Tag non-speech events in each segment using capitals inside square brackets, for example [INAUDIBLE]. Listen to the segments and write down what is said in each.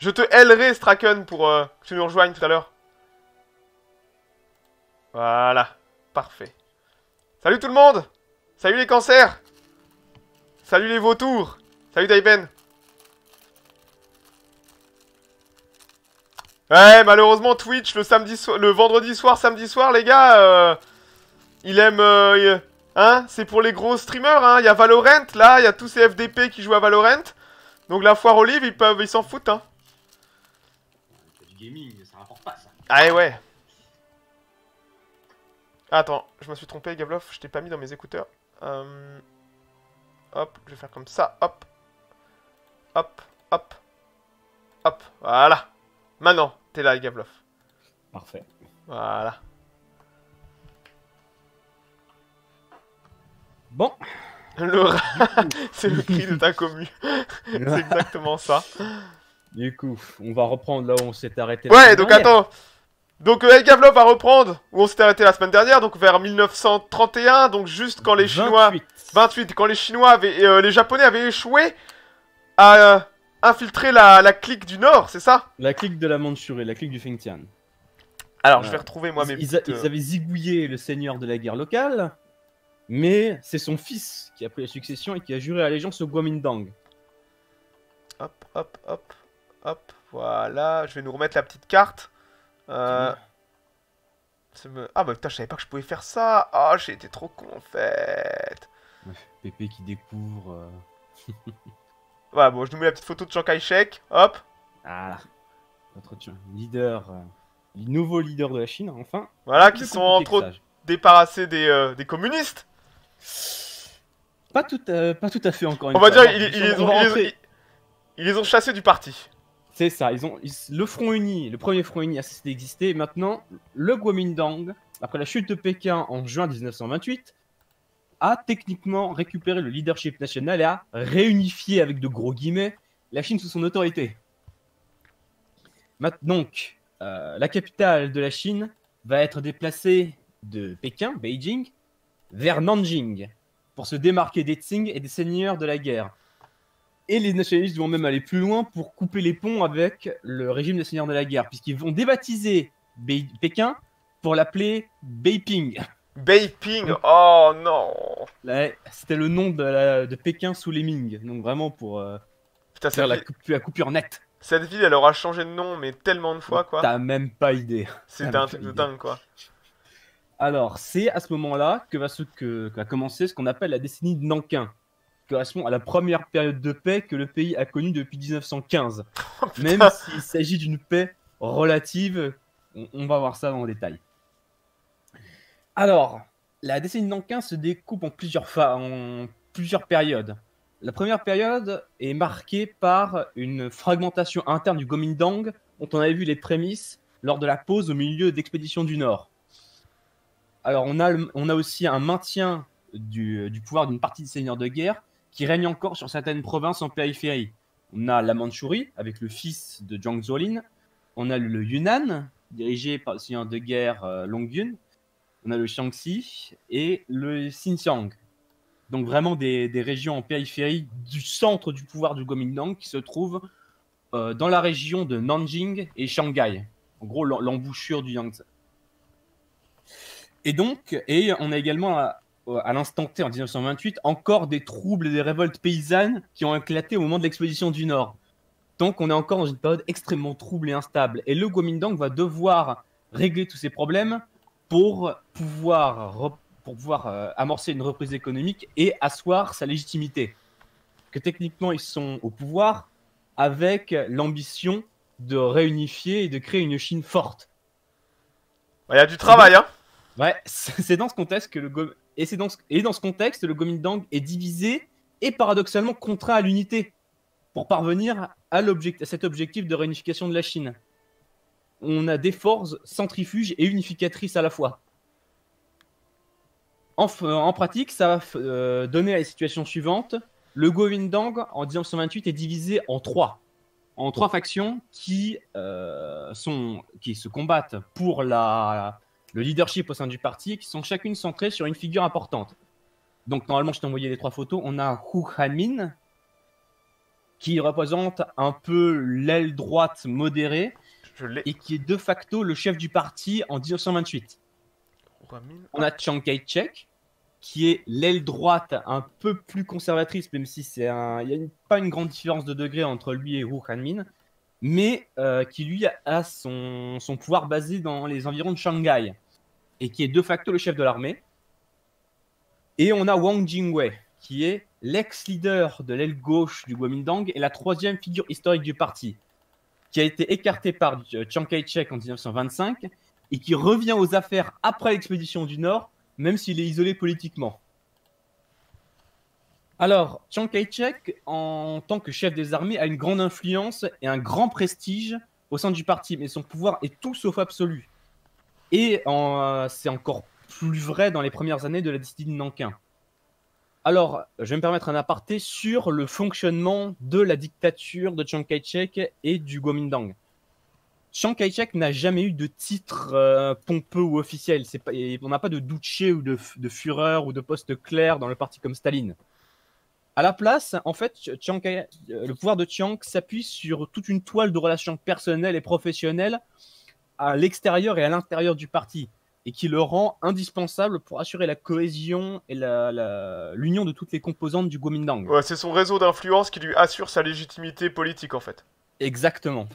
Je te hailerai, Straken, pour euh, que tu nous rejoignes tout à l'heure. Voilà. Parfait. Salut tout le monde Salut les cancers Salut les vautours Salut Daiben Ouais, eh, malheureusement, Twitch, le samedi le vendredi soir, samedi soir, les gars, euh, il aime... Euh, hein C'est pour les gros streamers, hein Il y a Valorant, là, il y a tous ces FDP qui jouent à Valorant. Donc la foire aux livres, ils peuvent, ils s'en foutent, hein gaming, ça rapporte pas ça. Ah ouais ah, Attends, je me suis trompé, Gavloff, je t'ai pas mis dans mes écouteurs. Euh, hop, je vais faire comme ça, hop. Hop, hop. Hop, voilà. Maintenant, t'es là, Gavloff. Parfait. Voilà. Bon. Le [LAUGHS] c'est le cri de ta commu. [LAUGHS] c'est exactement ça. Du coup, on va reprendre là où on s'est arrêté. Ouais, donc attends. Donc euh, El Gavlov va reprendre où on s'est arrêté la semaine dernière, donc vers 1931, donc juste quand les Chinois 28, quand les Chinois avaient, euh, les Japonais avaient échoué à euh, infiltrer la, clique du Nord, c'est ça La clique de la Mandchourie, la clique du Fengtian. Alors, je vais retrouver moi même. Ils, avaient zigouillé le seigneur de la guerre locale, mais c'est son fils qui a pris la succession et qui a juré allégeance au Guomindang. Hop, hop, hop. Hop, voilà. Je vais nous remettre la petite carte. Euh, ah bah putain, je savais pas que je pouvais faire ça. Ah, oh, j'ai été trop con en fait. Pépé qui découvre. Euh. [LAUGHS] voilà, bon, je nous mets la petite photo de Chiang Kai-shek. Hop. Ah, notre leader. Euh, le Nouveau leader de la Chine, enfin. Voilà, qui sont entre autres débarrassés des, des communistes. Pas tout, pas tout à fait encore une on Va dire, ils, ont, ils les ont chassés du parti. C'est ça, ils ont le front uni, le premier front uni a cessé d'exister. Maintenant, le Kuomintang, après la chute de Pékin en juin 1928, a techniquement récupéré le leadership national et a réunifié avec de gros guillemets la Chine sous son autorité. Maintenant, donc, euh, la capitale de la Chine va être déplacée de Pékin, Beijing, vers Nanjing, pour se démarquer des Tsing et des seigneurs de la guerre. Et les nationalistes vont même aller plus loin pour couper les ponts avec le régime des seigneurs de la guerre, puisqu'ils vont débaptiser Pékin pour l'appeler Beiping. Beiping, oh non C'était le nom de, Pékin sous les Ming, donc vraiment pour euh, Putain, faire la, coupure nette. Cette ville, elle aura changé de nom, mais tellement de fois, quoi. T'as même pas idée. C'est un truc de dingue, quoi. Alors, c'est à ce moment-là que va, que, que va commencer ce qu'on appelle la décennie de Nankin correspond à la première période de paix que le pays a connue depuis 1915. [LAUGHS] Même s'il s'agit d'une paix relative, on, va voir ça dans le détail. Alors, la décennie de Nankin se découpe en plusieurs, en plusieurs périodes. La première période est marquée par une fragmentation interne du Gomindang, dont on avait vu les prémices lors de la pause au milieu d'expéditions du Nord. Alors, on a, on a aussi un maintien du pouvoir d'une partie des seigneurs de guerre, qui règne encore sur certaines provinces en périphérie. On a la Mandchourie avec le fils de Zhang Zolin. On a le Yunnan, dirigé par le seigneur de guerre euh, Long Yun. On a le Shaanxi et le Xinjiang. Donc vraiment des, régions en périphérie du centre du pouvoir du Kuomintang qui se trouvent euh, dans la région de Nanjing et Shanghai. En gros, l'embouchure du Yangtze. Et donc, et on a également euh, euh, à l'instant T en 1928 encore des troubles et des révoltes paysannes qui ont éclaté au moment de l'exposition du Nord. Donc on est encore dans une période extrêmement trouble et instable. Et le Kuomintang va devoir régler tous ces problèmes pour pouvoir, pour pouvoir euh, amorcer une reprise économique et asseoir sa légitimité. Que techniquement ils sont au pouvoir avec l'ambition de réunifier et de créer une Chine forte. Il y a du travail, hein Ouais, [LAUGHS] c'est dans ce contexte que le, et dans ce, contexte, le Gomindang est divisé et paradoxalement contraint à l'unité pour parvenir à, cet objectif de réunification de la Chine. On a des forces centrifuges et unificatrices à la fois. En, euh, pratique, ça va euh, donner à la situation suivante. Le Govindang, en 1928, est divisé en trois, en trois factions qui euh, se combattent pour la, le leadership au sein du parti, qui sont chacune centrées sur une figure importante. Donc normalement, je t'ai envoyé les trois photos. On a Hu Hanmin, qui représente un peu l'aile droite modérée, et qui est de facto le chef du parti en 1928. On a Chiang Kai-shek, qui est l'aile droite un peu plus conservatrice, même si c'est un... il n'y a pas une grande différence de degré entre lui et Hu Hanmin mais euh, qui lui a son, pouvoir basé dans les environs de Shanghai et qui est de facto le chef de l'armée. Et on a Wang Jingwei, qui est l'ex-leader de l'aile gauche du Guomindang, et la troisième figure historique du parti, qui a été écarté par euh, Chiang Kai-shek en 1925 et qui revient aux affaires après l'expédition du Nord, même s'il est isolé politiquement. Alors, Chiang Kai-shek, en tant que chef des armées, a une grande influence et un grand prestige au sein du parti, mais son pouvoir est tout sauf absolu. Et euh, c'est encore plus vrai dans les premières années de la de Nankin. Alors, je vais me permettre un aparté sur le fonctionnement de la dictature de Chiang Kai-shek et du Kuomintang. Chiang Kai-shek n'a jamais eu de titre euh, pompeux ou officiel. on n'a pas de duché ou de, fureur ou de poste clair dans le parti comme Staline. À la place, en fait, euh, le pouvoir de Chiang s'appuie sur toute une toile de relations personnelles et professionnelles à l'extérieur et à l'intérieur du parti, et qui le rend indispensable pour assurer la cohésion et l'union de toutes les composantes du Kuomintang. c'est son réseau d'influence qui lui assure sa légitimité politique, en fait. Exactement.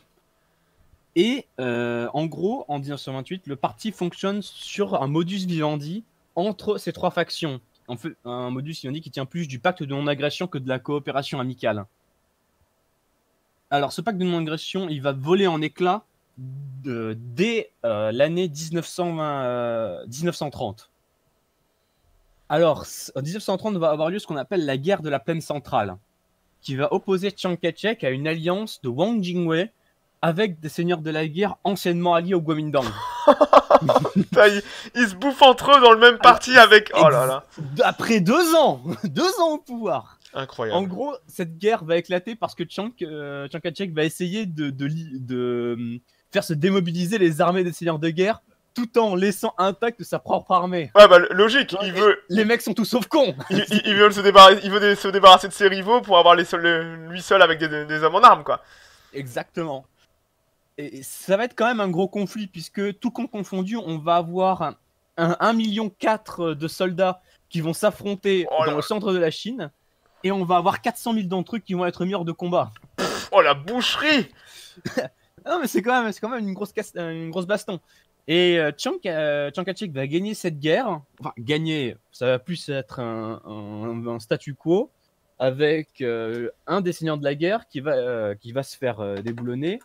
Et euh, en gros, en 1928, le parti fonctionne sur un modus vivendi entre ces trois factions en fait, un modus dit qui tient plus du pacte de non-agression que de la coopération amicale. Alors, ce pacte de non-agression, il va voler en éclats dès euh, l'année 1920, 1930. Euh, Alors, euh, en 1930 va avoir lieu ce qu'on appelle la guerre de la plaine centrale, qui va opposer Chiang Kai-shek à une alliance de Wang Jingwei avec des seigneurs de la guerre anciennement alliés au Guomindang. [LAUGHS] ils, se bouffent entre eux dans le même parti ah, avec. Oh là là. Après deux ans, [LAUGHS] deux ans au pouvoir. Incroyable. En gros, cette guerre va éclater parce que Chiang, euh, Kai-shek va essayer de, euh, faire se démobiliser les armées des seigneurs de guerre tout en laissant intacte sa propre armée. Ouais, bah logique, il veut. Les mecs sont tous sauf cons. il, veut, se débarrasser, il veut se débarrasser de ses rivaux pour avoir les seuls, lui seul avec des, des hommes en armes, quoi. Exactement ça va être quand même un gros conflit, puisque tout compte confondu, on va avoir un, 1,4 million de soldats qui vont s'affronter oh dans le centre de la Chine, et on va avoir 400 000 d'entre eux qui vont être mis hors de combat. oh la boucherie [LAUGHS] Non mais c'est quand même, c'est quand même une grosse, euh, une grosse baston. Et euh, euh, Chiang, Kai-shek va gagner cette guerre. Enfin, gagner, ça va plus être un, statu quo avec un des seigneurs de la guerre qui va, qui va se faire déboulonner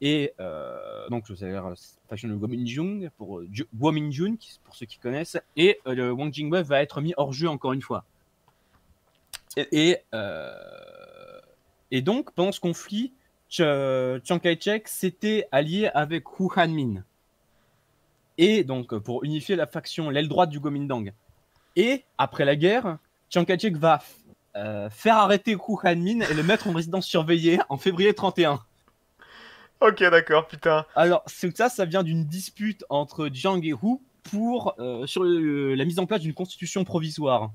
et euh, donc, c'est la faction de pour, euh, Guominjun, pour ceux qui connaissent, et euh, le Wang Jingwei va être mis hors jeu encore une fois. Et, et, donc, pendant ce conflit, Chiang Kai-shek s'était allié avec Hu Hanmin. Et donc, pour unifier la faction, l'aile droite du Gomindang. Et après la guerre, Chiang Kai-shek va faire arrêter Hu Hanmin et le mettre en résidence surveillée en février 31. Ok, d'accord, putain. Alors, c'est ça, ça vient d'une dispute entre Jiang et Hu pour, euh, sur la mise en place d'une constitution provisoire.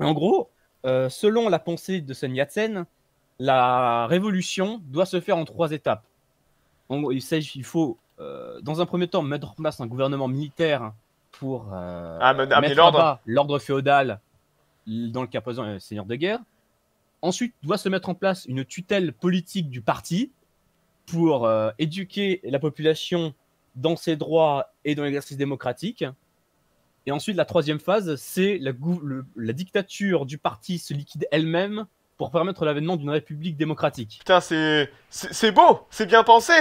En gros, euh, selon la pensée de Sun Yat-sen, la révolution doit se faire en trois étapes. il, faut, euh, dans un premier temps, mettre en place un gouvernement militaire pour ah, l'ordre. l'ordre féodal, dans le cas présent, seigneur de guerre. Ensuite, doit se mettre en place une tutelle politique du parti, pour euh, éduquer la population dans ses droits et dans l'exercice démocratique. Et ensuite, la troisième phase, c'est la, dictature du parti se liquide elle-même pour permettre l'avènement d'une république démocratique. Putain, c'est beau, c'est bien pensé.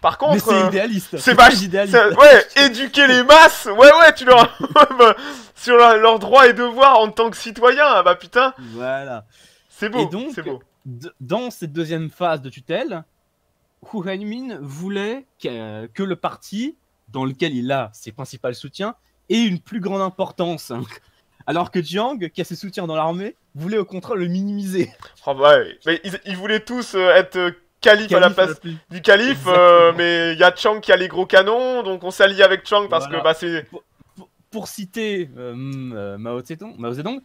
Par contre, c'est euh, idéaliste. C'est pas idéaliste. Ouais, éduquer les masses. Ouais, ouais, tu leur [LAUGHS] sur leurs droits et devoirs en tant que citoyens. Ah bah putain. Voilà. C'est beau. Et donc, beau. dans cette deuxième phase de tutelle, Hu voulait que, le parti dans lequel il a ses principaux soutiens ait une plus grande importance. [LAUGHS] Alors que Jiang, qui a ses soutiens dans l'armée, voulait au contraire le minimiser. [LAUGHS] Ah bah ils, voulaient tous euh, être euh, calife, à la place du calife, euh, mais il y a Chang qui a les gros canons, donc on s'allie avec Chang parce que bah, c'est... Pour, citer Mao Zedong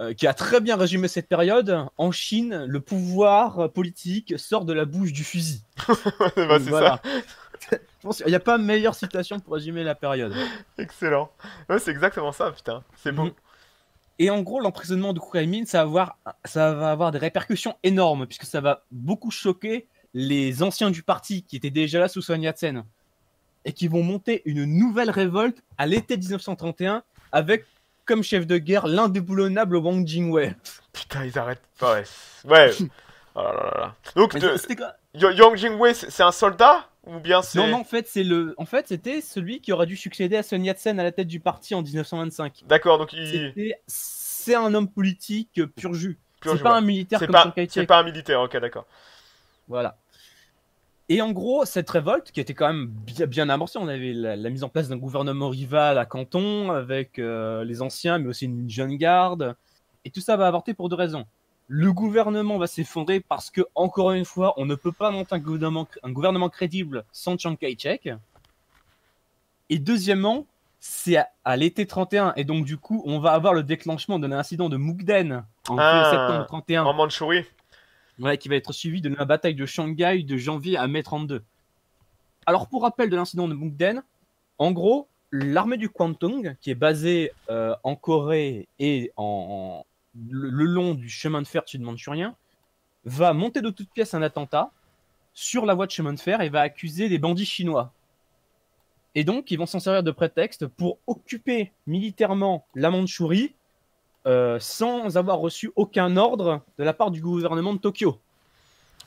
euh, qui a très bien résumé cette période. En Chine, le pouvoir politique sort de la bouche du fusil. [LAUGHS] Bah, Il n'y a pas meilleure citation pour résumer la période. Excellent. c'est exactement ça, putain. C'est bon. Mm-hmm. Et en gros, l'emprisonnement de Ku ça, va ça va avoir des répercussions énormes, puisque ça va beaucoup choquer les anciens du parti qui étaient déjà là sous Sun yat et qui vont monter une nouvelle révolte à l'été 1931 avec comme chef de guerre l'indéboulonnable Wang Jingwei. Putain, ils arrêtent pas. Ouais. ouais. [LAUGHS] oh là là là. Donc, Yang Jingwei, c'est un soldat ou bien c'est... Non, en fait, c'est le... en fait, c'était celui qui aurait dû succéder à Sun Yat-sen à la tête du parti en 1925. D'accord, donc il... C'est un homme politique pur jus. C'est pas, un militaire comme pas... C'est pas un militaire, ok, d'accord. Voilà. Et en gros, cette révolte, qui était quand même bien, amorcée, on avait la, mise en place d'un gouvernement rival à Canton, avec euh, les anciens, mais aussi une jeune garde. Et tout ça va avorter pour deux raisons. Le gouvernement va s'effondrer parce que, encore une fois, on ne peut pas monter un gouvernement, un gouvernement crédible sans Chiang Kai-shek. Et deuxièmement, c'est à, l'été 31, et donc du coup, on va avoir le déclenchement d'un incident de Mukden en ah. septembre 31. En Mandchourie qui va être suivi de la bataille de Shanghai de janvier à mai 32. Alors, pour rappel de l'incident de Mukden, en gros, l'armée du Kwantung, qui est basée euh, en Corée et en, le, long du chemin de fer sud-manchurien, va monter de toutes pièces un attentat sur la voie de chemin de fer et va accuser des bandits chinois. Et donc, ils vont s'en servir de prétexte pour occuper militairement la Mandchourie euh, sans avoir reçu aucun ordre de la part du gouvernement de Tokyo.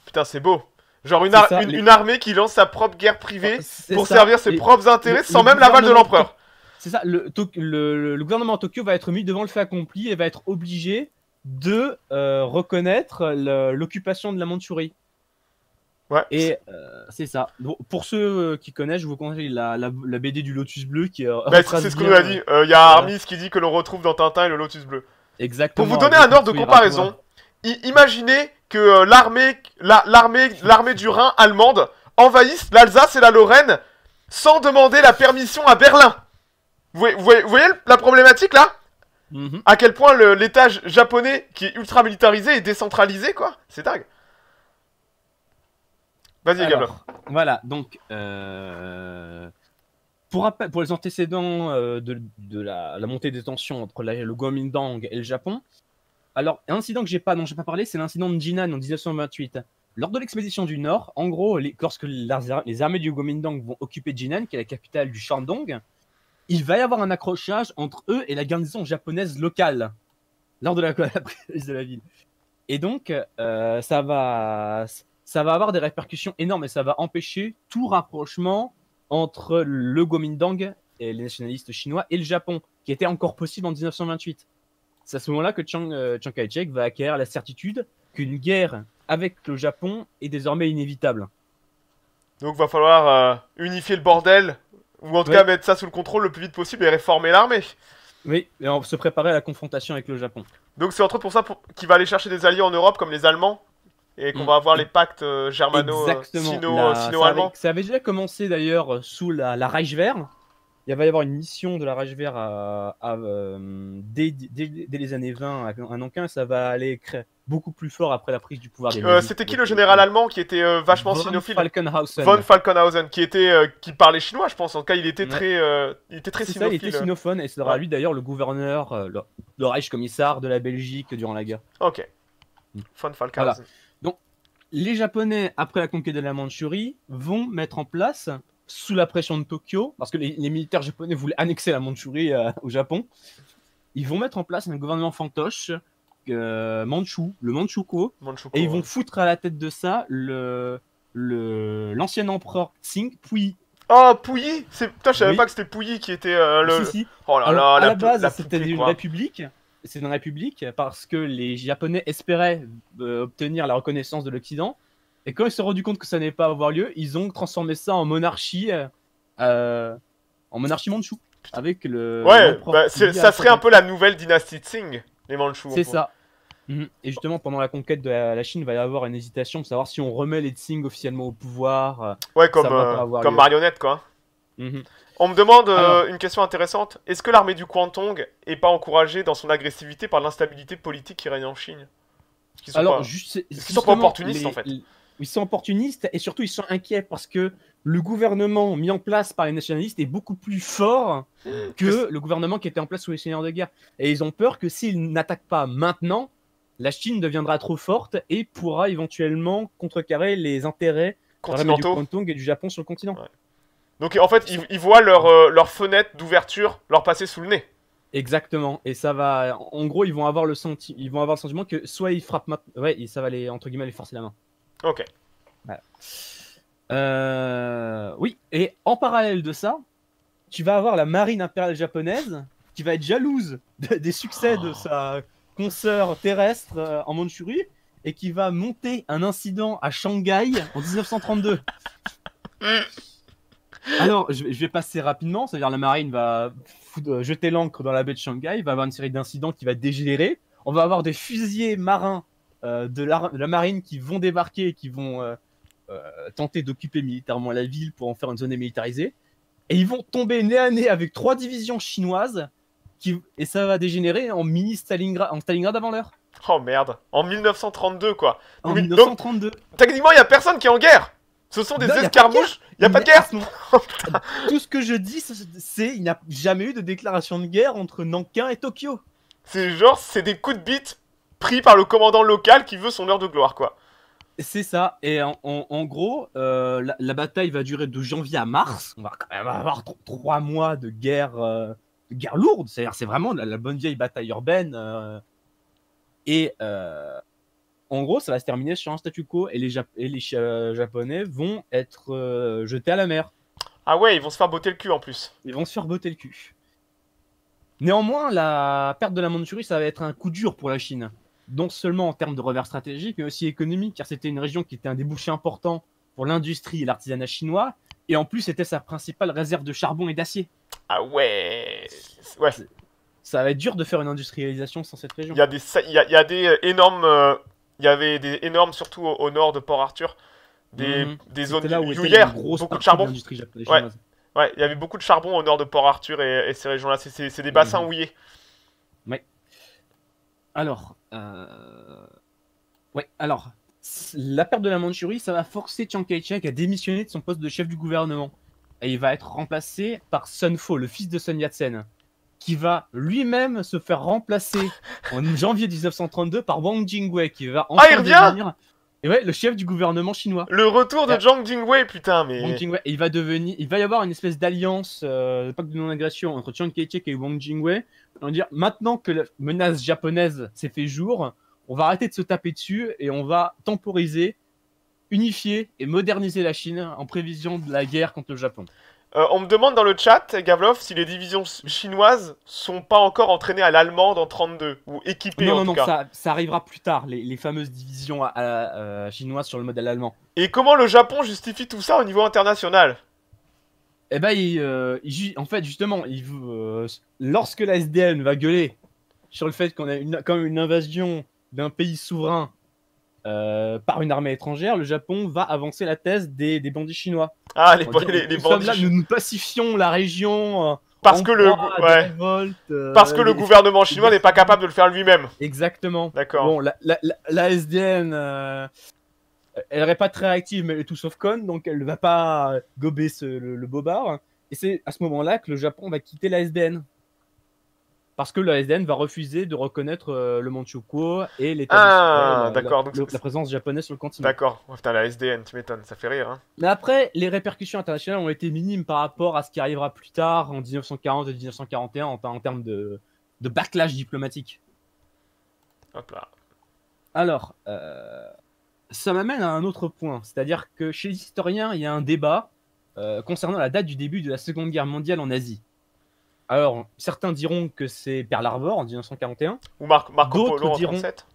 Putain, c'est beau. Genre une, une, armée qui lance sa propre guerre privée ah, pour servir ses propres intérêts sans même l'aval de l'empereur. C'est ça, le, gouvernement de Tokyo va être mis devant le fait accompli et va être obligé de euh, reconnaître l'occupation de la Mandchourie. Et euh, c'est ça. pour ceux euh, qui connaissent, je vous conseille la, BD du Lotus Bleu qui euh, bah, c'est ce qu'on nous a dit. Il y a Armis qui dit que l'on retrouve dans Tintin et le Lotus Bleu. Exactement. Pour vous donner un ordre de comparaison, imaginez que l'armée, l'armée, l'armée du Rhin allemande envahisse l'Alsace et la Lorraine sans demander la permission à Berlin. Vous voyez, la problématique là mhm. À quel point l'étage japonais qui est ultra militarisé est décentralisé quoi C'est dingue. Vas-y, Voilà, donc. Euh, pour, rappel, pour les antécédents euh, de, la, montée des tensions entre le Kuomintang et le Japon, alors, un incident que j'ai pas, non j'ai pas parlé, c'est l'incident de Jinan en 1928. Lors de l'expédition du Nord, en gros, lorsque les armées du Kuomintang vont occuper Jinan, qui est la capitale du Shandong, il va y avoir un accrochage entre eux et la garnison japonaise locale lors de la, [LAUGHS] prise de la ville. Et donc, euh, ça va, ça va avoir des répercussions énormes et ça va empêcher tout rapprochement entre le Gomindang et les nationalistes chinois et le Japon, qui était encore possible en 1928. C'est à ce moment-là que euh, Chiang, Kai-shek va acquérir la certitude qu'une guerre avec le Japon est désormais inévitable. Donc va falloir euh, unifier le bordel, ou en tout cas mettre ça sous le contrôle le plus vite possible et réformer l'armée. Oui, et on se préparer à la confrontation avec le Japon. Donc c'est entre autres pour ça qu'il va aller chercher des alliés en Europe comme les Allemands, et qu'on mm. va avoir les pactes euh, germano-sino-allemands. Euh, euh, ça, avait déjà commencé d'ailleurs sous la, la Il va y avoir une mission de la Reichswehr à, dès, les années 20 à Nankin. Ça va aller créer beaucoup plus fort après la prise du pouvoir des C'était qui le général allemand qui était vachement vachement Von Falkenhausen. Von Falkenhausen, qui, était, qui parlait chinois, je pense. En tout cas, il était très, il était très sinophile. Ça, il était sinophone et ce sera lui d'ailleurs le gouverneur, le, Reich de la Belgique durant la guerre. Ok. Mm. Von Falkenhausen les Japonais, après la conquête de la Mandchourie, vont mettre en place, sous la pression de Tokyo, parce que les, militaires japonais voulaient annexer la Mandchourie euh, au Japon, ils vont mettre en place un gouvernement fantoche euh, le Manchukuo, et ils vont foutre à la tête de ça le l'ancien empereur Tsing, Puyi. Oh, Puyi Putain, je savais pas que c'était Puyi qui était euh, le. Oh là là, à la base, c'était une république c'est une république parce que les Japonais espéraient euh, obtenir la reconnaissance de l'Occident. Et quand ils se sont rendus compte que ça n'allait pas avoir lieu, ils ont transformé ça en monarchie, euh, euh, en monarchie manchou Avec le. Ouais, bah, ça serait un peu la nouvelle dynastie Tsing, les manchous C'est ça. Mhm. Et justement, pendant la conquête de la, Chine, il va y avoir une hésitation pour savoir si on remet les Tsing officiellement au pouvoir. Ouais, comme, comme marionnette, quoi. Mhm. On me demande euh, une question intéressante. Est-ce que l'armée du Kwantung est pas encouragée dans son agressivité par l'instabilité politique qui règne en Chine Alors, juste, sont opportunistes en fait Ils sont opportunistes et surtout ils sont inquiets parce que le gouvernement mis en place par les nationalistes est beaucoup plus fort hmm. que le gouvernement qui était en place sous les seigneurs de guerre. Et ils ont peur que s'ils n'attaquent pas maintenant, la Chine deviendra trop forte et pourra éventuellement contrecarrer les intérêts du Kwantung et du Japon sur le continent. Donc en fait, ils, voient leur, euh, leur fenêtre d'ouverture leur passer sous le nez. Exactement. Et ça va. En gros, ils vont avoir le, senti... ils vont avoir le sentiment que soit ils frappent. Ma... Ouais, ça va les, entre guillemets, les forcer la main. Ok. Voilà. Euh... Oui, et en parallèle de ça, tu vas avoir la marine impériale japonaise qui va être jalouse des succès de sa consoeur terrestre euh, en Manchurie et qui va monter un incident à Shanghai en 1932. [LAUGHS] Alors, ah je, vais passer rapidement. C'est-à-dire, la marine va euh, jeter l'ancre dans la baie de Shanghai. Il va avoir une série d'incidents qui va dégénérer. On va avoir des fusiliers marins euh, de, la, marine qui vont débarquer et qui vont euh, tenter d'occuper militairement la ville pour en faire une zone militarisée, Et ils vont tomber nez à nez avec trois divisions chinoises. Qui, et ça va dégénérer en mini Stalingrad, en Stalingrad avant l'heure. Oh merde, en 1932 quoi. En 1932. techniquement, il n'y a personne qui est en guerre. Ce sont des escarmouches Il n'y a pas de guerre, [LAUGHS] Tout ce que je dis, c'est il n'y a jamais eu de déclaration de guerre entre Nankin et Tokyo. C'est genre, c'est des coups de bite pris par le commandant local qui veut son heure de gloire, quoi. C'est ça. Et en, gros, euh, la, bataille va durer de janvier à mars. On va quand même avoir trois mois de guerre, euh, guerre lourde. C'est-à-dire, c'est vraiment la, bonne vieille bataille urbaine. Euh. et en gros, ça va se terminer sur un statu quo et les, euh, Japonais vont être euh, jetés à la mer. Ah ouais, ils vont se faire botter le cul en plus. Ils vont se faire botter le cul. Néanmoins, la perte de la Manchurie, ça va être un coup dur pour la Chine. Non seulement en termes de revers stratégique, mais aussi économique, car c'était une région qui était un débouché important pour l'industrie et l'artisanat chinois, et en plus, c'était sa principale réserve de charbon et d'acier. Ah ouais, ouais. Ça va être dur de faire une industrialisation sans cette région. Il y a des, des euh, énormes. Il y avait des énormes, surtout au, nord de Port-Arthur, des, mhm. zones beaucoup de charbon. ouais. il y avait beaucoup de charbon au nord de Port-Arthur et, ces régions-là. C'est des bassins mhm. houillés. Alors, ouais, alors, euh, la perte de la Manchurie, ça va forcer Chiang Kai-shek à démissionner de son poste de chef du gouvernement. Et il va être remplacé par Sun Fo, le fils de Sun Yat-sen qui va lui-même se faire remplacer [LAUGHS] en janvier 1932 par Wang Jingwei, qui va enfin ah, il revient devenir et ouais, le chef du gouvernement chinois. Le retour de Zhang Jingwei, putain, mais. il va devenir, il va y avoir une espèce d'alliance, euh, pacte de non-agression entre Chiang Kai-shek et Wang Jingwei. On dire maintenant que la menace japonaise s'est fait jour, on va arrêter de se taper dessus et on va temporiser, unifier et moderniser la Chine en prévision de la guerre contre le Japon. Euh, on me demande dans le chat, Gavlov, si les divisions chinoises sont pas encore entraînées à l'allemande en 32 ou équipées en non, non, Ça, arrivera plus tard, les, fameuses divisions euh, euh, chinoises sur le modèle allemand. Et comment le Japon justifie tout ça au niveau international Eh ben, en fait, justement, il, lorsque la SDN va gueuler sur le fait qu'on a une, comme une invasion d'un pays souverain euh, par une armée étrangère, le Japon va avancer la thèse des, bandits chinois. Ah, les, bandits. nous, pacifions la région. Euh, euh, parce, que le, parce que, le, gouvernement chinois n'est pas capable de le faire lui-même. Exactement. D'accord. Bon, la, SDN, elle n'est pas très active, mais tout sauf con, donc elle ne va pas gober le, le bobard. Et c'est à ce moment-là que le Japon va quitter la SDN parce que la SDN va refuser de reconnaître euh, le Manchukuo et l'état ah, euh, d'accord, la, la, présence japonaise sur le continent. D'accord, oh, putain, la SDN, tu m'étonnes, ça fait rire. Hein. Mais après, les répercussions internationales ont été minimes par rapport à ce qui arrivera plus tard en 1940 et 1941 en, termes de, backlash diplomatique. Hop là. Alors, euh, ça m'amène à un autre point, c'est-à-dire que chez les historiens, il y a un débat concernant la date du début de la Seconde Guerre mondiale en Asie. Alors, certains diront que c'est Pearl Harbor en 1941. Ou Marco Polo en 1937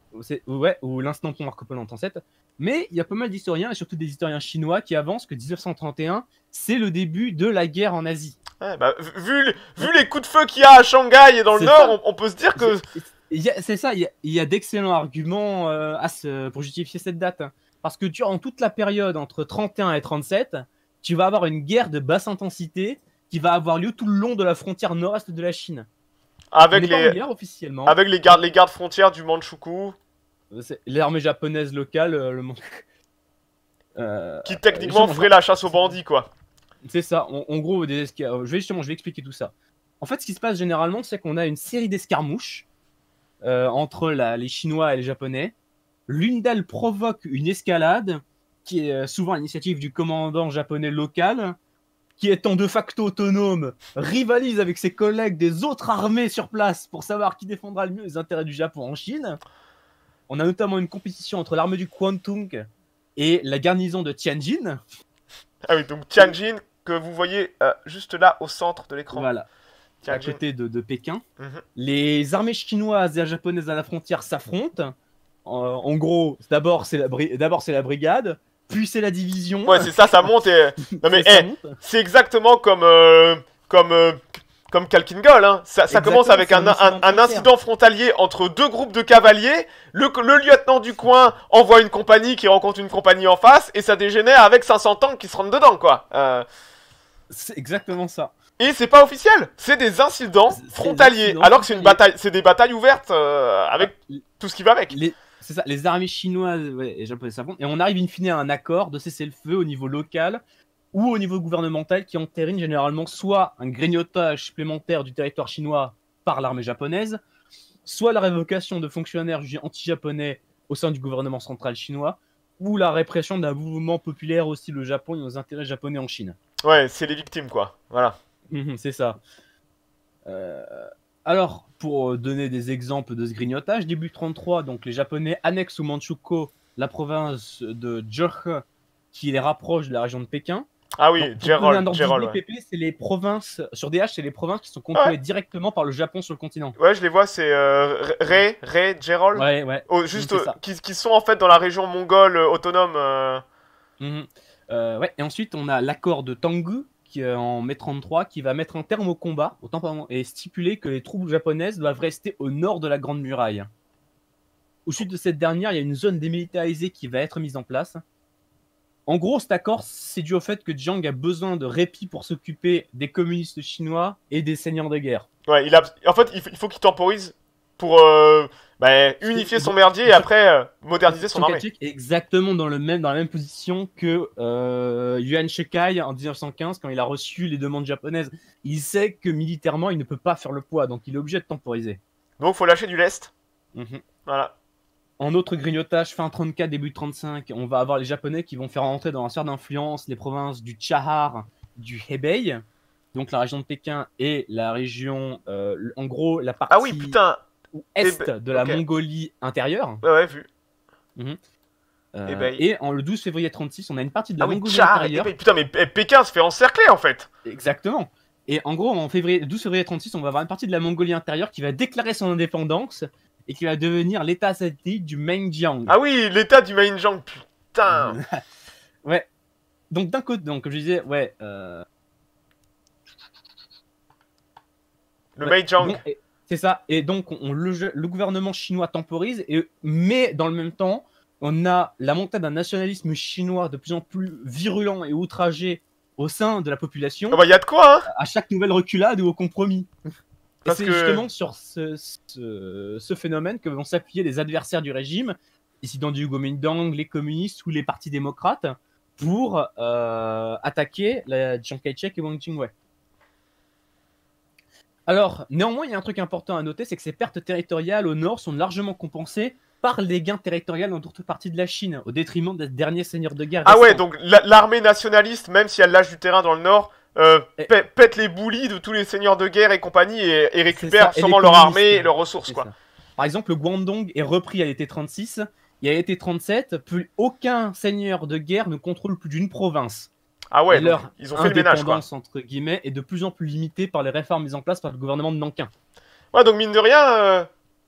ou l'instant pour Marco Polo en 37. Mais il y a pas mal d'historiens, et surtout des historiens chinois, qui avancent que 1931, c'est le début de la guerre en Asie. Bah, vu, les coups de feu qu'il y a à Shanghai et dans le Nord, on, peut se dire que... C'est ça, il y a, d'excellents arguments euh, à pour justifier cette date. Parce que durant toute la période entre 31 et 37, tu vas avoir une guerre de basse intensité va avoir lieu tout le long de la frontière nord-est de la Chine. Avec les... officiellement. Avec les gardes, les gardes frontières du Manchukuo. Euh, l'armée japonaise locale, euh, le [LAUGHS] euh, qui techniquement ferait la chasse aux bandits, quoi. C'est ça. En, gros, des je vais je vais expliquer tout ça. En fait, ce qui se passe généralement, c'est qu'on a une série d'escarmouches entre les Chinois et les Japonais. L'une d'elles provoque une escalade, qui est souvent l'initiative du commandant japonais local, qui étant de facto autonome, rivalise avec ses collègues des autres armées sur place pour savoir qui défendra le mieux les intérêts du Japon en Chine. On a notamment une compétition entre l'armée du Kwantung et la garnison de Tianjin. Ah oui, donc Tianjin que vous voyez euh, juste là au centre de l'écran. Voilà. À côté de, Pékin. Mhm. Les armées chinoises et japonaises à la frontière s'affrontent. En, gros, d'abord c'est la brigade, puis c'est la division. Ouais, c'est ça, ça monte et. [LAUGHS] Non mais, eh, c'est exactement comme. Euh, comme. Euh, comme Kalkingol, hein. ça, commence avec un, un, incident frontalier entre deux groupes de cavaliers. Le, lieutenant du coin envoie une compagnie qui rencontre une compagnie en face et ça dégénère avec 500 tanks qui se rentrent dedans, quoi. Euh. C'est exactement ça. Et c'est pas officiel, c'est des incidents frontaliers, alors que c'est une bataille, c'est des batailles ouvertes avec ah, tout ce qui va avec c'est ça, les armées chinoises et japonaises Et on arrive in fine à un accord de cessez-le-feu au niveau local ou au niveau gouvernemental qui entérine généralement soit un grignotage supplémentaire du territoire chinois par l'armée japonaise, soit la révocation de fonctionnaires jugés anti-japonais au sein du gouvernement central chinois, ou la répression d'un mouvement populaire aussi le Japon et aux intérêts japonais en Chine. Ouais, c'est les victimes, quoi. Voilà. Hum, hum, c'est ça. Euh, alors, pour euh, donner des exemples de ce grignotage, début 33, donc les Japonais annexent au Manchukuo la province de Jurchen, qui les rapproche de la région de Pékin. Ah oui, Les Ouais. c'est les provinces, sur DH, c'est les provinces qui sont contrôlées directement par le Japon sur le continent. Ouais, je les vois, c'est Ré, Ré, Djerol. Ouais, ouais. Oh, juste, qui, sont en fait dans la région mongole euh, autonome. Euh. Mhm. ouais, et ensuite, on a l'accord de Tangu, euh, en mai 33 qui va mettre un terme au combat et stipuler que les troupes japonaises doivent rester au nord de la Grande Muraille. Au sud de cette dernière, il y a une zone démilitarisée qui va être mise en place. En gros, cet accord, c'est dû au fait que Jiang a besoin de répit pour s'occuper des communistes chinois et des seigneurs de guerre. Ouais, il en fait, il faut qu'il temporise pour euh, bah, unifier son merdier et après euh, moderniser son armée. Exactement dans, le même, dans la même position que euh, Yuan Shikai en 1915 quand il a reçu les demandes japonaises. Il sait que militairement il ne peut pas faire le poids, donc il est obligé de temporiser. Donc faut lâcher du lest. Mhm. Voilà. En autre grignotage, fin 34, début 35, on va avoir les Japonais qui vont faire rentrer dans la sphère d'influence les provinces du Chahar, du Hebei, donc la région de Pékin et la région, en gros, la partie. Ah oui, putain, eh est ben, de la Mongolie intérieure. Ouais, vu. Mhm. Euh, eh ben, et, en le 12 février 36, on a une partie de la ah Mongolie intérieure. Eh ben, putain, mais Pékin se fait encercler en fait. Exactement. Et en gros, en février, 12 février 36, on va avoir une partie de la Mongolie intérieure qui va déclarer son indépendance et qui va devenir l'État satellite du Mengjiang. Ah oui, l'État du Mengjiang putain. [LAUGHS] ouais. Donc d'un côté, donc comme je disais, ouais. Euh, le ouais. C'est ça. Et donc, le, gouvernement chinois temporise, et, mais dans le même temps, on a la montée d'un nationalisme chinois de plus en plus virulent et outragé au sein de la population. Ah bah, il y a de quoi hein. À chaque nouvelle reculade ou au compromis. c'est justement sur ce, phénomène que vont s'appuyer les adversaires du régime, ici dans du Kuomintang, les communistes ou les partis démocrates, pour euh, attaquer la Chiang Kai-shek et Wang Jingwei. Alors, néanmoins, il y a un truc important à noter, c'est que ces pertes territoriales au nord sont largement compensées par les gains territoriaux dans d'autres parties de la Chine, au détriment des derniers seigneurs de guerre. Ah ouais, donc l'armée nationaliste, même si elle lâche du terrain dans le nord, euh, pète les boulis de tous les seigneurs de guerre et compagnie et, récupère sûrement leur armée et leurs ressources. Par exemple, le Guangdong est repris à l'été 36, et à l'été 37, plus aucun seigneur de guerre ne contrôle plus d'une province. Ah ouais, leur ils ont fait le ménage. Quoi. entre guillemets est de plus en plus limitée par les réformes mises en place par le gouvernement de Nankin. Ouais, donc mine de rien, euh,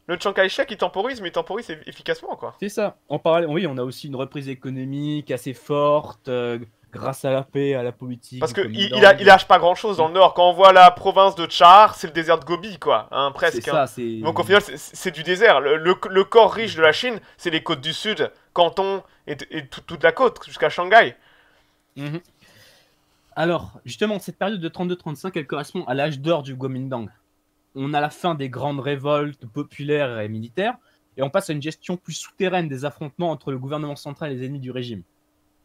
le Chiang Kai-shek il temporise, mais il temporise efficacement quoi. C'est ça. En parallèle, oui, on a aussi une reprise économique assez forte. Euh, grâce à la paix, à la politique. Parce qu'il il, il lâche pas grand chose dans le Nord. Quand on voit la province de Char, c'est le désert de Gobi, quoi. Hein, presque. Ça, hein. Donc au final, c'est du désert. Le, corps riche de la Chine, c'est les côtes du Sud, Canton et, toute la côte, jusqu'à Shanghai. Mm alors, justement, cette période de 32-35, elle correspond à l'âge d'or du Gomindang. On a la fin des grandes révoltes populaires et militaires, et on passe à une gestion plus souterraine des affrontements entre le gouvernement central et les ennemis du régime.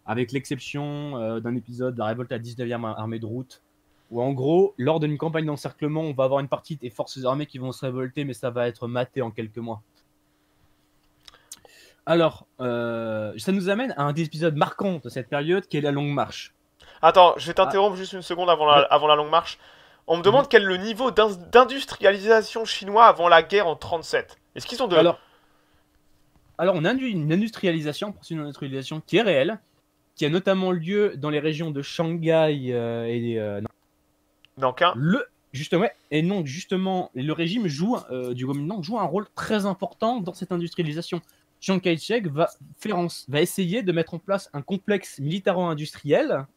Avec l'exception euh, d'un épisode, de la révolte à 19e armée de route, où en gros, lors d'une campagne d'encerclement, on va avoir une partie des forces armées qui vont se révolter, mais ça va être maté en quelques mois. Alors, euh, ça nous amène à un des épisodes marquants de cette période, qui est la longue marche. Attends, je vais ah. t'interrompre juste une seconde avant la, avant la longue marche. On me demande quel est le niveau d'industrialisation chinois avant la guerre en 37. Est-ce qu'ils ont de... Alors, alors on a une industrialisation, une industrialisation qui est réelle, qui a notamment lieu dans les régions de Shanghai euh, et... Euh, Nankin le, Justement, et donc justement, le régime joue, euh, du non joue un rôle très important dans cette industrialisation. Chiang Kai-shek va, va, essayer de mettre en place un complexe militaro-industriel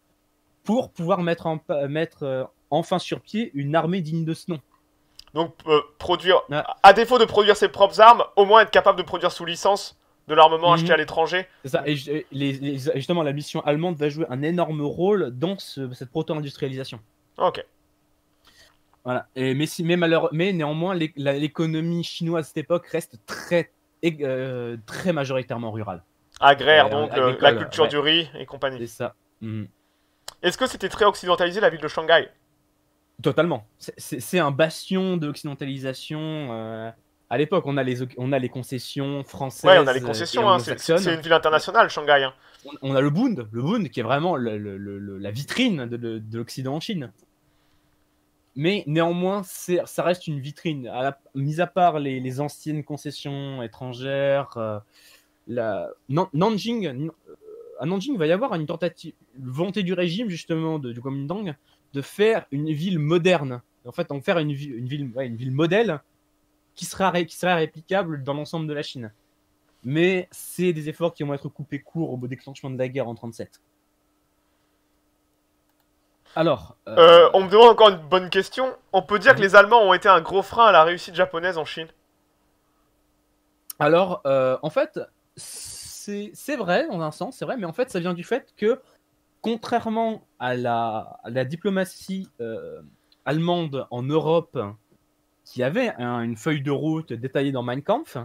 pour pouvoir mettre, mettre euh, enfin sur pied une armée digne de ce nom. Donc euh, produire, à défaut de produire ses propres armes, au moins être capable de produire sous licence de l'armement mhm. acheté à l'étranger. C'est ça. Et, les, justement, la mission allemande va jouer un énorme rôle dans cette proto-industrialisation. Ok. Voilà. Et, mais, si, mais, mais néanmoins, l'économie chinoise à cette époque reste très, euh, très majoritairement rurale. Agraire, donc la culture du riz et compagnie. C'est ça. Mhm. Est-ce que c'était très occidentalisé la ville de Shanghai Totalement. C'est un bastion d'occidentalisation. Euh, à l'époque, on, a les, on a les concessions françaises. Oui, on a les concessions. Hein. c'est une ville internationale, Shanghai. Hein. On, a le Bund, le Bund qui est vraiment la vitrine de, l'Occident en Chine. Mais néanmoins, ça reste une vitrine. À la, mis à part les, anciennes concessions étrangères, euh, la, Nanjing, à Nanjing, il va y avoir une tentative volonté du régime, justement, de, du Kuomintang, de faire une ville moderne. En fait, en faire une, une ville, une ville modèle qui sera, qui sera réplicable dans l'ensemble de la Chine. Mais c'est des efforts qui vont être coupés court au déclenchement de la guerre en 1937. Alors, euh, euh, on me demande encore une bonne question. On peut dire que les Allemands ont été un gros frein à la réussite japonaise en Chine Alors, euh, en fait, c'est vrai dans un sens, c'est vrai, mais en fait, ça vient du fait que, contrairement à la, diplomatie euh, allemande en Europe, qui avait une feuille de route détaillée dans Mein Kampf,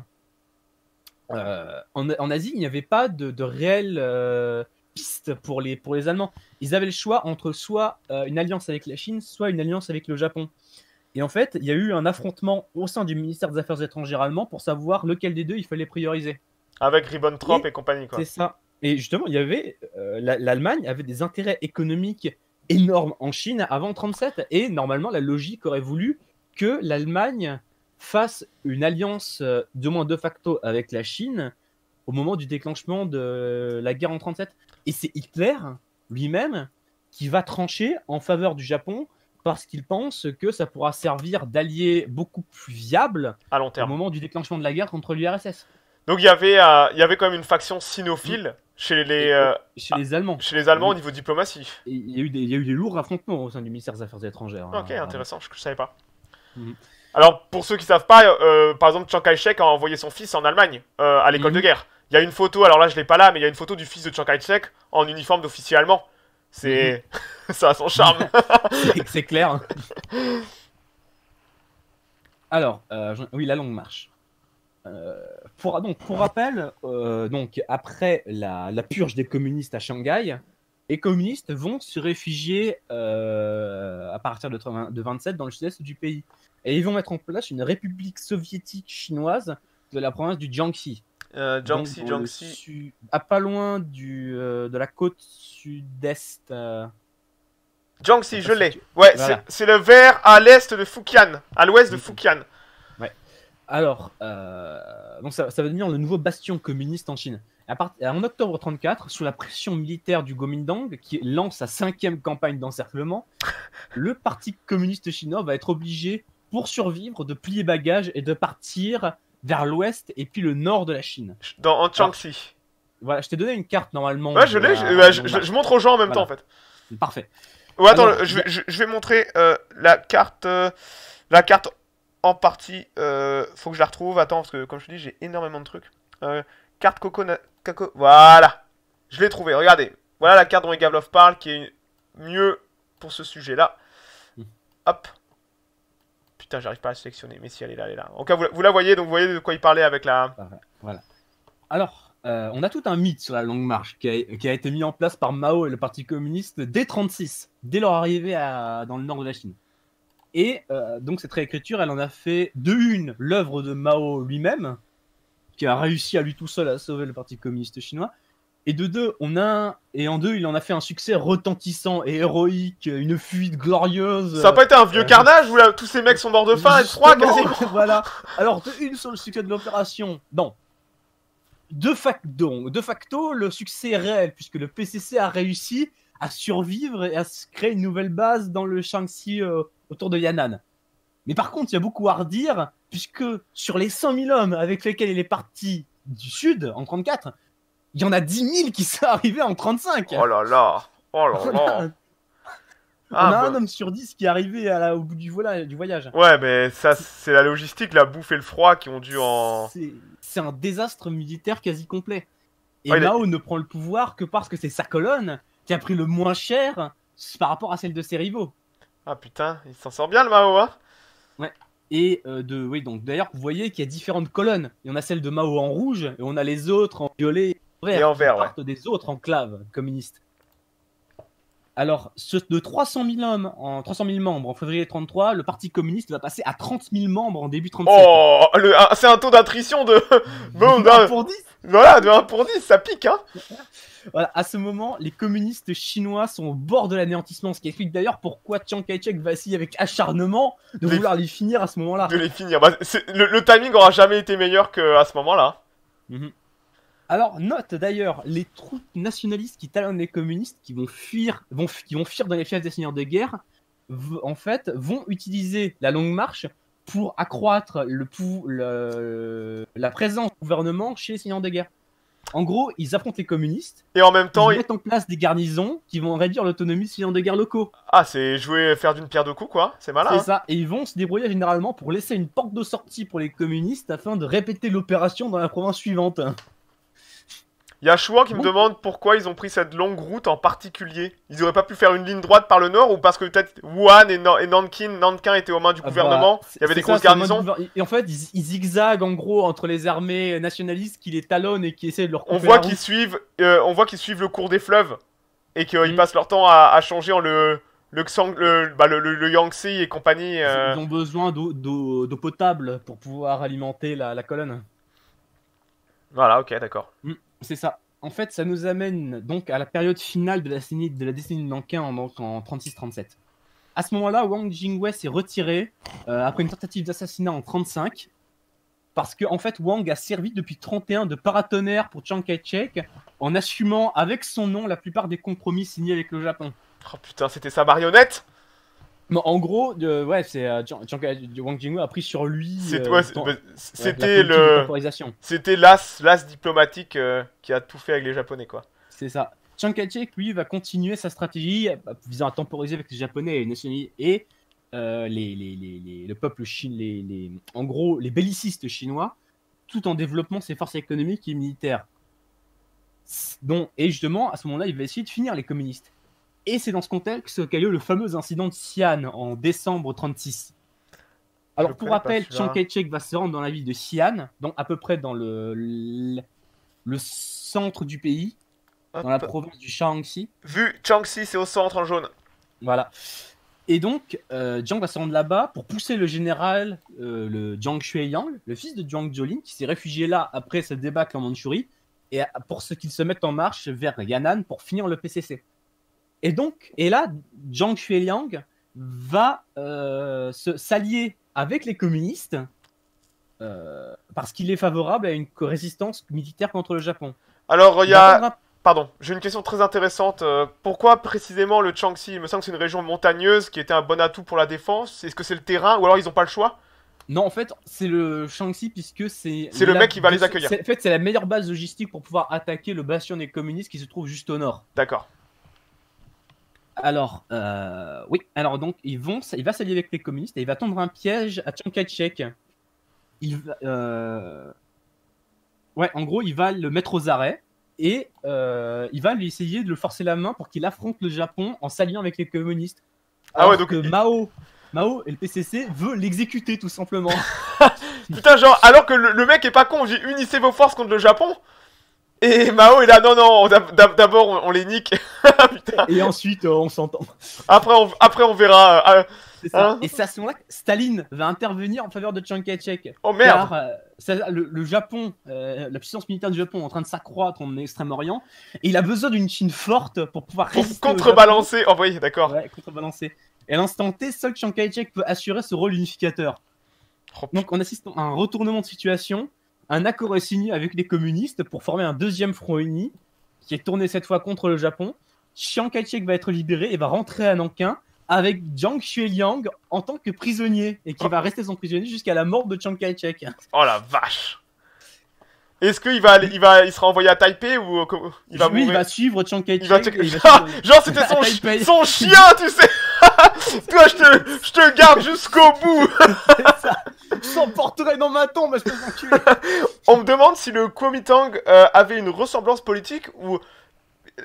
euh, en, Asie, il n'y avait pas de, de réelle euh, piste pour les, pour les Allemands. Ils avaient le choix entre soit une alliance avec la Chine, soit une alliance avec le Japon. Et en fait, il y a eu un affrontement au sein du ministère des Affaires étrangères allemand pour savoir lequel des deux il fallait prioriser. Avec Ribbentrop et, et compagnie. C'est ça. Et justement, il y avait euh, l'Allemagne avait des intérêts économiques énormes en Chine avant 37. Et normalement, la logique aurait voulu que l'Allemagne fasse une alliance, euh, de moins de facto, avec la Chine au moment du déclenchement de la guerre en 37. Et c'est Hitler lui-même qui va trancher en faveur du Japon parce qu'il pense que ça pourra servir d'allié beaucoup plus viable à au moment du déclenchement de la guerre contre l'URSS. Donc il y avait, euh, y avait quand même une faction sinophile chez les, euh, les Allemands. Chez les Allemands au niveau diplomatie. Il y, a eu des, il y a eu des lourds affrontements au sein du ministère des Affaires étrangères. Hein, ok, intéressant, je ne savais pas. Mhm. Alors pour ceux qui savent pas, euh, par exemple, Chiang Kai-shek a envoyé son fils en Allemagne à l'école mhm. de guerre. Il y a une photo, alors là je l'ai pas là, mais il y a une photo du fils de Chiang Kai-shek en uniforme d'officier allemand. C'est, mhm. [LAUGHS] ça a son charme. [LAUGHS] c'est clair. [LAUGHS] alors, oui, la longue marche. Euh, pour, donc, pour rappel, euh, donc, après la, purge des communistes à Shanghai, les communistes vont se réfugier euh, à partir de, 27 dans le sud-est du pays. Et ils vont mettre en place une république soviétique chinoise de la province du Jiangxi. Jiangxi, Jiangxi. à pas loin du, de la côte sud-est. Jiangxi, je l'ai. Ouais, c'est le vert à l'est de Fujian, à l'ouest de Fujian. Alors, euh, donc ça, va devenir le nouveau bastion communiste en Chine. À part, en octobre 34, sous la pression militaire du Gomindang, qui lance sa cinquième campagne d'encerclement, le Parti communiste chinois va être obligé, pour survivre, de plier bagages et de partir vers l'ouest et puis le nord de la Chine. Dans en Changxi. Voilà, je t'ai donné une carte normalement. Ouais, je l'ai. Bah, je, montre aux gens en même temps en fait. Parfait. Ouais, attends, je, vais, montrer euh, la carte, euh, la carte en partie, euh, faut que je la retrouve. Attends, parce que comme je te dis, j'ai énormément de trucs. Euh, carte Coco, Voilà. Je l'ai trouvée, regardez. Voilà la carte dont Gavlov parle, qui est mieux pour ce sujet-là. Hmm. Hop. Putain, j'arrive pas à la sélectionner, mais si elle est là, elle est là. En cas, vous, la voyez, donc vous voyez de quoi il parlait avec la. Voilà. Alors, euh, on a tout un mythe sur la longue marche qui a, été mis en place par Mao et le Parti communiste dès 36, dès leur arrivée dans le nord de la Chine. Et euh, donc cette réécriture, elle en a fait de une l'œuvre de Mao lui-même, qui a réussi à lui tout seul à sauver le Parti communiste chinois. Et de deux, on a et en deux, il en a fait un succès retentissant et héroïque, une fuite glorieuse. Ça n'a pas été un vieux euh, carnage où tous ces mecs sont morts de faim et trois [LAUGHS] Voilà. Alors de une sur le succès de l'opération, non. De facto, de facto, le succès est réel puisque le PCC a réussi à survivre et à se créer une nouvelle base dans le Shaanxi euh, autour de Yanan. Mais par contre, il y a beaucoup à redire, puisque sur les 100 000 hommes avec lesquels il est parti du Sud en 34, il y en a 10 000 qui sont [LAUGHS] arrivés en 35. Oh là là Oh là là On a [LAUGHS] ah, un bah. homme sur 10 qui est arrivé au bout du, du voyage. Ouais, mais ça, c'est la logistique, la bouffe et le froid qui ont dû en. C'est un désastre militaire quasi complet. Et ah, Mao ne prend le pouvoir que parce que c'est sa colonne qui a pris le moins cher par rapport à celle de ses rivaux. Ah putain, il s'en sort bien le Mao, hein Ouais. Et euh, de, oui, donc d'ailleurs, vous voyez qu'il y a différentes colonnes. Il y en a celle de Mao en rouge, et on a les autres en violet et en vert. Et en vert, des autres enclaves communistes. Alors, de 300 000, hommes en, 300 membres en février 33, le Parti communiste va passer à 30 000 membres en début 37. Oh, ah, c'est un taux d'attrition de... 1 [LAUGHS] pour 10 Voilà, de 1 pour 10, ça pique, hein [LAUGHS] voilà, à ce moment, les communistes chinois sont au bord de l'anéantissement, ce qui explique d'ailleurs pourquoi Chiang Kai-shek vacille avec acharnement de les... vouloir les finir à ce moment-là. De les finir, bah, le, le, timing aura jamais été meilleur qu'à ce moment-là. Mm alors note d'ailleurs les troupes nationalistes qui talonnent les communistes, qui vont fuir, qui vont fuir dans les fiefs des seigneurs de guerre, en fait, vont utiliser la longue marche pour accroître la présence du gouvernement chez les seigneurs de guerre. En gros, ils affrontent les communistes. Et en même temps, ils, mettent en place des garnisons qui vont réduire l'autonomie des seigneurs de guerre locaux. Ah, c'est jouer faire d'une pierre deux coups, quoi. C'est malin. C'est hein. ça. Et ils vont se débrouiller généralement pour laisser une porte de sortie pour les communistes afin de répéter l'opération dans la province suivante. Il Chouan qui me demande pourquoi ils ont pris cette longue route en particulier. Ils n'auraient pas pu faire une ligne droite par le nord ou parce que peut-être Wuhan et, Nankin, étaient aux mains du ah bah, gouvernement Il y avait des grosses garnisons Et en fait, ils, zigzaguent en gros entre les armées nationalistes qui les talonnent et qui essaient de leur couper On voit qu'ils suivent, euh, on voit qu'ils suivent le cours des fleuves et qu'ils mm. passent leur temps à, changer en bah, le le, le, Yangtze et compagnie. Ils euh. ont besoin d'eau potable pour pouvoir alimenter la, colonne. Voilà, ok, d'accord. Mm. C'est ça. En fait, ça nous amène donc à la période finale de la décennie de, Nankin en, en 36-37. À ce moment-là, Wang Jingwei s'est retiré euh, après une tentative d'assassinat en 35 parce que en fait Wang a servi depuis 31 de paratonnerre pour Chiang Kai-shek en assumant avec son nom la plupart des compromis signés avec le Japon. Oh putain, c'était sa marionnette en gros, ouais, c'est euh, Wang Jingwu a pris sur lui. Euh, bah, c'était temporisation. le. C'était l'as, l'as diplomatique euh, qui a tout fait avec les Japonais, quoi. C'est ça. Chiang Kai-shek, lui, va continuer sa stratégie visant à temporiser avec les Japonais et les nationalistes et les, les, les, le peuple chinois, en gros, les bellicistes chinois, tout en développant ses forces économiques et militaires. Donc, et justement, à ce moment-là, il va essayer de finir les communistes. Et c'est dans ce contexte qu'a lieu le fameux incident de Xi'an en décembre 36. Alors, pour rappel, Chiang Kai-shek va se rendre dans la ville de Xi'an, donc à peu près dans le, le, centre du pays, dans la province du Shaanxi. Vu Shaanxi, c'est au centre en jaune. Voilà. Et donc, euh, Jiang va se rendre là-bas pour pousser le général, euh, le Jiang yang, le fils de Jiang Jolin, qui s'est réfugié là après cette débâcle en Mandchourie, et pour ce qu'il se mette en marche vers Yan'an pour finir le PCC. Et donc, et là, Zhang Xueliang va euh, s'allier avec les communistes euh, parce qu'il est favorable à une résistance militaire contre le Japon. Alors, il y a. Pardon, j'ai une question très intéressante. Euh, pourquoi précisément le Changxi Il me semble que c'est une région montagneuse qui était un bon atout pour la défense. Est-ce que c'est le terrain ou alors ils n'ont pas le choix non, en fait, c'est le Changxi puisque c'est. C'est le mec qui va les accueillir. En fait, c'est la meilleure base logistique pour pouvoir attaquer le bastion des communistes qui se trouve juste au nord. D'accord. Alors, euh, oui, alors donc, il va s'allier avec les communistes et il va tendre un piège à Chiang Kai-shek. Il euh, Ouais, en gros, il va le mettre aux arrêts et euh, il va lui essayer de le forcer la main pour qu'il affronte le Japon en s'alliant avec les communistes. ah ouais, donc. Mao, Mao et le PCC veut l'exécuter tout simplement. [LAUGHS] Putain, genre, alors que le, mec est pas con, j'ai unissez vos forces contre le Japon et Mao est là, non, non, d'abord on, les nique. [LAUGHS] Ah, et ensuite euh, on s'entend. Après on, après on verra. Euh, ah, hein. Et ça. à et ça, là que Staline va intervenir en faveur de Chiang Kai-shek. Oh merde euh, le, Japon, la puissance militaire du Japon est en train de s'accroître en Extrême-Orient. Et il a besoin d'une Chine forte pour pouvoir résister. contrebalancer, oh d'accord. Ouais, contrebalancer. Et à l'instant T, seul Chiang Kai-shek peut assurer ce rôle unificateur. Oh, Donc on assiste à un retournement de situation un accord est signé avec les communistes pour former un deuxième front uni qui est tourné cette fois contre le Japon. Chiang Kai-shek va être libéré et va rentrer à Nankin avec Jiang shi-yang en tant que prisonnier et qui oh. va rester son prisonnier jusqu'à la mort de Chiang Kai-shek. Oh la vache est-ce qu'il va, il va, il sera envoyé à Taipei ou euh, il va oui, il va suivre Chiang Kai-shek. [LAUGHS] Genre, c'était [LAUGHS] son chien, tu sais. [LAUGHS] Toi, je te, garde jusqu'au bout. [LAUGHS] je s'emporterai dans ma tombe, je [LAUGHS] On me demande si le Kuomintang euh, avait une ressemblance politique ou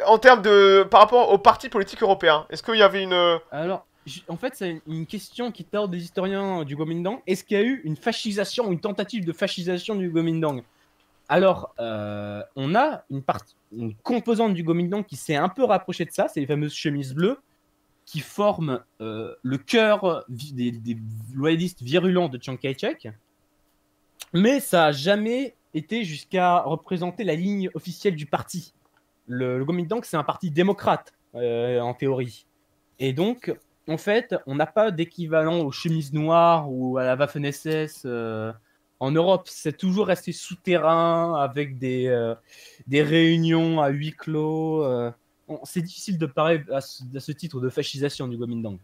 en termes de par rapport aux partis politiques européens. Est-ce qu'il y avait une euh, Alors, en fait, c'est une question qui tord des historiens du Kuomintang. Est-ce qu'il y a eu une fascisation, une tentative de fascisation du Kuomintang alors, euh, on a une partie, une composante du Gomindang qui s'est un peu rapprochée de ça, c'est les fameuses chemises bleues, qui forme euh, le cœur des, des, loyalistes virulents de Chiang Kai-shek, mais ça n'a jamais été jusqu'à représenter la ligne officielle du parti. Le, Kuomintang, c'est un parti démocrate, euh, en théorie. Et donc, en fait, on n'a pas d'équivalent aux chemises noires ou à la Waffen-SS euh, en Europe. C'est toujours resté souterrain, avec des, des réunions à huis clos c'est difficile de parler à ce, titre de fascisation du Guomindang.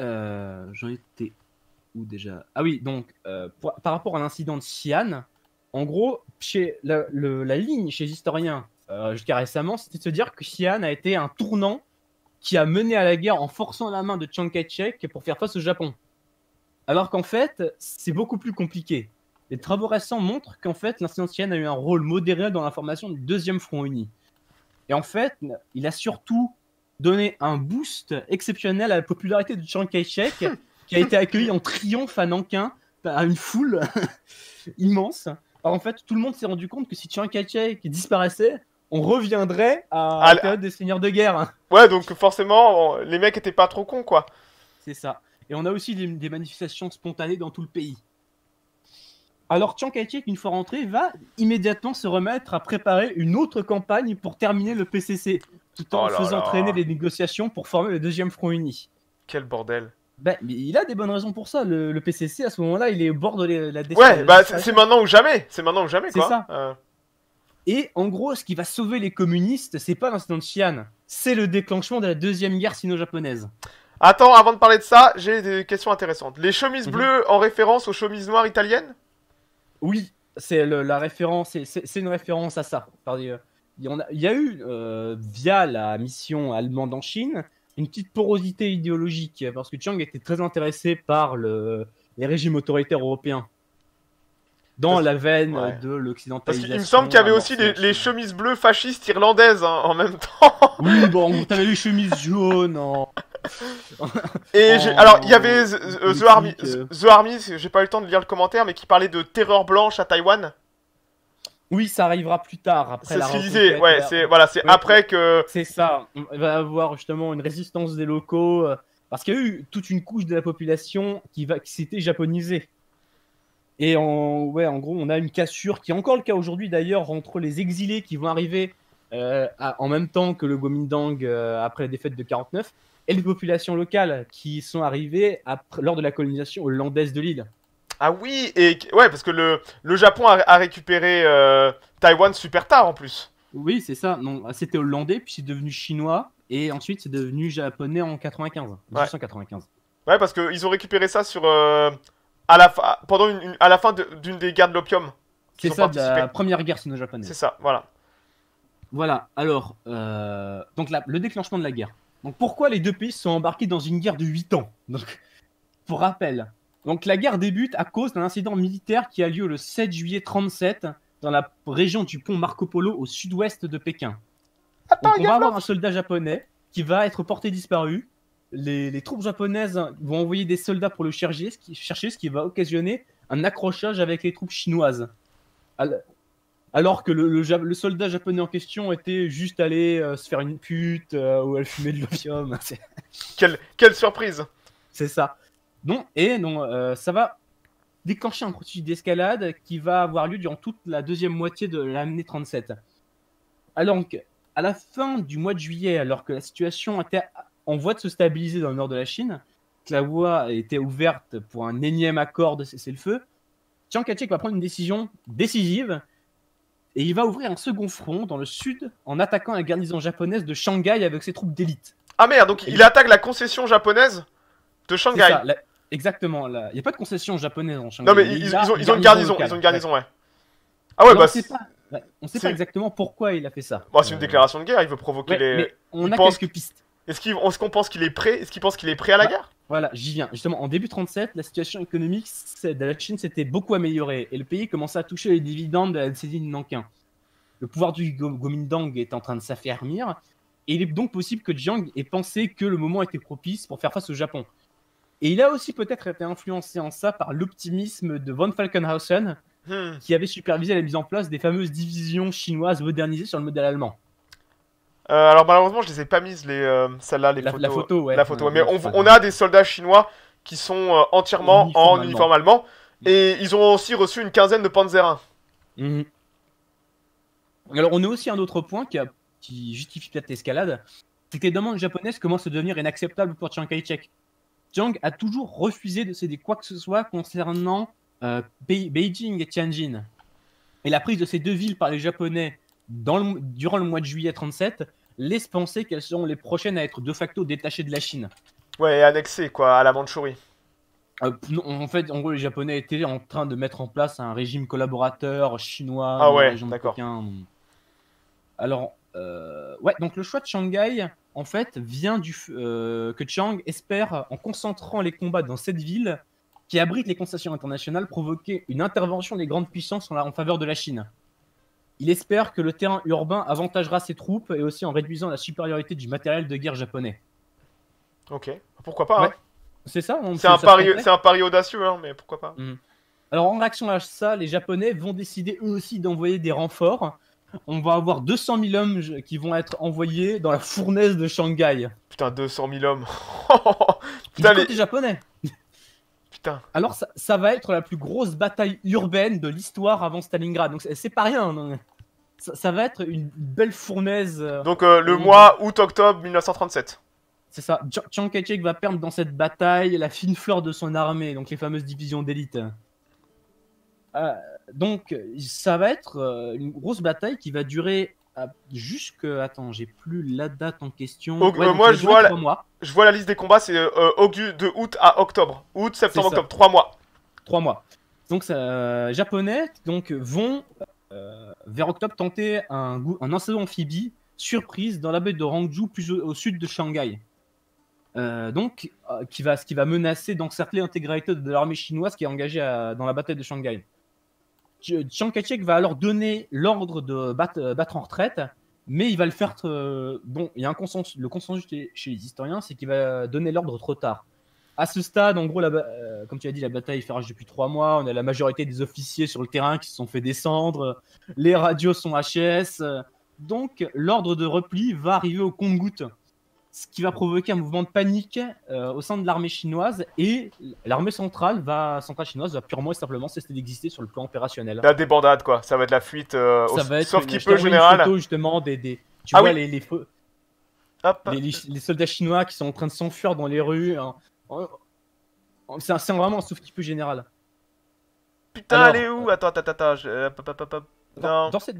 Euh, J'en étais où déjà Ah oui, donc euh, par rapport à l'incident de Xi'an, en gros, chez la, ligne chez les historiens euh, jusqu'à récemment, c'était de se dire que Xi'an a été un tournant qui a mené à la guerre en forçant la main de Chiang Kai-shek pour faire face au Japon. Alors qu'en fait, c'est beaucoup plus compliqué. Les travaux récents montrent qu'en fait, l'instant a eu un rôle modéré dans la formation du deuxième front uni. Et en fait, il a surtout donné un boost exceptionnel à la popularité de Chiang Kai-shek, [LAUGHS] qui a été accueilli en triomphe à Nankin par une foule [LAUGHS] immense. Alors en fait, tout le monde s'est rendu compte que si Chiang Kai-shek disparaissait, on reviendrait à, à la période des seigneurs de guerre. Ouais, donc forcément, les mecs étaient pas trop cons, quoi. C'est ça. Et on a aussi des, des manifestations spontanées dans tout le pays. Alors Chiang Kai-shek, une fois rentré, va immédiatement se remettre à préparer une autre campagne pour terminer le PCC, tout en oh faisant traîner les négociations pour former le deuxième front uni. Quel bordel ben, il a des bonnes raisons pour ça. Le, PCC, à ce moment-là, il est au bord de la défaite. Ouais, bah, c'est maintenant ou jamais. C'est maintenant ou jamais, quoi. C'est ça. Euh. Et en gros, ce qui va sauver les communistes, c'est pas l'incident de Xi'an. C'est le déclenchement de la deuxième guerre sino-japonaise. Attends, avant de parler de ça, j'ai des questions intéressantes. Les chemises mhm. bleues en référence aux chemises noires italiennes oui, c'est la référence, c'est une référence à ça. Euh, il y, a, eu, euh, via la mission allemande en Chine, une petite porosité idéologique, parce que Chiang était très intéressé par le, les régimes autoritaires européens. Dans la veine de l'occidentalisation. Il me semble qu'il y avait aussi les, chemises bleues fascistes irlandaises hein, en même temps. Oui, bon, [LAUGHS] t'avais les chemises jaunes en, et alors, il y avait euh, euh. The, Army, j'ai pas eu le temps de lire le commentaire, mais qui parlait de terreur blanche à Taïwan. Oui, ça arrivera plus tard C'est ce qu'il disait. Ouais, c'est voilà, c'est après que. C'est ça. il va avoir justement une résistance des locaux euh, parce qu'il y a eu toute une couche de la population qui qui s'était japonisée. Et en ouais, en gros, on a une cassure qui est encore le cas aujourd'hui d'ailleurs entre les exilés qui vont arriver en même temps que le Gomindang après la défaite de 49 et les populations locales qui sont arrivées après, lors de la colonisation hollandaise de l'île. Ah oui, et ouais, parce que le, le Japon a, récupéré Taiwan euh, Taïwan super tard en plus. Oui, c'est ça. Non, c'était hollandais, puis c'est devenu chinois, et ensuite c'est devenu japonais en 95, 1995. Ouais, parce qu'ils ont récupéré ça sur euh, à la pendant une, à la fin d'une des guerres de l'opium. C'est ça, la première guerre sino-japonaise. C'est ça, voilà. Voilà. Alors, euh, donc la... le déclenchement de la guerre. Donc pourquoi les deux pays sont embarqués dans une guerre de 8 ans Pour rappel, donc la guerre débute à cause d'un incident militaire qui a lieu le 7 juillet 37 dans la région du pont Marco Polo au sud-ouest de Pékin. on va avoir un soldat japonais qui va être porté disparu. Les, troupes japonaises vont envoyer des soldats pour le chercher, ce qui, chercher, ce qui va occasionner un accrochage avec les troupes chinoises alors que le, soldat japonais en question était juste allé euh, se faire une pute euh, ou elle fumait de l'opium. [LAUGHS] quelle, surprise C'est ça. Non, et non, euh, ça va déclencher un processus d'escalade qui va avoir lieu durant toute la deuxième moitié de l'année 37. Alors qu'à la fin du mois de juillet, alors que la situation était en voie de se stabiliser dans le nord de la Chine, que la voie était ouverte pour un énième accord de cessez-le-feu, Chiang Kai-shek va prendre une décision décisive et il va ouvrir un second front dans le sud en attaquant la garnison japonaise de Shanghai avec ses troupes d'élite. Ah merde, donc il attaque la concession japonaise de Shanghai. Exactement, il n'y a pas de concession japonaise en Shanghai. Non mais, ils, ont, une garnison, ils ont une garnison, ouais. Ah ouais, bah. On sait pas, sait pas exactement pourquoi il a fait ça. Bah, c'est une euh, déclaration de guerre, il veut provoquer les. Mais on a pense... quelques pistes. Est-ce qu'on pense qu'il est prêt ce qu'il pense qu'il est prêt à la bah, guerre Voilà, j'y viens. Justement, en début 37, la situation économique de la Chine s'était beaucoup améliorée et le pays commençait à toucher les dividendes de la saisie de Nankin. Le pouvoir du Gomindang est en train de s'affermir et il est donc possible que Jiang ait pensé que le moment était propice pour faire face au Japon. Et il a aussi peut-être été influencé en ça par l'optimisme de von Falkenhausen, hmm. qui avait supervisé la mise en place des fameuses divisions chinoises modernisées sur le modèle allemand. Euh, alors malheureusement, je les ai pas mises les euh, celles-là les photos. La photo, mais on, a des soldats chinois qui sont euh, entièrement en uniforme allemand et ils ont aussi reçu une quinzaine de Panzer 1. Mhm. Alors on a aussi un autre point qui, justifie peut-être l'escalade, c'est que les demandes japonaises commencent à devenir inacceptables pour Chiang Kai-shek. Chiang a toujours refusé de céder quoi que ce soit concernant Pékin, Beijing et Tianjin. Et la prise de ces deux villes par les Japonais dans durant le mois de juillet 1937 laisse penser qu'elles seront les prochaines à être de facto détachées de la Chine. Ouais, et annexées, quoi, à la Mandchourie. Euh, en fait, en gros, les Japonais étaient en train de mettre en place un régime collaborateur chinois. Ah ouais, d'accord. Alors, euh, ouais, donc le choix de Shanghai, en fait, vient du fait euh, que Chang espère, en concentrant les combats dans cette ville qui abrite les concessions internationales, provoquer une intervention des grandes puissances en faveur de la Chine. Il espère que le terrain urbain avantagera ses troupes et aussi en réduisant la supériorité du matériel de guerre japonais. Ok, pourquoi pas hein. C'est ça C'est un, pari, un pari audacieux, hein, mais pourquoi pas mhm. Alors en réaction à ça, les Japonais vont décider eux aussi d'envoyer des renforts. On va avoir 200 000 hommes qui vont être envoyés dans la fournaise de Shanghai. Putain, 200 000 hommes. [LAUGHS] Putain, les... les... Japonais. Alors, ça, va être la plus grosse bataille urbaine de l'histoire avant Stalingrad. Donc, c'est pas rien. Hein. ça, va être une belle fournaise. Euh, donc, euh, le mois août-octobre 1937. C'est ça. Chiang kai va perdre dans cette bataille la fine fleur de son armée, donc les fameuses divisions d'élite. Euh, donc, ça va être une grosse bataille qui va durer jusque attends j'ai plus la date en question euh, moi je vois la... liste des combats c'est euh, euh, de août à octobre août septembre octobre trois mois trois mois donc les japonais donc vont vers octobre tenter un un amphibie surprise dans la baie de Rangju plus au, sud de Shanghai donc qui va ce qui va menacer d'encercler l'intégralité de l'armée chinoise qui est engagée dans la bataille de Shanghai Kai-shek va alors donner l'ordre de euh, battre, en retraite, mais il va le faire. Euh, bon, il y a un consensus, le consensus chez les historiens, c'est qu'il va donner l'ordre trop tard. À ce stade, en gros, euh, comme tu as dit, la bataille fait rage depuis trois mois. On a la majorité des officiers sur le terrain qui se sont fait descendre. Les radios sont HS. Donc, l'ordre de repli va arriver au compte ce qui va provoquer un mouvement de panique euh, au sein de l'armée chinoise et l'armée centrale va centrale chinoise va purement et simplement cesser d'exister sur le plan opérationnel. La débandade quoi, ça va être la fuite euh, au... sauf qu'il peut général. justement des, des tu ah vois les les, feux, les soldats chinois qui sont en train de s'enfuir dans les rues. Hein. Oh. Oh, c'est vraiment un sauf qui peut général. Putain, elle est où euh, Attends, attends, attends. Dans, dans, cette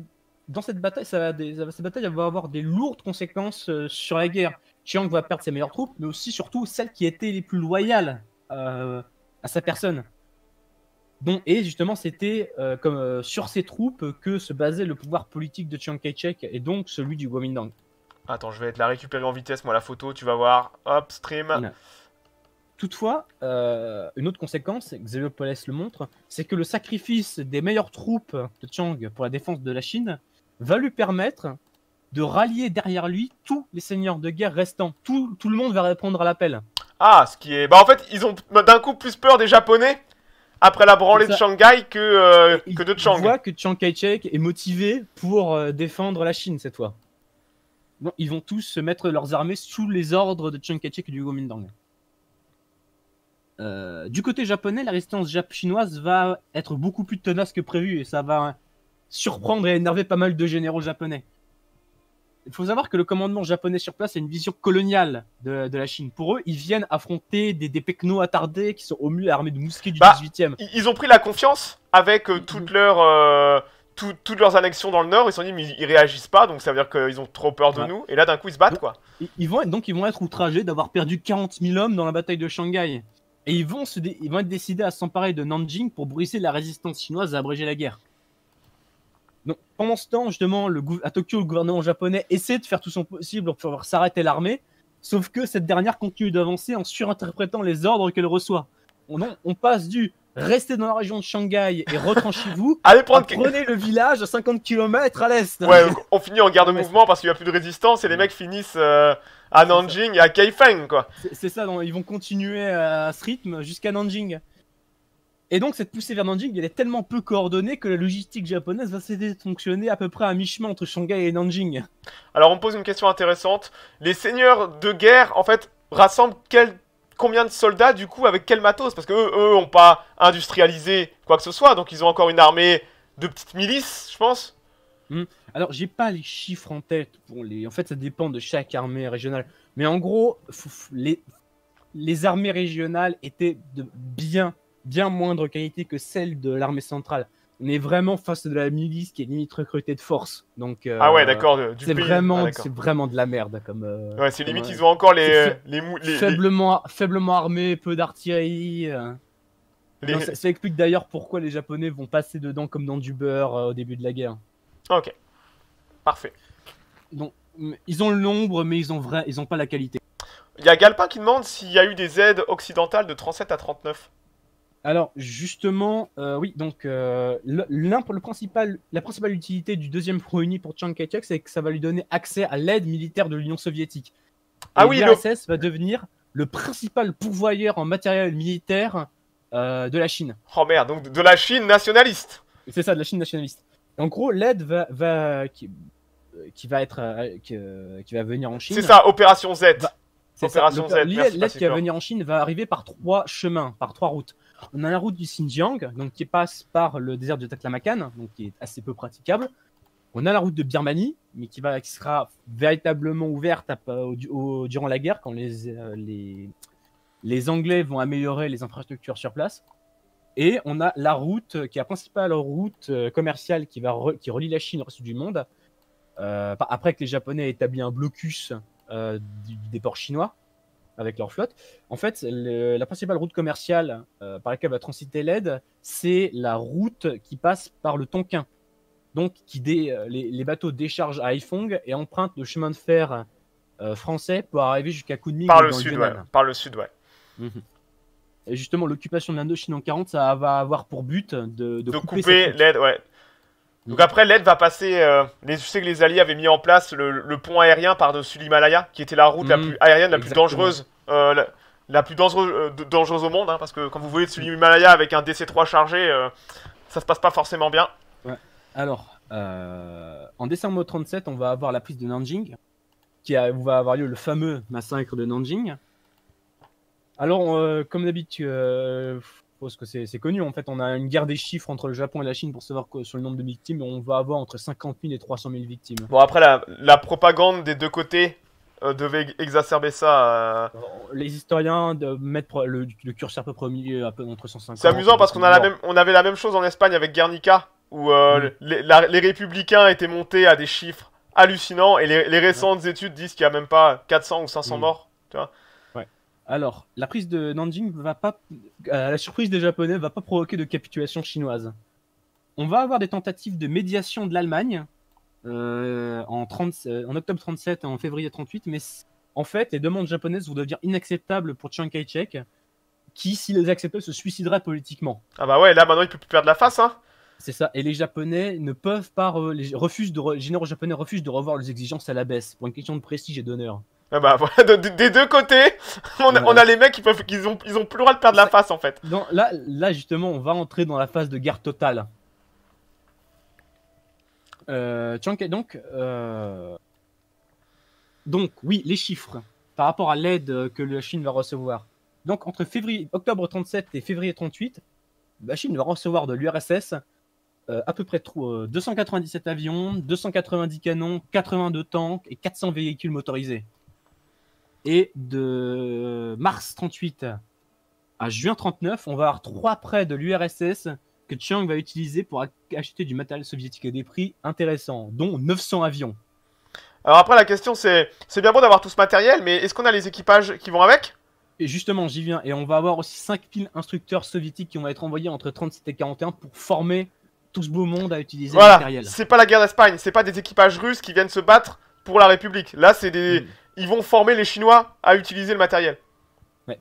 dans cette bataille, ça va, des, cette bataille va avoir des lourdes conséquences sur la guerre. Chiang va perdre ses meilleures troupes, mais aussi surtout celles qui étaient les plus loyales euh, à sa personne. Bon, et justement, c'était euh, comme euh, sur ces troupes que se basait le pouvoir politique de Chiang Kai-shek et donc celui du Kuomintang. Attends, je vais te la récupérer en vitesse, moi, la photo, tu vas voir. Hop, stream. Toutefois, une autre conséquence, Xavier le montre, c'est que le sacrifice des meilleures troupes de Chiang pour la défense de la Chine va lui permettre de rallier derrière lui tous les seigneurs de guerre restants. Tout, le monde va répondre à l'appel. Ah, ce qui est... Bah en fait, ils ont d'un coup plus peur des Japonais après la branlée de Shanghai que, euh, que de Chang. On voit que Chiang Kai-shek est motivé pour euh, défendre la Chine cette fois. Bon, ils vont tous se mettre leurs armées sous les ordres de Chiang Kai-shek et du Kuomintang. Euh, du côté japonais, la résistance chinoise va être beaucoup plus tenace que prévu et ça va surprendre et énerver pas mal de généraux japonais. Il faut savoir que le commandement japonais sur place a une vision coloniale de, la Chine. Pour eux, ils viennent affronter des, des attardés qui sont au mieux armés de mousquets du 18e. Bah, ils ont pris la confiance avec euh, toutes leurs. Euh, toutes leurs annexions dans le nord, ils se sont dit mais ils réagissent pas, donc ça veut dire qu'ils ont trop peur de nous. Et là d'un coup ils se battent quoi. Ils vont être, donc ils vont être outragés d'avoir perdu 40 000 hommes dans la bataille de Shanghai. Et ils vont, se ils vont être décidés à s'emparer de Nanjing pour briser la résistance chinoise et abréger la guerre pendant ce temps, justement, à Tokyo, le gouvernement japonais essaie de faire tout son possible pour pouvoir s'arrêter l'armée, sauf que cette dernière continue d'avancer en surinterprétant les ordres qu'elle reçoit. On, passe du restez dans la région de Shanghai et retranchez-vous. [LAUGHS] prenez le village à 50 km à l'est. Ouais, [LAUGHS] on finit en garde mouvement parce qu'il n'y a plus de résistance et les mecs finissent euh, à Nanjing et à Kaifeng quoi. C'est ça, ils vont continuer euh, à ce rythme jusqu'à Nanjing. Et donc cette poussée vers Nanjing, elle est tellement peu coordonnée que la logistique japonaise va cesser de fonctionner à peu près à mi-chemin entre Shanghai et Nanjing. Alors on pose une question intéressante. Les seigneurs de guerre, en fait, rassemblent quel... combien de soldats du coup avec quel matos Parce que eux, n'ont ont pas industrialisé quoi que ce soit, donc ils ont encore une armée de petites milices, je pense. Hmm. Alors j'ai pas les chiffres en tête pour les. En fait, ça dépend de chaque armée régionale. Mais en gros, les les armées régionales étaient de bien bien moindre qualité que celle de l'armée centrale. On est vraiment face de la milice qui est limite recrutée de force. Donc, euh, ah ouais, d'accord. C'est vraiment, ah, c'est vraiment de la merde. Comme, euh, ouais, c'est limite, ils ont encore les. les, faiblement, faiblement armés, peu d'artillerie. Euh. ça, explique d'ailleurs pourquoi les Japonais vont passer dedans comme dans du beurre au début de la guerre. Ok, parfait. Donc, ils ont l'ombre, mais ils ont, vrai, ils ont pas la qualité. Il y a Galpin qui demande s'il y a eu des aides occidentales de 37 à 39. Alors justement, euh, oui, donc euh, le, le principal, la principale utilité du deuxième front uni pour Chiang Kai-shek, c'est que ça va lui donner accès à l'aide militaire de l'Union soviétique. Ah oui, l'URSS va devenir le principal pourvoyeur en matériel militaire euh, de la Chine. Oh merde, donc de la Chine nationaliste. C'est ça, de la Chine nationaliste. En gros, l'aide qui, va venir en Chine. C'est ça, opération Z. Z. L'aide qui va venir en Chine va arriver par trois chemins, par trois routes. On a la route du Xinjiang, donc qui passe par le désert de Taklamakan, donc qui est assez peu praticable. On a la route de Birmanie, mais qui, va, sera véritablement ouverte durant la guerre, quand euh, les, les, Anglais vont améliorer les infrastructures sur place. Et on a la route, euh, qui est la principale route euh, commerciale qui, va qui relie la Chine au reste du monde, après que les Japonais aient établi un blocus des ports chinois avec leur flotte. En fait, la principale route commerciale euh, par laquelle va transiter l'aide, c'est la route qui passe par le Tonkin. Donc, qui dé, euh, les, bateaux déchargent à Haiphong et empruntent le chemin de fer euh, français pour arriver jusqu'à Kunming. Par, le sud, ouais. par le sud, ouais. Mhm. Et justement, l'occupation de l'Indochine en 40, ça va avoir pour but de, de, couper l'aide, ouais, donc après, l'aide va passer. Euh, les, je sais que les Alliés avaient mis en place le, pont aérien par-dessus l'Himalaya, qui était la route la mhm. plus aérienne, la plus dangereuse, euh, la, plus dangereuse, euh, dangereuse au monde, hein, parce que quand vous voyez sur l'Himalaya avec un DC-3 chargé, ça se passe pas forcément bien. Alors, en décembre 37, on va avoir la prise de Nanjing, qui va avoir lieu le fameux massacre de Nanjing. Alors, comme d'habitude, suppose que c'est connu. En fait, on a une guerre des chiffres entre le Japon et la Chine pour savoir sur le nombre de victimes. On va avoir entre 50 000 et 300 000 victimes. Bon, après, la, propagande des deux côtés euh, devait exacerber ça. Euh. Les historiens de mettre le, curseur à peu près au milieu, à peu, entre 150. C'est amusant parce qu'on avait la même chose en Espagne avec Guernica, où euh, mm. les, républicains étaient montés à des chiffres hallucinants, et les, récentes études disent qu'il n'y a même pas 400 ou 500 mm. morts. Tu vois alors, la prise de Nanjing va pas, euh, la surprise des Japonais, va pas provoquer de capitulation chinoise. On va avoir des tentatives de médiation de l'Allemagne euh, euh, en, octobre 37 et en février 38, mais en fait, les demandes japonaises vont devenir inacceptables pour Chiang Kai-shek, qui, s'il les acceptait, se suiciderait politiquement. Ah bah ouais, là maintenant il peut plus perdre la face, hein c'est ça. Et les Japonais ne peuvent pas, les, les généraux japonais refusent de revoir les exigences à la baisse pour une question de prestige et d'honneur. Ah bah [LAUGHS] des deux côtés, [LAUGHS] on a, les mecs qui peuvent, ils ont, ils ont plus le droit de perdre la face en fait. Non, là, là justement, on va entrer dans la phase de guerre totale. Euh, donc, euh, donc oui, les chiffres par rapport à l'aide euh, que la Chine va recevoir. Donc entre février, octobre 37 et février 38, la Chine va recevoir de l'URSS euh, à peu près 297 avions, 290 canons, 82 tanks et 400 véhicules motorisés. Et de mars 38 à juin 39, on va avoir trois prêts de l'URSS que Chiang va utiliser pour acheter du matériel soviétique à des prix intéressants, dont 900 avions. Alors après, la question c'est, c'est bien bon d'avoir tout ce matériel, mais est-ce qu'on a les équipages qui vont avec et justement, j'y viens. Et on va avoir aussi 5000 instructeurs soviétiques qui vont être envoyés entre 37 et 41 pour former tout ce beau monde à utiliser le matériel. C'est pas la guerre d'Espagne, c'est pas des équipages russes qui viennent se battre pour la République. Là, c'est des, hmm ils vont former les Chinois à utiliser le matériel. Ouais.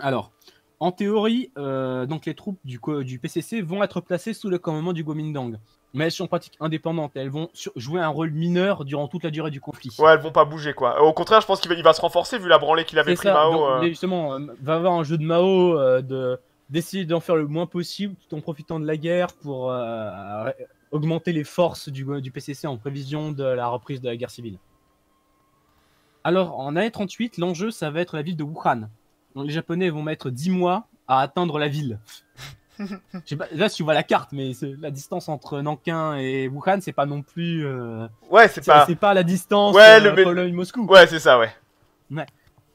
Alors, en théorie, euh, donc les troupes du, du, PCC vont être placées sous le commandement du Kuomintang. Mais elles sont en pratique indépendantes. Elles vont jouer un rôle mineur durant toute la durée du conflit. Ouais, elles vont pas bouger quoi. Au contraire, je pense qu'il va, se renforcer vu la branlée qu'il avait pris Mao. Donc, euh. Justement, euh, va avoir un jeu de Mao de d'essayer d'en faire le moins possible tout en profitant de la guerre pour augmenter les forces du, du PCC en prévision de la reprise de la guerre civile. Alors, en année 38, l'enjeu, ça va être la ville de Wuhan. les Japonais vont mettre 10 mois à atteindre la ville. [LAUGHS] pas, là, tu vois la carte, mais la distance entre Nankin et Wuhan, c'est pas non plus. Euh, ouais, c'est pas. C'est pas la distance de euh, moscou Ouais, c'est ça, ouais.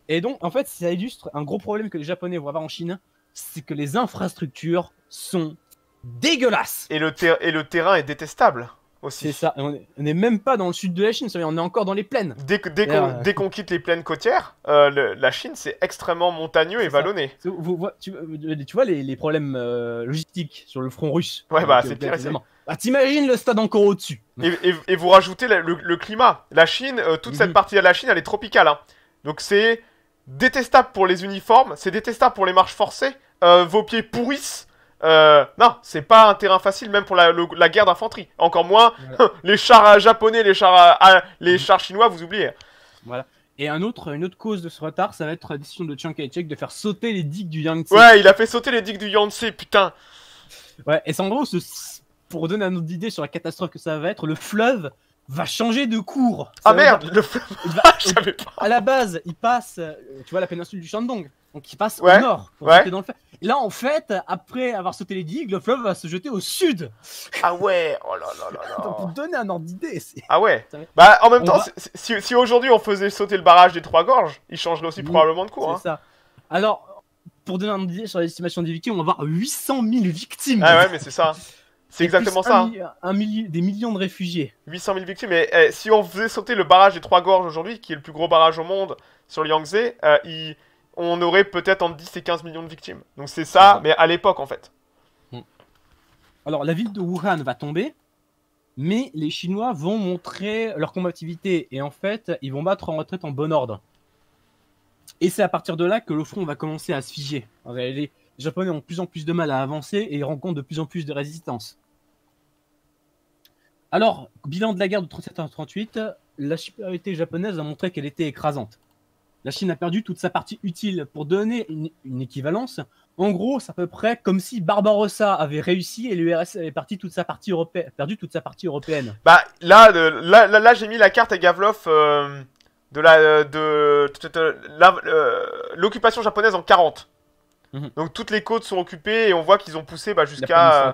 Et donc, en fait, ça illustre un gros problème que les Japonais vont avoir en Chine c'est que les infrastructures sont dégueulasses. et le terrain est détestable. C'est ça. On n'est même pas dans le sud de la Chine, on est encore dans les plaines. Dès, qu'on euh, dès quitte les plaines côtières, euh, la Chine, c'est extrêmement montagneux et vallonné. Vous, euh, tu, vois les, problèmes logistiques sur le front russe. Ouais, bah c'est pire. Bah, t'imagines le stade encore au-dessus. Et, vous rajoutez le, climat. La Chine, toute cette mhm. partie de la Chine, elle est tropicale. Hein. Donc c'est détestable pour les uniformes, c'est détestable pour les marches forcées. vos pieds pourrissent. Euh, non, c'est pas un terrain facile, même pour la, guerre d'infanterie. Encore moins [LAUGHS] les chars japonais, les chars, les mhm. chars chinois, vous oubliez. Voilà. Et un autre, une autre cause de ce retard, ça va être la décision de Chiang Kai-shek de faire sauter les digues du Yangtze. Ouais, il a fait sauter les digues du Yangtze, putain. Ouais, et c'est en gros, pour donner un autre idée sur la catastrophe que ça va être, le fleuve va changer de cours. ah merde, le fleuve. [LAUGHS] pas À la base, il passe, euh, tu vois, la péninsule du Shandong donc il passe au nord. Pour là, en fait, après avoir sauté les digues, le fleuve va se jeter au sud. Ah ouais, oh là là là. là. [LAUGHS] pour donner un ordre d'idée. Ah ouais. Bah, en même temps, si, aujourd'hui on faisait sauter le barrage des Trois Gorges, il changerait aussi probablement de cours. C'est hein. ça. Alors, pour donner un ordre d'idée sur l'estimation des victimes, on va avoir 800 000 victimes. Ah ouais, mais c'est ça. C'est exactement ça. Hein. Un, des millions de réfugiés. 800 000 victimes. Et eh, si on faisait sauter le barrage des Trois Gorges aujourd'hui, qui est le plus gros barrage au monde sur le Yangtze, euh, il on aurait peut-être entre 10 et 15 millions de victimes. Donc c'est ça, mais à l'époque en fait. Mm. Alors la ville de Wuhan va tomber, mais les Chinois vont montrer leur combativité et en fait ils vont battre en retraite en bon ordre. Et c'est à partir de là que le front va commencer à se figer. Les Japonais ont de plus en plus de mal à avancer et ils rencontrent de plus en plus de résistance. Alors, bilan de la guerre de 37 38, la supériorité japonaise a montré qu'elle était écrasante la Chine a perdu toute sa partie utile. Pour donner une, équivalence, en gros, c'est à peu près comme si Barbarossa avait réussi et l'URSS avait perdu toute sa partie européenne. Bah là, là, j'ai mis la carte à Gavlov euh, de la euh, de, euh, l'occupation japonaise en 40. Mhm. Donc toutes les côtes sont occupées et on voit qu'ils ont poussé bah, jusqu'à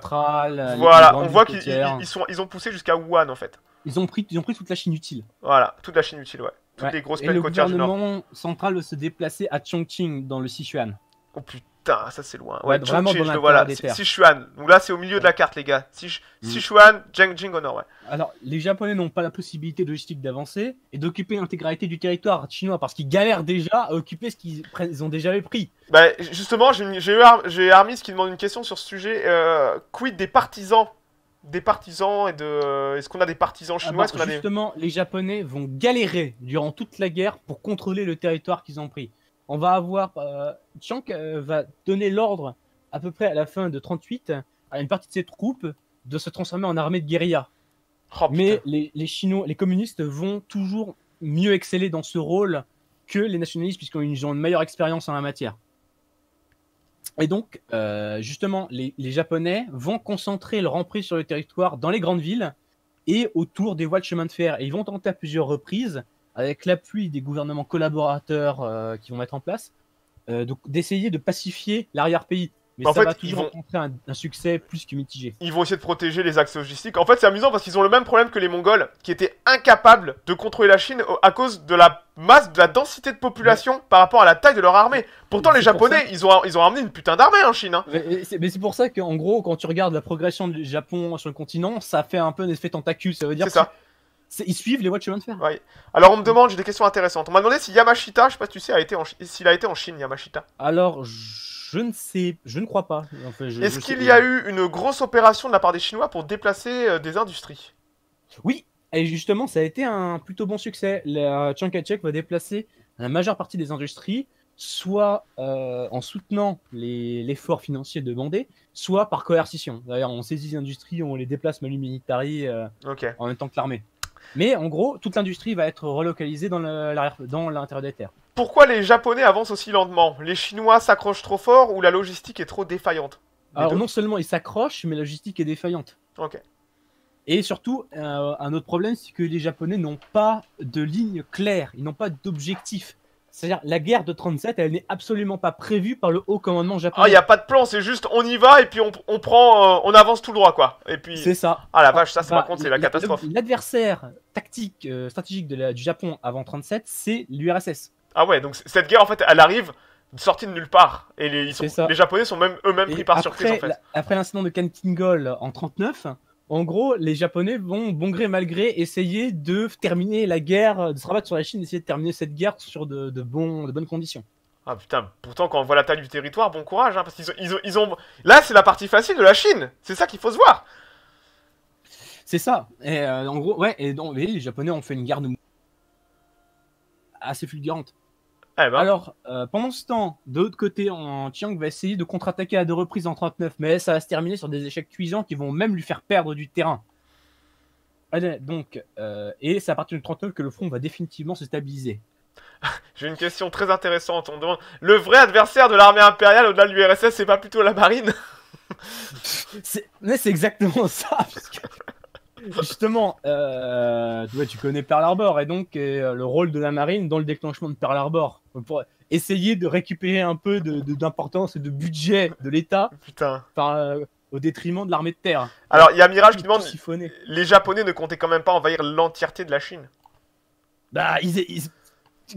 Voilà, on voit qu'ils sont ils ont poussé jusqu'à Wuhan en fait. Ils ont pris ils ont pris toute la Chine utile. Voilà, toute la Chine utile, ouais les grosses plaines côtières du Le gouvernement central veut se déplacer à Chongqing, dans le Sichuan. Oh putain, ça c'est loin. Ouais, vraiment dans le voilà. Des Sichuan. Donc là, c'est au milieu de la carte, les gars. Mm. Sichuan, Jiangjing au Nord, Alors, les Japonais n'ont pas la possibilité logistique d'avancer et d'occuper l'intégralité du territoire chinois parce qu'ils galèrent déjà à occuper ce qu'ils ont déjà pris. Bah, justement, j'ai eu Armis qui demande une question sur ce sujet. Euh, quid des partisans des partisans et de euh, est-ce qu'on a des partisans chinois ah, Justement, les Japonais vont galérer durant toute la guerre pour contrôler le territoire qu'ils ont pris. On va avoir euh, euh va donner l'ordre à peu près à la fin de 38 à une partie de ses troupes de se transformer en armée de guérilla. Oh, Mais les, les Chinois, les communistes vont toujours mieux exceller dans ce rôle que les nationalistes puisqu'ils ont une meilleure expérience en la matière. Et donc, euh, justement, les, Japonais vont concentrer leur emprise sur le territoire dans les grandes villes et autour des voies de chemin de fer. Et ils vont tenter à plusieurs reprises, avec l'appui des gouvernements collaborateurs euh, qui vont mettre en place, euh, d'essayer de pacifier l'arrière-pays fait, ils vont... un, succès plus que mitigé. Ils vont essayer de protéger les axes logistiques. En fait, c'est amusant parce qu'ils ont le même problème que les Mongols, qui étaient incapables de contrôler la Chine à cause de la masse, de la densité de population par rapport à la taille de leur armée. Pourtant, les Japonais, ils, ont, ils ont ramené une putain d'armée en Chine. Hein. Mais c'est pour ça qu'en gros, quand tu regardes la progression du Japon sur le continent, ça fait un peu un effet tentacule. Ça veut dire Ils suivent les voies de fer. Alors on me demande, j'ai des questions intéressantes. On m'a demandé si Yamashita, je sais pas si tu sais, s'il a été en Chine, Yamashita. Alors, je je ne sais, je ne crois pas. Est-ce qu'il y a eu une grosse opération de la part des Chinois pour déplacer euh, des industries Oui, et justement, ça a été un plutôt bon succès. La Chiang kai va déplacer la majeure partie des industries, soit euh, en soutenant l'effort financier demandé, soit par coercition. D'ailleurs, on saisit les industries, on les déplace mal militari euh, en même temps que l'armée. Mais en gros, toute l'industrie va être relocalisée dans l'intérieur des terres. Pourquoi les Japonais avancent aussi lentement Les Chinois s'accrochent trop fort ou la logistique est trop défaillante Alors non seulement ils s'accrochent, mais la logistique est défaillante. Ok. Et surtout, euh, un autre problème, c'est que les Japonais n'ont pas de ligne claire, ils n'ont pas d'objectif. C'est-à-dire, la guerre de 37, elle n'est absolument pas prévue par le haut commandement japonais. Ah, il n'y a pas de plan, c'est juste on y va et puis on, prend, euh, on avance tout droit, quoi. Et puis. C'est ça. Ah la vache, ça, se bah, par c'est la catastrophe. L'adversaire tactique, euh, stratégique du Japon avant 37, c'est l'URSS. Ah ouais, donc cette guerre, en fait, elle arrive sortie de nulle part. Et les, les Japonais sont même eux-mêmes pris par surprise, en fait. après l'incident de Kankingol en 39, en gros, les Japonais vont, bon gré mal gré, essayer de terminer la guerre, de se rabattre sur la Chine, essayer de terminer cette guerre sur de, bonnes conditions. Ah putain, pourtant quand on voit la taille du territoire, bon courage, hein, parce qu'ils ont, Là, c'est la partie facile de la Chine, c'est ça qu'il faut se voir. C'est ça. Et euh, en gros, ouais, et donc, les Japonais ont fait une guerre de assez fulgurante. Eh ben. Alors, euh, pendant ce temps, de l'autre côté, en Chiang va essayer de contre-attaquer à deux reprises en 39, mais ça va se terminer sur des échecs cuisants qui vont même lui faire perdre du terrain. donc, euh, et c'est à partir du 39 que le front va définitivement se stabiliser. [LAUGHS] J'ai une question très intéressante. On demande le vrai adversaire de l'armée impériale au-delà de l'URSS, c'est pas plutôt la marine [LAUGHS] Mais c'est exactement ça. Justement, euh, tu connais Pearl Harbor et donc euh, le rôle de la marine dans le déclenchement de Pearl Harbor pour essayer de récupérer un peu d'importance de, et de budget de l'État euh, au détriment de l'armée de terre. Alors, il y a Mirage qui demande les Japonais ne comptaient quand même pas envahir l'entièreté de la Chine Bah, ils,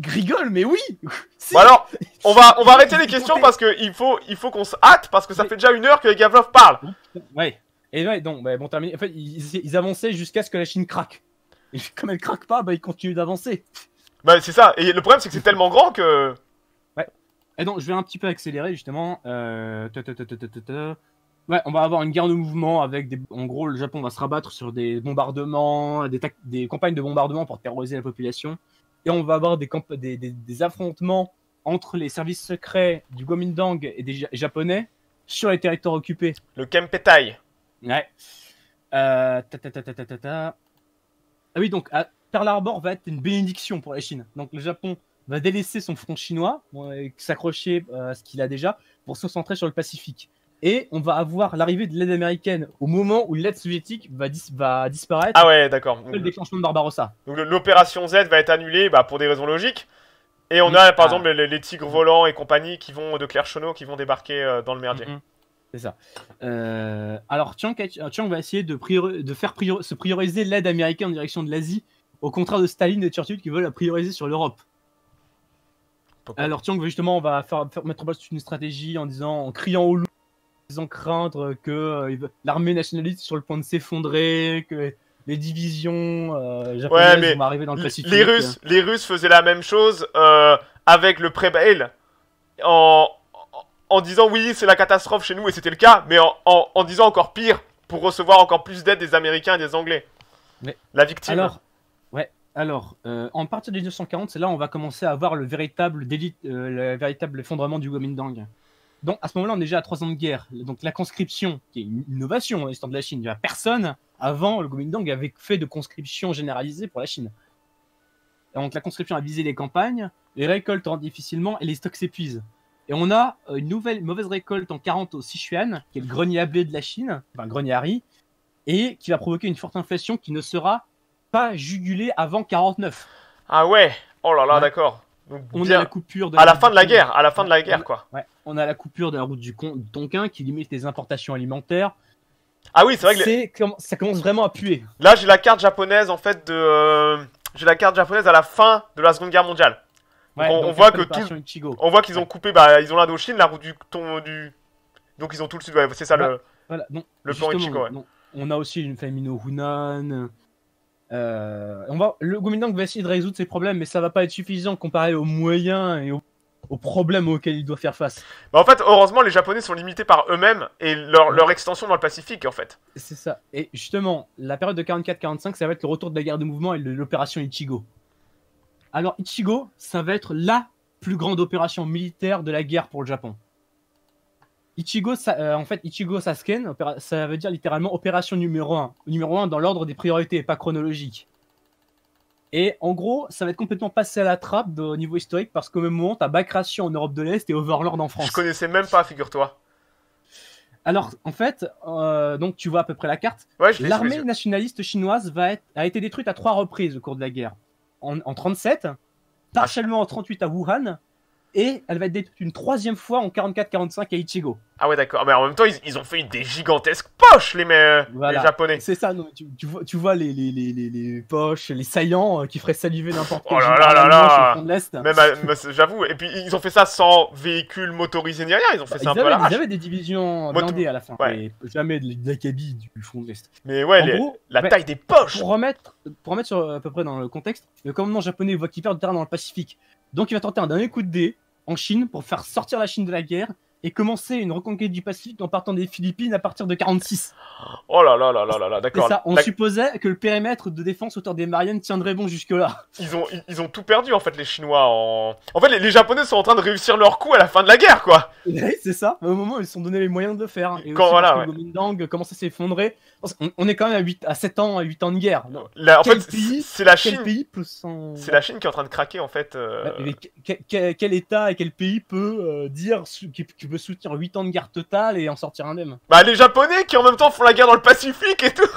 rigolent, mais oui [LAUGHS] bon alors, on va, on va arrêter les questions parce que il faut, il faut qu'on se hâte parce que ça fait déjà une heure que Gavlov parle. Ouais. Et ouais, donc, bah, bon, terminé. En fait, ils, avançaient jusqu'à ce que la Chine craque. Et [LAUGHS] comme elle craque pas, bah, ils continuent d'avancer. Bah, c'est ça. Et le problème, c'est que c'est tellement grand que. Ouais. Et donc, je vais un petit peu accélérer, justement. Euh, ouais, on va avoir une guerre de mouvement avec des. En gros, le Japon va se rabattre sur des bombardements, des, campagnes de bombardement pour terroriser la population. Et on va avoir des, affrontements entre les services secrets du Gomindang et des Japonais sur les territoires occupés. Le Kempetai. Ouais. Euh, ah oui, donc Pearl Harbor va être une bénédiction pour la Chine. Donc le Japon va délaisser son front chinois, euh, s'accrocher euh, à ce qu'il a déjà, pour se centrer sur le Pacifique. Et on va avoir l'arrivée de l'aide américaine au moment où l'aide soviétique va, disparaître. Ah ouais, d'accord. Le déclenchement de Barbarossa. Donc l'opération Z va être annulée bah, pour des raisons logiques. Et on a par ah. exemple les, tigres volants et compagnie qui vont de Claire qui vont débarquer dans le merdier. Mm-hmm. C'est ça. Euh, alors, euh, Chiang, va essayer de, faire se prioriser l'aide américaine en direction de l'Asie, au contraire de Staline et Churchill qui veulent la prioriser sur l'Europe. Alors, Chiang, justement, on va faire, mettre en place une stratégie en disant, en criant au loup, en disant craindre que euh, l'armée nationaliste soit sur le point de s'effondrer, que les divisions japonaises vont arriver dans le Pacifique. Les Russes, les Russes faisaient la même chose avec le pré-bail en en disant oui, c'est la catastrophe chez nous, et c'était le cas, mais en, disant encore pire pour recevoir encore plus d'aide des Américains et des Anglais. Mais la victime. Alors, ouais, alors, euh, en partir de 1940, c'est là où on va commencer à voir le véritable délit, euh, le véritable effondrement du Kuomintang. Donc, à ce moment-là, on est déjà à trois ans de guerre. Donc, la conscription, qui est une innovation dans hein, l'histoire de la Chine, il n'y a personne avant le Kuomintang avait fait de conscription généralisée pour la Chine. Donc, la conscription a visé les campagnes, les récoltes rendent difficilement et les stocks s'épuisent. Et on a euh, une nouvelle mauvaise récolte en 40 au Sichuan, qui est le grenier à blé de la Chine, enfin grenier à riz, et qui va provoquer une forte inflation qui ne sera pas jugulée avant 49. Ah ouais Oh là là, d'accord. on a la coupure de à la, fin de la guerre, à la fin de la guerre quoi. on a la coupure de la route du, Tonkin qui limite les importations alimentaires. Ah oui, c'est vrai que ça commence vraiment à puer. Là, j'ai la carte japonaise en fait de euh, j'ai la carte japonaise à la fin de la Seconde Guerre mondiale on, voit que on voit qu'ils ont coupé, bah, ils ont l'Indochine, la route du, ton, du. Donc ils ont tout le sud, c'est ça le, plan Ichigo. on a aussi une famille au Hunan. Euh, on va, le gouvernement va essayer de résoudre ses problèmes, mais ça va pas être suffisant comparé aux moyens et aux, problèmes auxquels il doit faire face. Bah, en fait, heureusement, les Japonais sont limités par eux-mêmes et leur, extension dans le Pacifique, en fait. C'est ça. Et justement, la période de 44-45, ça va être le retour de la guerre de mouvement et l'opération Ichigo. Alors Ichigo, ça va être la plus grande opération militaire de la guerre pour le Japon. Ichigo, ça, euh, en fait, Ichigo Sasuke, ça veut dire littéralement opération numéro 1. Numéro 1 dans l'ordre des priorités, pas chronologique. Et en gros, ça va être complètement passé à la trappe au niveau historique parce qu'au même moment, t'as Bacration en Europe de l'Est et Overlord en France. Je connaissais même pas, figure-toi. Alors, en fait, euh, donc tu vois à peu près la carte. L'armée nationaliste chinoise va être, a été détruite à trois reprises au cours de la guerre en, 37, partiellement en 38 à Wuhan, et elle va être détruite une troisième fois en 44-45 à Ichigo. Ah ouais, d'accord. Mais en même temps, ils, ont fait des gigantesques poches, les, mecs euh, Japonais. C'est ça, tu, vois, les, poches, les saillants euh, qui feraient saliver n'importe quoi. Oh là là là là euh, j'avoue, et puis ils ont fait ça sans véhicules motorisé ni rien, ils ont fait bah, ça un peu Ils avaient des divisions blindées à la fin, mais jamais de, de du fond de l'Est. Mais ouais, la taille des poches Pour remettre, pour remettre sur, à peu près dans le contexte, le commandement japonais voit qu'il perd de terrain dans le Pacifique. Donc il va tenter un dernier coup de dé en Chine pour faire sortir la Chine de la guerre et commencer une reconquête du Pacifique en partant des Philippines à partir de 46. Oh là là là là là, là d'accord. ça, on supposait que le périmètre de défense autour des Mariannes tiendrait bon jusque-là. Ils ont, ils, ont tout perdu en fait, les Chinois. En, en fait, les, Japonais sont en train de réussir leur coup à la fin de la guerre, quoi. [LAUGHS] c'est ça. Au moment où ils se sont donné les moyens de le faire. Hein. Et Quand aussi, voilà, commençait à s'effondrer, on, est quand même à, 8, 7 ans, à 8 ans de guerre. c'est la Chine. C'est la Chine qui est en train de craquer en fait. Euh. quel, État et quel pays peut euh, dire qui, peut soutenir 8 ans de guerre totale et en sortir indemne Bah les Japonais qui en même temps font la guerre dans le Pacifique et tout. [LAUGHS]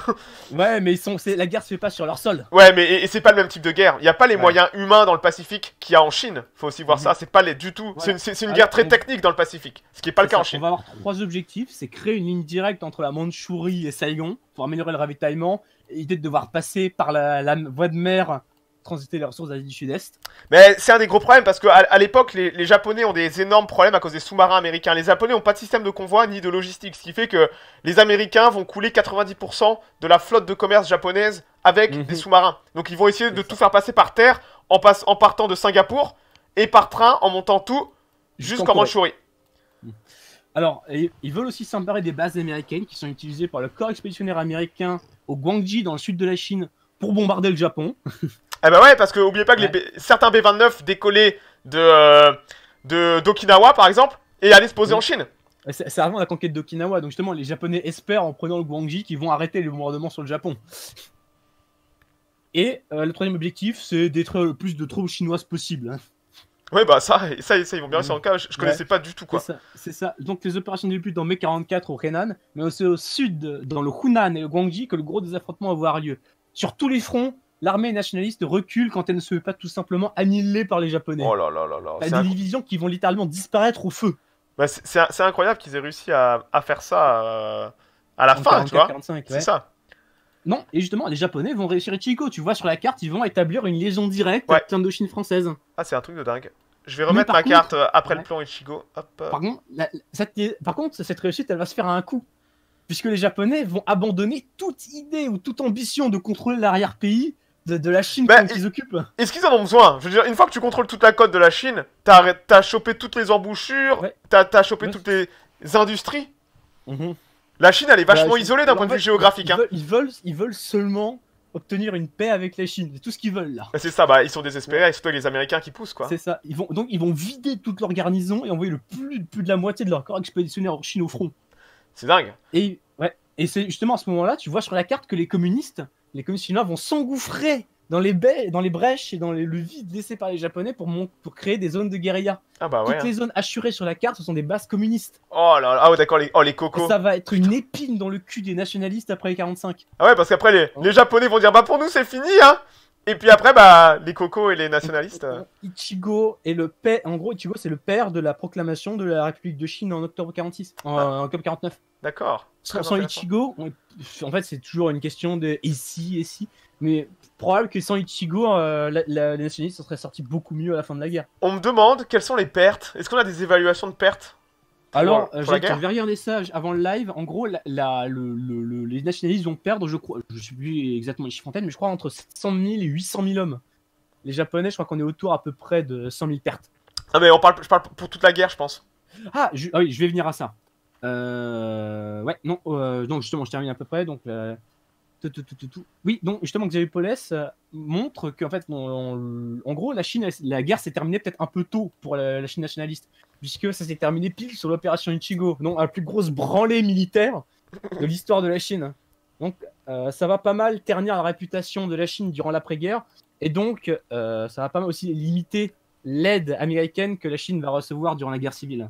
Ouais, mais ils sont, la guerre se fait pas sur leur sol. Ouais, mais c'est pas le même type de guerre. Il n'y a pas les moyens humains dans le Pacifique qu'il y a en Chine. Faut aussi voir mhm. ça. C'est pas les, du tout. C'est une, guerre très technique dans le Pacifique, ce qui est pas le cas en Chine. On va avoir trois objectifs. C'est créer une ligne directe entre la Mandchourie et Saigon pour améliorer le ravitaillement, l'idée de devoir passer par la, voie de mer transiter les ressources d'Asie du Sud-Est. Mais c'est un des gros problèmes parce que à, l'époque, les, Japonais ont des énormes problèmes à cause des sous-marins américains. Les Japonais n'ont pas de système de convoi ni de logistique, ce qui fait que les Américains vont couler 90% de la flotte de commerce japonaise avec mhm. des sous-marins. Donc ils vont essayer de tout faire passer par terre en, en partant de Singapour et par train en montant tout jusqu'en Manchourie. Alors, ils veulent aussi s'emparer des bases américaines qui sont utilisées par le corps expéditionnaire américain au Guangxi dans le sud de la Chine pour bombarder le Japon. [LAUGHS] eh ben ouais, parce que pas que les certains B-29 décollaient euh, de d'Okinawa par exemple et allaient se poser en Chine. Euh, c'est avant la conquête d'Okinawa, donc justement les Japonais espèrent en prenant le Guangxi qu'ils vont arrêter les bombardements sur le Japon. Et euh, le troisième objectif, c'est détruire le plus de troupes chinoises possible. Hein. Ouais, bah ça, ça, ça ils vont bien réussir en cas. Je, connaissais pas du tout quoi. C'est ça, Donc les opérations débutent dans mai 44 au Henan, mais aussi au sud, dans le Hunan et le Guangxi, que le gros des affrontements avoir lieu. Sur tous les fronts, l'armée nationaliste recule quand elle ne se fait pas tout simplement annihiler par les Japonais. Oh là là là là. des divisions qui vont littéralement disparaître au feu. Bah, c'est incroyable qu'ils aient réussi à, à faire ça euh, à, la fin, tu vois. C'est ça. Non, et justement, les Japonais vont réussir Ichigo. Tu vois, sur la carte, ils vont établir une liaison directe ouais. avec Chine française. Ah, c'est un truc de dingue. Je vais remettre ma carte euh, après le plan Ichigo. Hop. Euh. Par, contre, cette, par contre, cette réussite, elle va se faire à un coup. Puisque les Japonais vont abandonner toute idée ou toute ambition de contrôler l'arrière-pays de, la Chine bah, qu'ils occupent. Est-ce qu'ils en ont besoin Je veux dire, une fois que tu contrôles toute la côte de la Chine, t'as as chopé toutes les embouchures, t'as as chopé toutes les industries. Mm-hmm. La Chine, elle est vachement bah, isolée d'un point de vue géographique. Hein. Ils, veulent, ils, veulent, seulement obtenir une paix avec la Chine. C'est tout ce qu'ils veulent là. c'est ça, bah, ils sont désespérés, et surtout les Américains qui poussent quoi. C'est ça. donc ils vont vider toute leur garnison et envoyer le plus, plus de la moitié de leur corps expéditionnaire en Chine au front. C'est dingue. Et, ouais, et c'est justement à ce moment-là, tu vois sur la carte que les communistes, les communistes chinois vont s'engouffrer dans les baies, dans les brèches et dans le vide laissé par les Japonais pour, pour créer des zones de guérilla. Ah bah ouais. Toutes hein. les zones assurées sur la carte, ce sont des bases communistes. Oh là là, ah d'accord, les, oh, les cocos. ça va être une épine dans le cul des nationalistes après les 45. Ah ouais, parce qu'après, les, Japonais vont dire bah pour nous, c'est fini, hein. Et puis après, bah, les cocos et les nationalistes. Euh. [LAUGHS] Ichigo est le père. En gros, Ichigo, c'est le père de la proclamation de la République de Chine en octobre 46, ah. en, octobre 49. D'accord. Sans Ichigo, en fait, c'est toujours une question de et si, et si. Mais probable que sans Ichigo, euh, les nationalistes seraient sortis beaucoup mieux à la fin de la guerre. On me demande quelles sont les pertes. Est-ce qu'on a des évaluations de pertes alors, je vais regardé ça avant le live. En gros, les nationalistes vont perdre, je crois, je sais plus exactement les chiffres en tête, mais je crois entre 700 000 et 800 000 hommes. Les Japonais, je crois qu'on est autour à peu près de 100 000 pertes. Ah, mais on parle, je parle pour toute la guerre, je pense. Ah, ah oui, je vais venir à ça. Euh, ouais, non, euh, donc justement, je termine à peu près. Donc, euh, oui, donc justement, Xavier Poles euh, montre qu'en fait, en gros, la Chine, la guerre s'est terminée peut-être un peu tôt pour la, Chine nationaliste, puisque ça s'est terminé pile sur l'opération Ichigo, non, la plus grosse branlée militaire de l'histoire de la Chine. Donc, euh, ça va pas mal ternir la réputation de la Chine durant l'après-guerre, et donc, euh, ça va pas mal aussi limiter l'aide américaine que la Chine va recevoir durant la guerre civile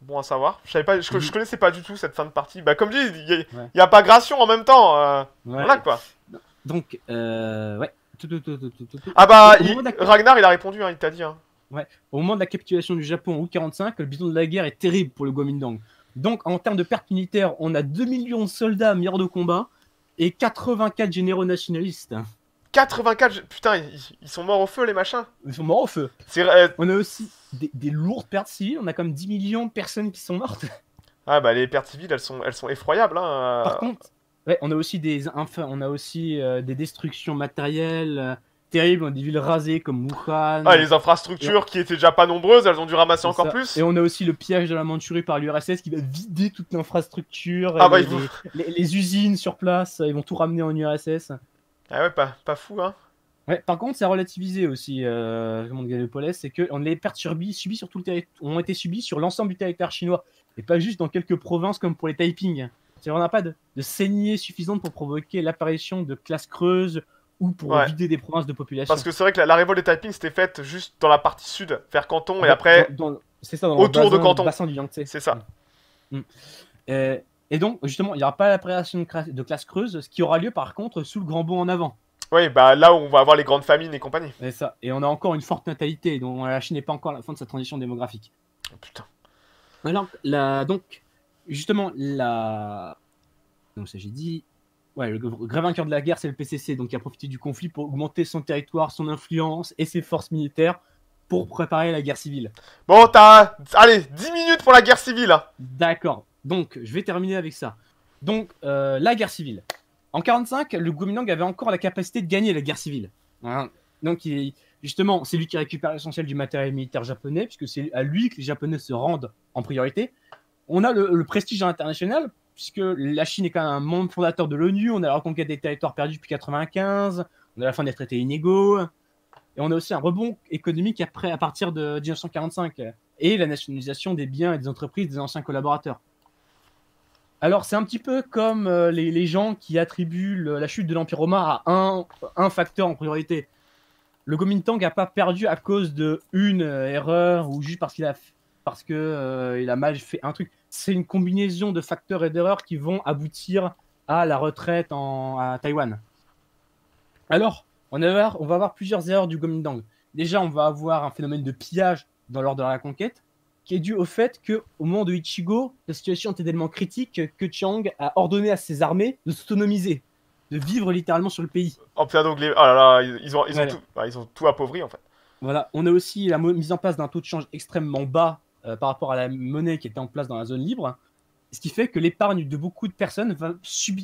bon à savoir. Je savais pas, je, connaissais pas du tout cette fin de partie. Bah comme dit, il n'y a, pas gration en même temps. Euh, quoi. Donc euh, ouais. Ah bah Ragnar il a répondu, hein, il t'a dit. Hein. Ouais. Au moment de la capitulation du Japon en août 45, le bison de la guerre est terrible pour le Gomindang. Donc en termes de pertes militaires, on a 2 millions de soldats, meilleurs de combat, et 84 généraux nationalistes. 84, putain, ils, sont morts au feu, les machins. Ils sont morts au feu. Euh, on a aussi des, lourdes pertes civiles, on a comme 10 millions de personnes qui sont mortes. [LAUGHS] Ah bah les pertes civiles, elles sont, elles sont effroyables. Hein, euh. Par contre, on a aussi des, on a aussi euh, des destructions matérielles terribles, des villes rasées comme Wuhan. Ah, les infrastructures qui étaient déjà pas nombreuses, elles ont dû ramasser encore plus. Et on a aussi le piège de la Manchurie par l'URSS qui va vider toute l'infrastructure, ah bah, les, les usines sur place, ils vont tout ramener en URSS. Ah ouais, pas, pas fou, hein Ouais, par contre, c'est relativisé aussi, euh, c'est que on, les pertes subies, sur tout le territoire ont été subis sur l'ensemble du territoire chinois, et pas juste dans quelques provinces comme pour les Taiping. C'est-à-dire, on n'a pas de, de, saignée suffisante pour provoquer l'apparition de classes creuses ou pour vider des provinces de population. Parce que c'est vrai que la, révolte des Taiping c'était faite juste dans la partie sud, vers Canton, et après, c'est ça, dans autour de Canton. C'est ça. Mm. Mm. Euh, et donc, justement, il n'y aura pas la l'appréhension de classe creuse, ce qui aura lieu par contre sous le grand bond en avant. Oui, bah là où on va avoir les grandes familles, et compagnies. C'est ça. Et on a encore une forte natalité, donc la Chine n'est pas encore à la fin de sa transition démographique. Oh, putain. Alors, donc, justement, la. Donc, ça, j'ai dit. Ouais, le grand vainqueur de la guerre, c'est le PCC, donc il a profité du conflit pour augmenter son territoire, son influence et ses forces militaires pour préparer la guerre civile. Bon, t'as. Allez, 10 minutes pour la guerre civile. Hein. D'accord. Donc, je vais terminer avec ça. Donc, euh, la guerre civile. En 45, le Guominang avait encore la capacité de gagner la guerre civile. Hein. Donc, justement, c'est lui qui récupère l'essentiel du matériel militaire japonais, puisque c'est à lui que les Japonais se rendent en priorité. On a le, prestige international, puisque la Chine est quand même un membre fondateur de l'ONU, on a la reconquête des territoires perdus depuis 95, on a la fin des traités inégaux, et on a aussi un rebond économique après, à partir de 1945, et la nationalisation des biens et des entreprises des anciens collaborateurs. Alors c'est un petit peu comme euh, les, gens qui attribuent la chute de l'Empire romain à un, un, facteur en priorité. Le Gomintang n'a pas perdu à cause de une euh, erreur ou juste parce qu'il a parce que euh, il a mal fait un truc. C'est une combinaison de facteurs et d'erreurs qui vont aboutir à la retraite en, à Taïwan. Alors, on va, avoir, on va avoir plusieurs erreurs du Gomintang. Déjà, on va avoir un phénomène de pillage dans l'ordre de la conquête est dû au fait que au moment de Ichigo, la situation était tellement critique que Chiang a ordonné à ses armées de s'autonomiser, de vivre littéralement sur le pays. En oh là là, ils ont, bah, ils, ont tout, appauvri en fait. Voilà, on a aussi la mise en place d'un taux de change extrêmement bas euh, par rapport à la monnaie qui était en place dans la zone libre, ce qui fait que l'épargne de beaucoup de personnes va,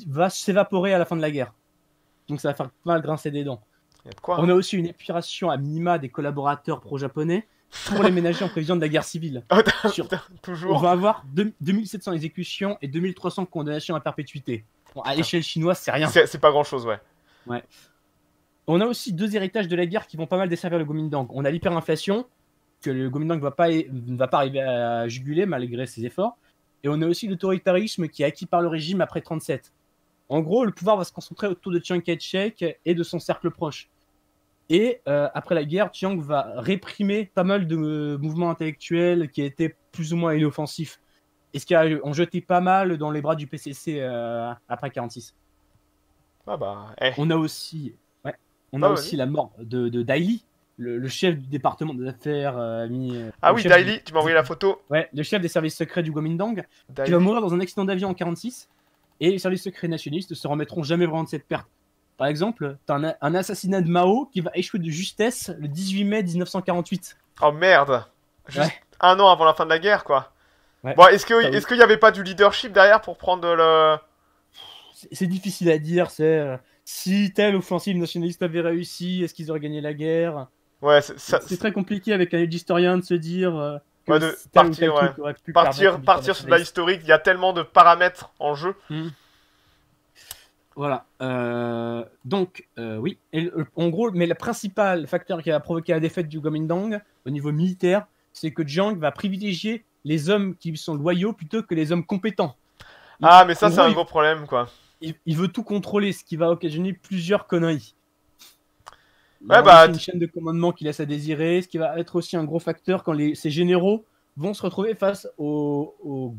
va s'évaporer à la fin de la guerre. Donc ça va faire mal grincer des dents. Hein. On a aussi une épuration à minima des collaborateurs pro-japonais pour les ménager en prévision de la guerre civile. [LAUGHS] toujours. On va avoir 2700 exécutions et 2300 condamnations à perpétuité. Bon, à l'échelle chinoise, c'est rien. C'est pas grand chose, ouais. Ouais. On a aussi deux héritages de la guerre qui vont pas mal desservir le Gomindang. On a l'hyperinflation, que le Gomindang ne va, pas... va pas arriver à juguler malgré ses efforts. Et on a aussi l'autoritarisme qui est acquis par le régime après 37. En gros, le pouvoir va se concentrer autour de Chiang Kai-shek et de son cercle proche. Et euh, après la guerre, Chiang va réprimer pas mal de euh, mouvements intellectuels qui étaient plus ou moins inoffensifs. Et ce qui a jeté pas mal dans les bras du PCC euh, après 46. Ah bah, eh. On a aussi, ouais, on a bah, aussi la mort de, de Daily, le, chef du département des affaires. ah oui, Daily, tu m'as envoyé la photo. Ouais, le chef des services secrets du Kuomintang, qui va mourir dans un accident d'avion en 46. Et les services secrets nationalistes se remettront jamais vraiment de cette perte. Par exemple, t'as un, assassinat de Mao qui va échouer de justesse le 18 mai 1948. Oh merde un an avant la fin de la guerre, quoi. Bon, est-ce qu'il est n'y avait pas du leadership derrière pour prendre le... C'est difficile à dire, c'est... Euh, si telle offensive nationaliste avait réussi, est-ce qu'ils auraient gagné la guerre Ouais, c'est très compliqué avec un historien de se dire... Euh, que de partir, partir, sur de la historique, il y a tellement de paramètres en jeu. Hmm. Voilà. Euh, donc, euh, oui. en gros, mais le principal facteur qui a provoqué la défaite du Gomindang au niveau militaire, c'est que Jiang va privilégier les hommes qui sont loyaux plutôt que les hommes compétents. ah, mais ça, c'est un gros problème, quoi. Il, veut tout contrôler, ce qui va occasionner plusieurs conneries. Bah, une chaîne de commandement qui laisse à désirer, ce qui va être aussi un gros facteur quand les, ces généraux vont se retrouver face aux,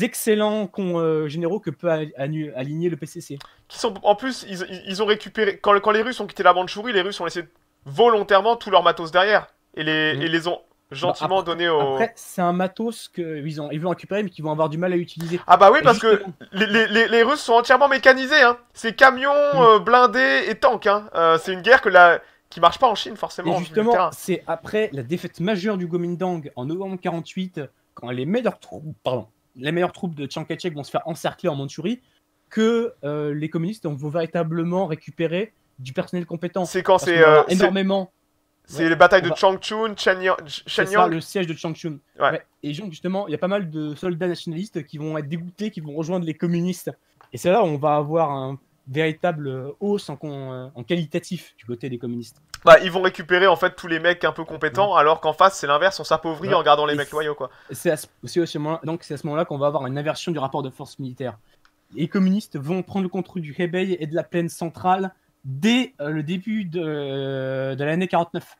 excellents con, euh, généraux que peut aligner le PCC. Qui sont, en plus, ils, ont récupéré. Quand, les Russes ont quitté la Manchourie, les Russes ont laissé volontairement tout leur matos derrière et les, mm. ont gentiment donnés bah, donné au. Après, c'est un matos qu'ils ont, ils récupérer, mais qu'ils vont avoir du mal à utiliser. Ah bah oui, parce que les, Russes sont entièrement mécanisés. Hein. C'est camions, mm. euh, blindés et tanks. Hein. Euh, c'est une guerre que la, qui marche pas en Chine forcément. Et justement, c'est après la défaite majeure du Gomindang en novembre 48, quand les meilleures troupes, pardon, les meilleures troupes de Chiang Kai-shek vont se faire encercler en Mandchourie, que euh, les communistes vont véritablement récupérer du personnel compétent. C'est quand euh, c'est énormément. C'est les batailles de va... Changchun, C'est Ça, le siège de Changchun. Et justement, il y a pas mal de soldats nationalistes qui vont être dégoûtés, qui vont rejoindre les communistes. Et c'est là où on va avoir un véritable euh, hausse euh, en, qualitatif du côté des communistes. Bah, ils vont récupérer en fait tous les mecs un peu compétents, alors qu'en face c'est l'inverse, on s'appauvrit en gardant les mecs loyaux quoi. C'est à ce, moment-là, donc c'est à ce moment-là qu'on va avoir une inversion du rapport de force militaire. Les communistes vont prendre le contrôle du Hebei et de la plaine centrale dès euh, le début de, l'année 49.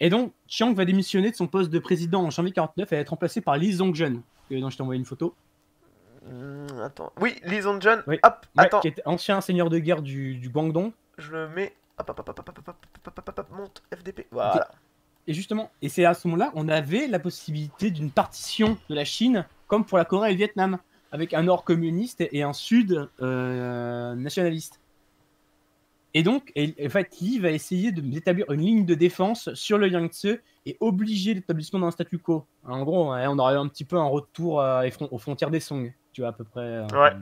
Et donc, Chiang va démissionner de son poste de président en janvier 49 et être remplacé par Li Zongzhen, dont je t'ai envoyé une photo attends. Oui, Lee John. Qui était ancien seigneur de guerre du, du Guangdong. Je le mets. monte, FDP. Voilà. Et justement, et c'est à ce moment-là, on avait la possibilité d'une partition de la Chine, comme pour la Corée et le Vietnam, avec un nord communiste et un sud nationaliste. Et donc, et, en fait, va essayer d'établir une ligne de défense sur le Yangtze et obliger l'établissement d'un statu quo. En gros, on aurait un petit peu un retour aux frontières des Song tu vois, à peu près. ouais.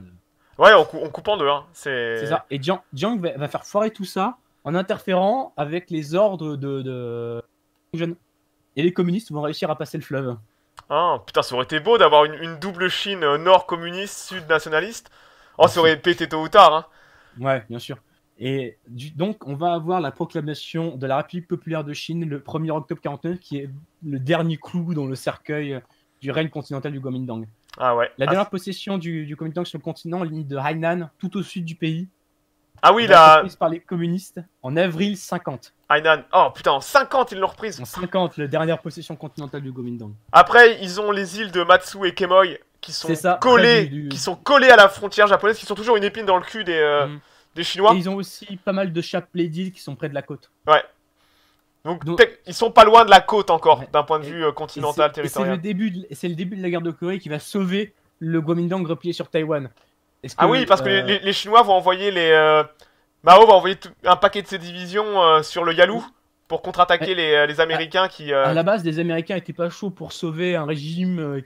ouais, on, coupe en deux. Hein. C'est ça. Et Jiang va, va, faire foirer tout ça en interférant avec les ordres de, de... Et les communistes vont réussir à passer le fleuve. Ah, putain, ça aurait été beau d'avoir une, double Chine euh, nord-communiste, sud-nationaliste. Oh, ça aurait pété tôt ou tard. Hein. Ouais, bien sûr. Et donc, on va avoir la proclamation de la République populaire de Chine le 1er octobre 49, qui est le dernier clou dans le cercueil du règne continental du Kuomintang. Ah ouais. La dernière possession du, du sur le continent, l'île de Hainan, tout au sud du pays. Ah oui, là. Reprise par les communistes en avril 50. Hainan. Oh putain, en 50, ils l'ont reprise. En 50, la dernière possession continentale du Kuomintang. Après, ils ont les îles de Matsu et Kemoi qui sont collées, qui sont collées à la frontière japonaise, qui sont toujours une épine dans le cul des, euh, mm. des Chinois. Et ils ont aussi pas mal de chapelets d'îles qui sont près de la côte. Ouais. Donc, ils sont pas loin de la côte encore, d'un point de vue euh, continental, territorial. C'est le, début de la guerre de Corée qui va sauver le Guomindang replié sur Taïwan. ah oui, parce que euh, les, Chinois vont envoyer les... Euh, Mao va envoyer un paquet de ses divisions sur le Yalu, pour contre-attaquer les, Américains qui... À la base, les Américains étaient pas chauds pour sauver un régime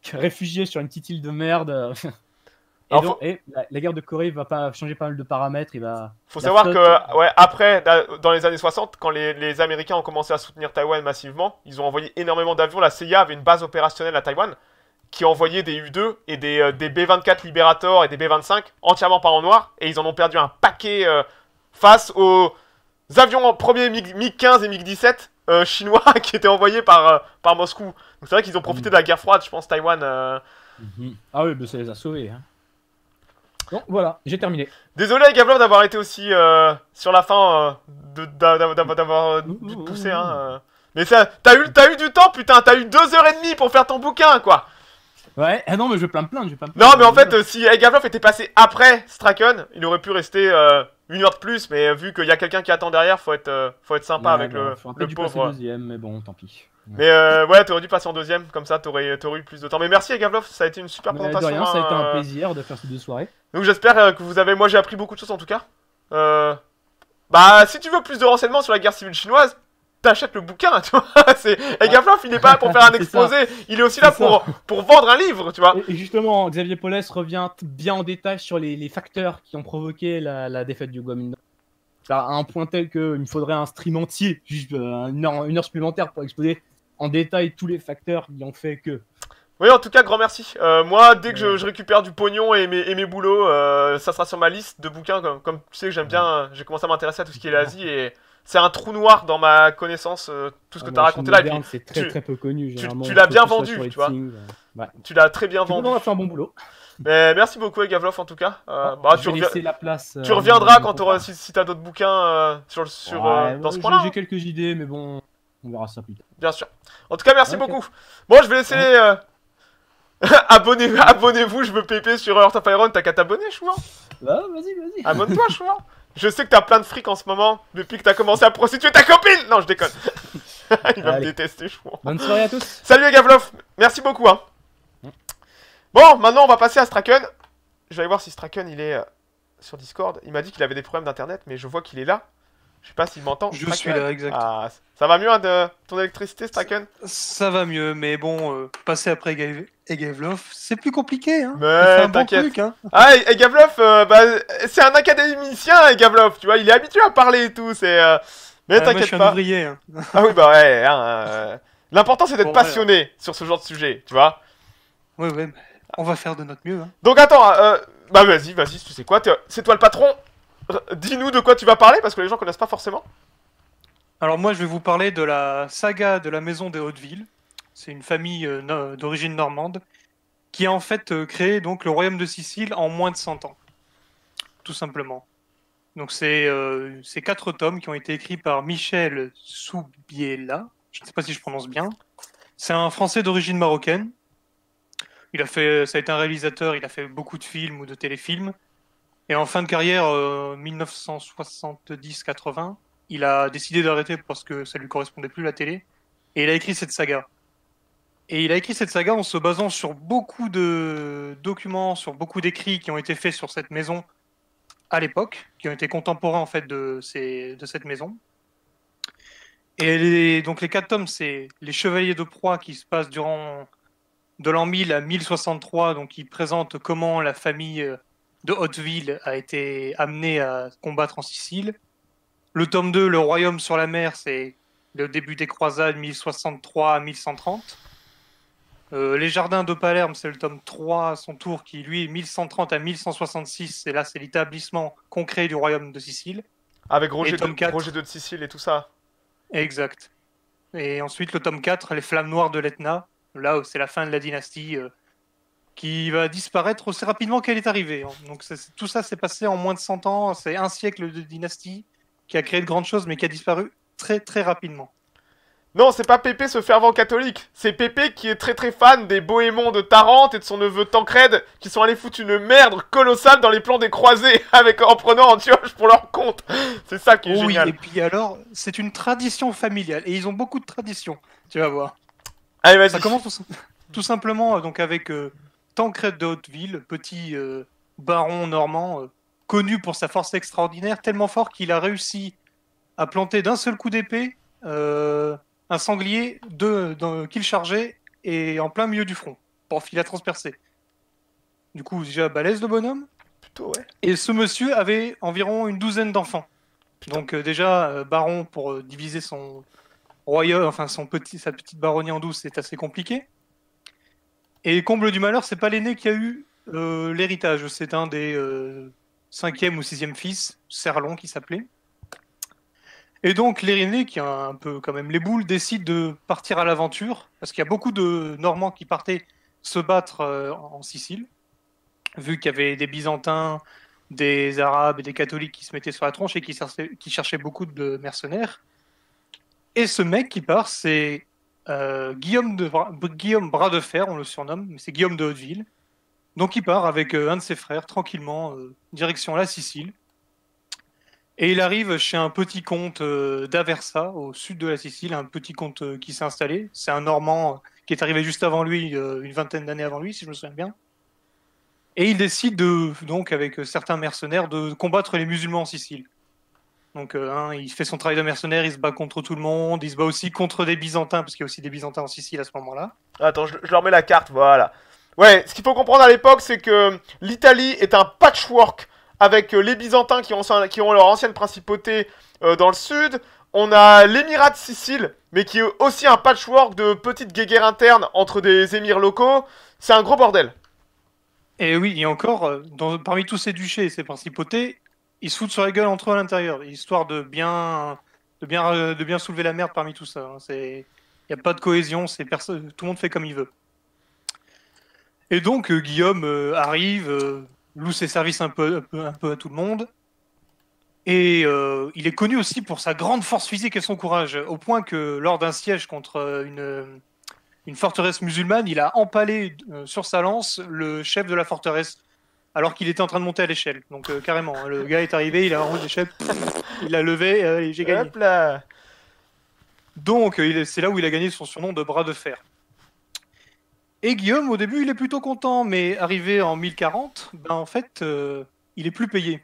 qui réfugié sur une petite île de merde. [LAUGHS] et la, guerre de Corée va pas changer pas mal de paramètres. Il va. Bah, faut savoir que ouais, après, dans les années 60, quand les, Américains ont commencé à soutenir Taïwan massivement, ils ont envoyé énormément d'avions. La CIA avait une base opérationnelle à Taïwan qui envoyait des U2 et des, euh, B-24 Liberator et des B-25 entièrement par en noir, et ils en ont perdu un paquet euh, face aux avions Premiers MiG-15 et MiG-17 euh, chinois [LAUGHS] qui étaient envoyés par, par Moscou. Donc c'est vrai qu'ils ont profité mm. de la guerre froide, je pense, Taïwan. Mm-hmm. Ah oui, mais ça les a sauvés. Hein. Bon, voilà, j'ai terminé. Désolé, Gablin, d'avoir été aussi euh, sur la fin, euh, de d'avoir euh, te poussé. Hein, Mais ça, t'as eu, eu du temps, putain, t'as eu deux heures et demie pour faire ton bouquin, quoi. Ouais, ah non, mais je vais plein je pas Non, mais en fait, si Egavlov eh, était passé après Straken il aurait pu rester une heure de plus, mais vu qu'il y a quelqu'un qui attend derrière, faut être, faut être sympa avec bah, le, pauvre. deuxième, mais bon, tant pis. Mais euh, ouais, t'aurais dû passer en deuxième, comme ça t'aurais, t'aurais eu plus de temps. Mais merci Gavlov, ça a été une super présentation. De rien, ça a été un euh, plaisir de faire ces deux soirées. Donc j'espère euh, que vous avez. Moi j'ai appris beaucoup de choses en tout cas. Euh, bah, si tu veux plus de renseignements sur la guerre civile chinoise, t'achètes le bouquin, [LAUGHS] tu vois. C'est... il n'est pas là pour faire un [LAUGHS] exposé, il est aussi là pour, pour vendre un livre, tu vois. Et justement, Xavier Paulès revient bien en détail sur les, facteurs qui ont provoqué la, défaite du Guamindang bah, à un point tel qu'il me faudrait un stream entier, juste une heure, une heure supplémentaire pour exposer en détail tous les facteurs qui ont fait que. Oui, en tout cas, grand merci. Euh, moi, dès que je, récupère du pognon et mes, mes boulots, euh, ça sera sur ma liste de bouquins. Comme, tu sais que j'aime bien, j'ai commencé à m'intéresser à tout ce qui est l'Asie et c'est un trou noir dans ma connaissance, euh, tout ce que ah tu as bah, raconté là. C'est très, très peu connu. Tu, tu l'as bien vendu, tu vois. Tu l'as très bien vendu. On a fait un bon boulot. [LAUGHS] Mais merci beaucoup, Gavloff, en tout cas. Ah, bah, tu, la place, tu reviendras quand tu si, si tu as d'autres bouquins sur, sur, dans ce point-là. J'ai hein. quelques idées, mais bon, on verra ça plus Bien sûr. En tout cas, merci beaucoup. Bon, je vais laisser. Euh, [LAUGHS] abonnez-vous, je veux pépé sur Earth of Iron. T'as qu'à t'abonner, chouan Bah, vas-y, vas-y. Abonne-toi, [LAUGHS] chouan Je sais que t'as plein de fric en ce moment, depuis que t'as commencé à prostituer ta copine Non, je déconne. [LAUGHS] Il va me détester, chouan Bonne soirée à tous. Salut, Gavlov. Merci beaucoup. Hein. Bon, maintenant on va passer à Straken. Je vais aller voir si Straken il est euh, sur Discord. Il m'a dit qu'il avait des problèmes d'internet, mais je vois qu'il est là. Je sais pas s'il m'entend. Je suis là, exact. Ah, ça va mieux hein, ton électricité, Staken ça, va mieux, mais bon, euh, passer après Egevlov, c'est plus compliqué. Hein. Mais t'inquiète. Bon hein. Ah, e-, euh, bah, c'est un académicien, Egevlov, tu vois, il est habitué à parler et tout, c'est. Euh, mais t'inquiète pas. Ouvrier, hein. ah oui, bah ouais. Hein, l'important, c'est d'être passionné sur ce genre de sujet, tu vois. Ouais, ouais, on va faire de notre mieux. Hein. Donc attends, bah vas-y, vas-y, tu sais quoi, c'est toi le patron Dis-nous de quoi tu vas parler, parce que les gens connaissent pas forcément. Alors moi, je vais vous parler de la saga de la maison des Hauteville. C'est une famille euh, d'origine normande qui a en fait euh, créé donc le royaume de Sicile en moins de 100 ans, tout simplement. Donc euh, c'est quatre tomes qui ont été écrits par Michel Soubiela. Je ne sais pas si je prononce bien. C'est un Français d'origine marocaine. Il a fait, ça a été un réalisateur. Il a fait beaucoup de films ou de téléfilms. Et en fin de carrière, 1970-80, euh, il a décidé d'arrêter parce que ça lui correspondait plus la télé. Et il a écrit cette saga. Et il a écrit cette saga en se basant sur beaucoup de documents, sur beaucoup d'écrits qui ont été faits sur cette maison à l'époque, qui ont été contemporains en fait de, ces, de cette maison. Et donc les quatre tomes, c'est les Chevaliers de proie qui se passent durant de l'an 1000 à 1063, donc il présentent comment la famille euh, de Hauteville a été amené à combattre en Sicile. Le tome 2, Le Royaume sur la mer, c'est le début des croisades 1063 à 1130. Euh, les jardins de Palerme, c'est le tome 3 son tour, qui lui est 1130 à 1166, et là c'est l'établissement concret du royaume de Sicile. Avec Roger, de, de Sicile et tout ça. Exact. Et ensuite le tome 4, les flammes noires de l'Etna, là où c'est la fin de la dynastie, euh, qui va disparaître aussi rapidement qu'elle est arrivée. Hein. Donc tout ça s'est passé en moins de 100 ans, c'est un siècle de dynastie qui a créé de grandes choses mais qui a disparu très très rapidement. Non, c'est pas Pépé ce fervent catholique, c'est Pépé qui est très très fan des Bohémons de Tarente et de son neveu Tancred qui sont allés foutre une merde colossale dans les plans des croisés [LAUGHS] avec en prenant Antioche pour leur compte. C'est ça qui est génial. Oui, et puis alors, c'est une tradition familiale et ils ont beaucoup de traditions, tu vas voir. Allez, vas-y. Ça commence tout simplement euh, donc avec euh, Tancred de Hauteville, petit euh, baron normand, euh, connu pour sa force extraordinaire, tellement fort qu'il a réussi à planter d'un seul coup d'épée euh, un sanglier de, qu'il chargeait et en plein milieu du front. pour il a transpercé. Du coup, déjà balèze le bonhomme. Plutôt, Et ce monsieur avait environ une douzaine d'enfants. Donc déjà, baron pour diviser son royaume, enfin son petit, sa petite baronnie en douce, c'est assez compliqué. Et comble du malheur, c'est pas l'aîné qui a eu euh, l'héritage. C'est un des euh, cinquième ou sixième fils, Serlon qui s'appelait. Et donc l'aîné, qui a un peu quand même les boules, décide de partir à l'aventure, parce qu'il y a beaucoup de Normands qui partaient se battre euh, en Sicile, vu qu'il y avait des Byzantins, des Arabes et des catholiques qui se mettaient sur la tronche et qui cherchaient beaucoup de mercenaires. Et ce mec qui part, c'est euh, Guillaume, de Guillaume Bras de Fer, on le surnomme, mais c'est Guillaume de Hauteville. Donc il part avec euh, un de ses frères, tranquillement, euh, direction la Sicile. Et il arrive chez un petit comte d'Aversa, au sud de la Sicile, un petit comte qui s'est installé. C'est un Normand qui est arrivé juste avant lui, une vingtaine d'années avant lui, si je me souviens bien. Et il décide, donc, avec certains mercenaires, de combattre les musulmans en Sicile. Donc, euh, hein, il fait son travail de mercenaire, il se bat contre tout le monde, il se bat aussi contre des Byzantins, parce qu'il y a aussi des Byzantins en Sicile à ce moment-là. Attends, je, leur mets la carte, voilà. Ouais, ce qu'il faut comprendre à l'époque, c'est que euh, l'Italie est un patchwork avec euh, les Byzantins qui ont, qui ont leur ancienne principauté dans le sud. On a l'Émirat de Sicile, mais qui est aussi un patchwork de petites guerres internes entre des émirs locaux. C'est un gros bordel. Et oui, et encore, dans, parmi tous ces duchés et ces principautés, ils se foutent sur les gueule entre eux à l'intérieur, histoire de bien, de bien, euh, de bien soulever la merde parmi tout ça. Hein. Il n'y a pas de cohésion, c'est tout le monde fait comme il veut. Et donc euh, Guillaume euh, arrive, loue ses services un peu, un peu, à tout le monde. Et il est connu aussi pour sa grande force physique et son courage, au point que lors d'un siège contre une, une forteresse musulmane, il a empalé sur sa lance le chef de la forteresse alors qu'il était en train de monter à l'échelle. Donc euh, carrément, hein, le gars est arrivé, il a enroulé l'échelle, il l'a levé euh, et j'ai gagné. Hop là Donc euh, c'est là où il a gagné son surnom de bras de fer. Et Guillaume, au début, il est plutôt content, mais arrivé en 1040, ben, en fait, il est plus payé.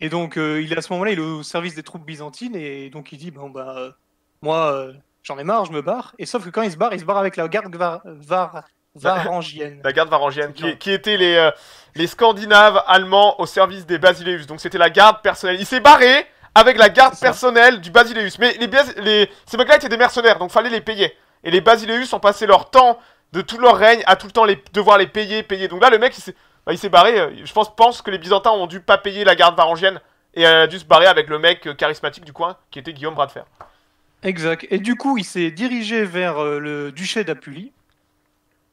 Et donc, il à ce moment-là, il est au service des troupes byzantines, et donc il dit, bon, bah, moi, j'en ai marre, je me barre. Et sauf que quand il se barre, il se barre avec la garde var var bah, varangienne. La garde varangienne, qui, était les, euh, les Scandinaves allemands au service des Basileus. Donc c'était la garde personnelle. Il s'est barré avec la garde personnelle du Basileus. Mais les, ces mecs-là étaient des mercenaires, donc fallait les payer. Et les Basileus ont passé leur temps de tout leur règne à tout le temps les, devoir les payer, payer. Donc là, le mec, il s'est bah, barré. Euh, je pense, pense que les Byzantins ont dû pas payer la garde varangienne et elle a dû se barrer avec le mec euh, charismatique du coin qui était Guillaume Bras de Fer. Exact. Et du coup, il s'est dirigé vers le duché d'Apulie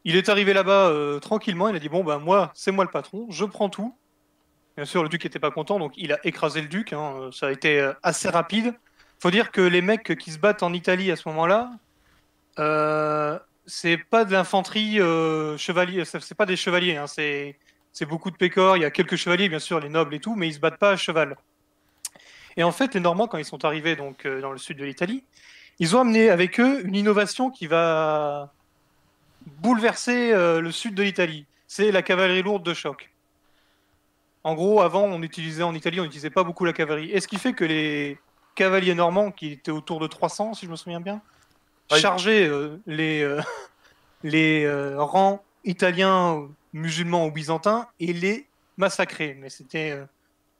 il est arrivé là-bas euh, tranquillement, il a dit Bon, ben moi, c'est moi le patron, je prends tout. Bien sûr, le duc n'était pas content, donc il a écrasé le duc. Hein. ça a été euh, assez rapide. Faut dire que les mecs qui se battent en Italie à ce moment-là, euh, c'est pas de l'infanterie euh, chevalier, c'est pas des chevaliers, hein. c'est beaucoup de pécores. Il y a quelques chevaliers, bien sûr, les nobles et tout, mais ils se battent pas à cheval. Et en fait, les Normands, quand ils sont arrivés donc euh, dans le sud de l'Italie, ils ont amené avec eux une innovation qui va bouleverser euh, le sud de l'Italie. C'est la cavalerie lourde de choc. En gros, avant, on utilisait en Italie, on n'utilisait pas beaucoup la cavalerie. Et ce qui fait que les cavaliers normands, qui étaient autour de 300, si je me souviens bien, chargeaient euh, les, euh, [LAUGHS] les rangs italiens, musulmans ou byzantins et les massacraient. Mais c'était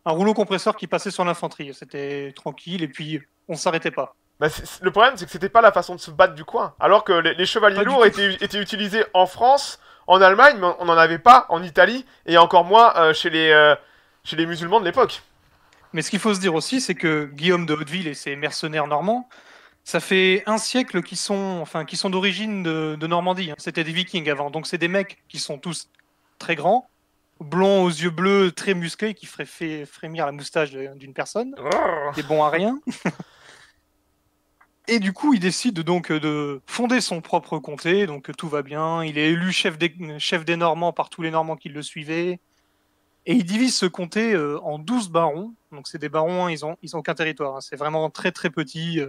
un rouleau compresseur qui passait sur l'infanterie. C'était tranquille et puis on ne s'arrêtait pas. Bah, le problème, c'est que c'était pas la façon de se battre du coin. Alors que les, chevaliers lourds étaient, utilisés en France, en Allemagne, mais on n'en avait pas en Italie, et encore moins euh, chez, les, euh, chez les musulmans de l'époque. Mais ce qu'il faut se dire aussi, c'est que Guillaume de Hauteville et ses mercenaires normands, ça fait un siècle qu'ils sont, enfin, sont d'origine de, Normandie. Hein. C'était des Vikings avant, donc c'est des mecs qui sont tous très grands, blonds aux yeux bleus, très musclés, qui feraient frémir la moustache d'une personne, C'est bon à rien. [LAUGHS] Et du coup, il décide donc euh, de fonder son propre comté, donc euh, tout va bien. Il est élu chef des, des Normands par tous les Normands qui le suivaient. Et il divise ce comté euh, en 12 barons. Donc c'est des barons, hein, ils n'ont ils ont qu'un territoire. Hein. C'est vraiment très très petit.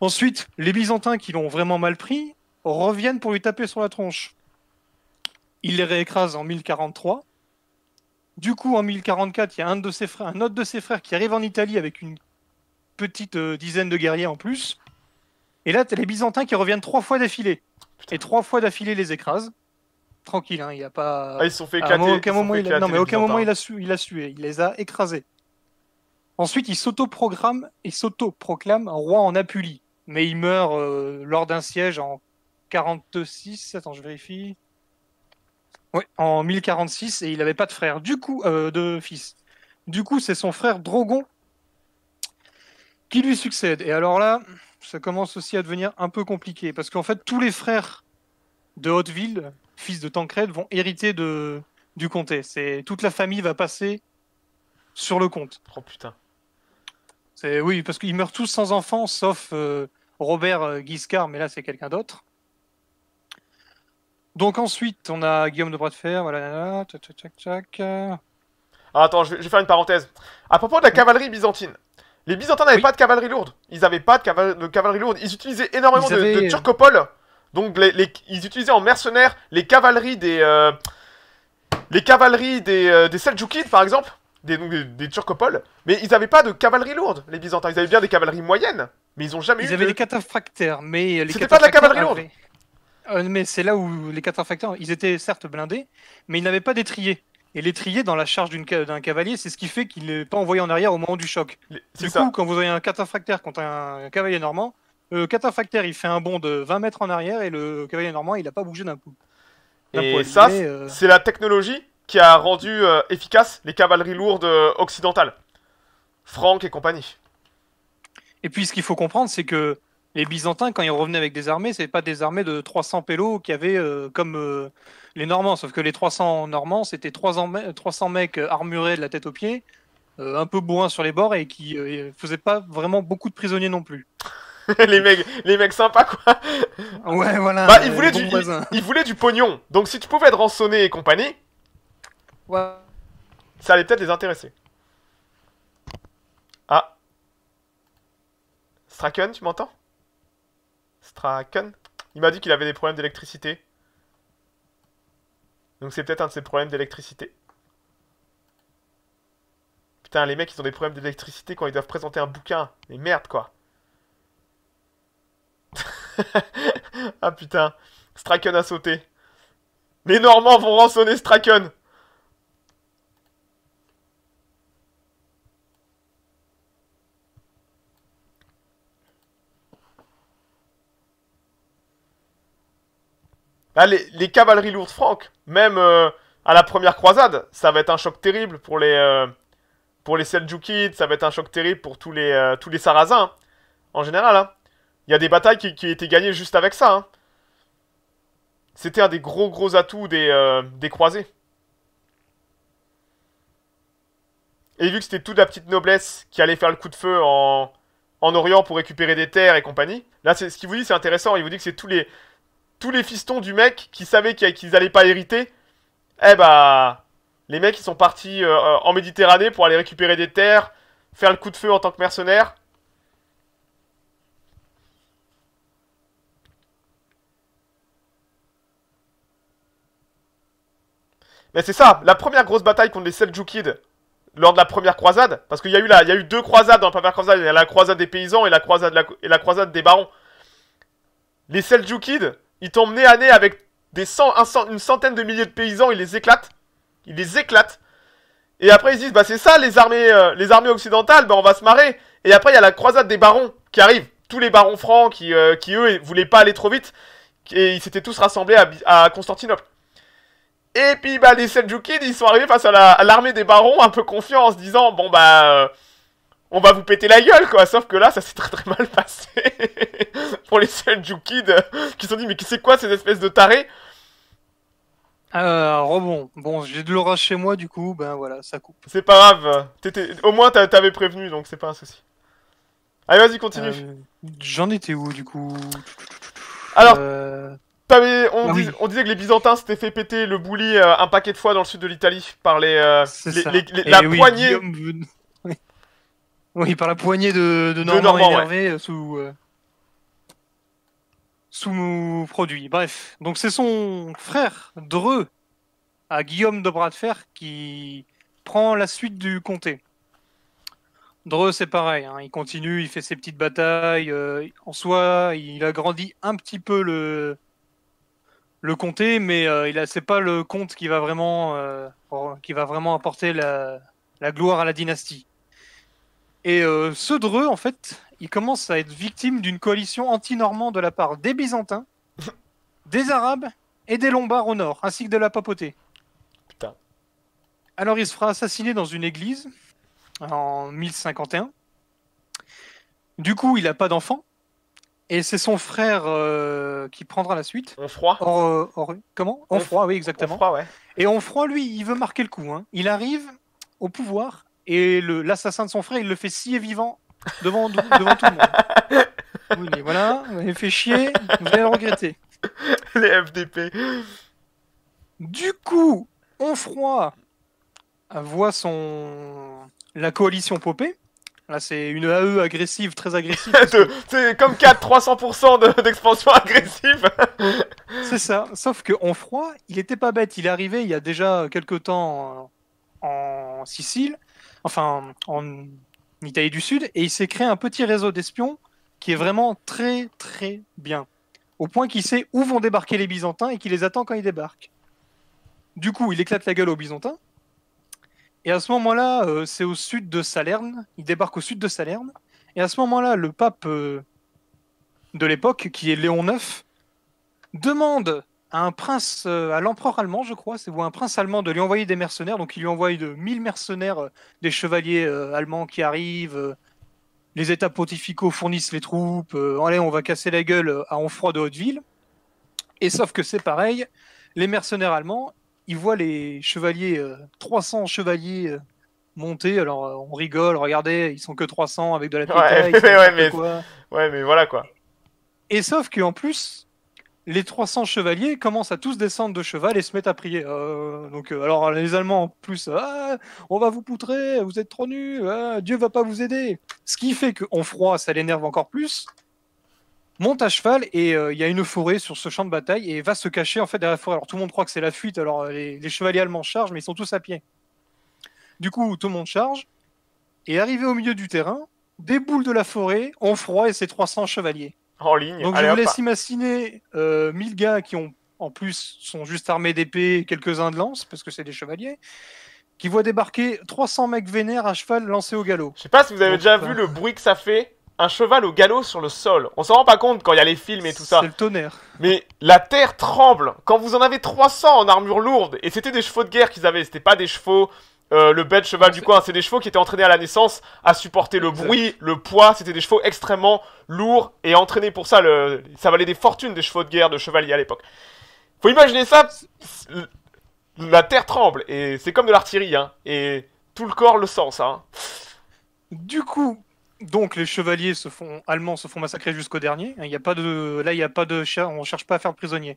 Ensuite, les Byzantins qui l'ont vraiment mal pris reviennent pour lui taper sur la tronche. Il les réécrase en 1043. Du coup, en 1044, il y a un, de ses frères, un autre de ses frères qui arrive en Italie avec une petite euh, dizaine de guerriers en plus. Et là, t'as les Byzantins qui reviennent trois fois d'affilée. Et trois fois d'affilée les écrasent. Tranquille, hein, il n'y a pas. Ah, ils sont fait éclater. aucun moment, Non, mais aucun moment il a, su... il a sué. Il les a écrasés. Ensuite, il s'auto-programme et s'autoproclame roi en Apulie. Mais il meurt euh, lors d'un siège en 46. Attends, je vérifie. Oui, en 1046 et il n'avait pas de frère. Du coup, euh, de fils. Du coup, c'est son frère Drogon qui lui succède. Et alors là, ça commence aussi à devenir un peu compliqué, parce qu'en fait, tous les frères de Hauteville, fils de Tancred, vont hériter de, du comté. C'est toute la famille va passer sur le comte. Oh putain. C'est oui, parce qu'ils meurent tous sans enfants, sauf euh, Robert euh, Guiscard, mais là c'est quelqu'un d'autre. Donc ensuite, on a Guillaume de Bras de Fer, voilà, attends, je vais, faire une parenthèse. À propos de la cavalerie byzantine, les Byzantins n'avaient pas de cavalerie lourde. Ils n'avaient pas de, cavalerie lourde. Ils utilisaient énormément de, turcopoles. Donc les, ils utilisaient en mercenaires les cavaleries des euh, les cavaleries des, euh, des Seljoukides par exemple, des, des, turcopoles. Mais ils n'avaient pas de cavalerie lourde. Les Byzantins, ils avaient bien des cavaleries moyennes, mais ils n'ont jamais. Ils avaient des mais les c'était pas de la cavalerie lourde. Euh, mais c'est là où les cataphractaires, ils étaient certes blindés, mais ils n'avaient pas d'étrier. Et l'étrier dans la charge d'un cavalier, c'est ce qui fait qu'il n'est pas envoyé en arrière au moment du choc. Du ça. coup, quand vous avez un cataphractaire contre un, cavalier normand, le cataphractaire il fait un bond de 20 mètres en arrière et le cavalier normand il n'a pas bougé d'un coup. Et ça, euh, c'est la technologie qui a rendu euh, efficace les cavaleries lourdes euh, occidentales. Franck et compagnie. Et puis ce qu'il faut comprendre, c'est que les Byzantins, quand ils revenaient avec des armées, c'est pas des armées de 300 pélos qui avaient comme les Normands, sauf que les 300 Normands, c'était 300, mecs armurés de la tête aux pieds, euh, un peu bourrins sur les bords et qui euh, faisaient pas vraiment beaucoup de prisonniers non plus. [LAUGHS] les mecs, les mecs sympas quoi. Ouais, voilà. Bah, ils, voulaient du, ils, ils voulaient du pognon. Donc si tu pouvais être rançonné et compagnie, ouais. ça allait peut-être les intéresser. Ah. Straken, tu m'entends Straken? Il m'a dit qu'il avait des problèmes d'électricité. Donc c'est peut-être un de ces problèmes d'électricité. Putain, les mecs, ils ont des problèmes d'électricité quand ils doivent présenter un bouquin. Mais merde, quoi. [LAUGHS] ah putain, Straken a sauté. Les Normands vont rançonner Straken. Ah, les, cavaleries lourdes franques, même euh, à la première croisade, ça va être un choc terrible pour les, euh, pour les Seljoukides, ça va être un choc terrible pour tous les, euh, tous les Sarrasins, hein, en général. Hein. Il y a des batailles qui, étaient gagnées juste avec ça. Hein. C'était un des gros gros atouts des, des croisés. Et vu que c'était toute la petite noblesse qui allait faire le coup de feu en, Orient pour récupérer des terres et compagnie, là, ce qu'il vous dit, c'est intéressant. Il vous dit que c'est tous les, tous les fistons du mec qui savaient qu'ils allaient pas hériter, eh bah, les mecs ils sont partis euh, euh, en Méditerranée pour aller récupérer des terres, faire le coup de feu en tant que mercenaires. Mais c'est ça, la première grosse bataille contre les Seljoukides lors de la première croisade, parce qu'il y a eu il y a eu deux croisades dans la première croisade, il y a la croisade des paysans et la croisade, et la croisade des barons. Les Seljoukides, ils tombent nez à nez avec des une centaine de milliers de paysans, ils les éclatent. Ils les éclatent. Et après, ils disent, bah c'est ça les armées, euh, les armées occidentales, bah on va se marrer. Et après, il y a la croisade des barons qui arrive. Tous les barons francs qui, euh, qui eux, voulaient pas aller trop vite. Et ils s'étaient tous rassemblés à, Constantinople. Et puis, bah, les Seljukides, ils sont arrivés face à l'armée des barons, un peu confiants, en se disant, bon, bah, euh, on va vous péter la gueule, quoi. Sauf que là, ça s'est très très mal [LAUGHS] passé pour les Kids qui se sont dit, mais c'est quoi ces espèces de tarés euh, rebond. Bon, j'ai de l'orage chez moi, du coup, ben voilà, ça coupe. C'est pas grave. Au moins, t'avais prévenu, donc c'est pas un souci. Allez, vas-y, continue. Euh, j'en étais où, du coup Alors, euh, ah on, disait que les Byzantins s'étaient fait péter le bouli euh, un paquet de fois dans le sud de l'Italie par les, eh la poignée... Oui, par la poignée de, de euh, euh, sous, nos produits. produit. Bref, donc c'est son frère Dreux à Guillaume de Bras de Fer qui prend la suite du comté. Dreux, c'est pareil, hein. il continue, il fait ses petites batailles. Euh, en soi, il agrandit un petit peu le, le comté, mais il il c'est pas le comte qui va vraiment, qui va vraiment apporter la gloire à la dynastie. Et euh, Dreux, en fait, il commence à être victime d'une coalition anti-normande de la part des Byzantins, [LAUGHS] des Arabes et des Lombards au nord, ainsi que de la papauté. Putain. Alors il se fera assassiner dans une église en 1051. Du coup, il n'a pas d'enfant. Et c'est son frère euh, qui prendra la suite. Onfroy euh, Comment Onfroy, oui, exactement. Onfroy, ouais. Et Onfroy, lui, il veut marquer le coup. Hein. Il arrive au pouvoir et l'assassin de son frère, il le fait scier vivant devant, devant tout le monde. [LAUGHS] Oui, voilà, il fait chier, vous allez le regretter. Les FDP. Du coup, Onfroy euh, voit son la coalition popée. Là, c'est une AE agressive, très agressive. [LAUGHS] c'est comme 4, 300% d'expansion agressive. [LAUGHS] c'est ça. Sauf que Onfroy, il était pas bête. Il est arrivé il y a déjà quelques temps euh, en Sicile enfin en Italie du Sud, et il s'est créé un petit réseau d'espions qui est vraiment très très bien, au point qu'il sait où vont débarquer les Byzantins et qu'il les attend quand ils débarquent. Du coup, il éclate la gueule aux Byzantins, et à ce moment-là, euh, c'est au sud de Salerne, il débarque au sud de Salerne, et à ce moment-là, le pape euh, de l'époque, qui est Léon IX, demande un prince, euh, à l'empereur allemand, je crois, c'est vous, un prince allemand de lui envoyer des mercenaires. Donc il lui envoie de 1000 mercenaires, euh, des chevaliers euh, allemands qui arrivent. les États pontificaux fournissent les troupes. allez, on va casser la gueule à Onfroy de Hauteville. Et sauf que c'est pareil, les mercenaires allemands, ils voient les chevaliers, 300 chevaliers montés. Alors on rigole, regardez, ils sont que 300 avec de la [LAUGHS] ouais mais voilà quoi. Et sauf qu'en plus, les 300 chevaliers commencent à tous descendre de cheval et se mettent à prier. Euh, donc, euh, alors les Allemands en plus, ah, on va vous poutrer, vous êtes trop nus, Dieu ah, Dieu va pas vous aider. Ce qui fait qu'on froid, ça l'énerve encore plus. Monte à cheval et euh, il y a une forêt sur ce champ de bataille et va se cacher en fait derrière la forêt. Alors tout le monde croit que c'est la fuite, alors les, chevaliers allemands chargent, mais ils sont tous à pied. Du coup, tout le monde charge et arrivé au milieu du terrain, déboule de la forêt, on froid et ses 300 chevaliers ligne. Donc je vous laisse imaginer 1000 euh, gars qui ont en plus sont juste armés d'épées, et quelques-uns de lances, parce que c'est des chevaliers, qui voient débarquer 300 mecs vénères à cheval lancés au galop. Je sais pas si vous avez déjà vu euh, le bruit que ça fait, un cheval au galop sur le sol. On s'en rend pas compte quand il y a les films et tout ça. C'est le tonnerre. Mais la terre tremble. Quand vous en avez 300 en armure lourde, et c'était des chevaux de guerre qu'ils avaient, c'était pas des chevaux euh, le bête cheval ah, du coin, c'est des chevaux qui étaient entraînés à la naissance à supporter le bruit, le poids. C'était des chevaux extrêmement lourds et entraînés pour ça. Ça valait des fortunes des chevaux de guerre de chevaliers à l'époque. Faut imaginer ça. La terre tremble et c'est comme de l'artillerie, hein, Et tout le corps le sent, ça. Hein. Du coup, donc les chevaliers se font, allemands se font massacrer jusqu'au dernier. Il a pas de, là, il y a pas de, on cherche pas à faire prisonnier.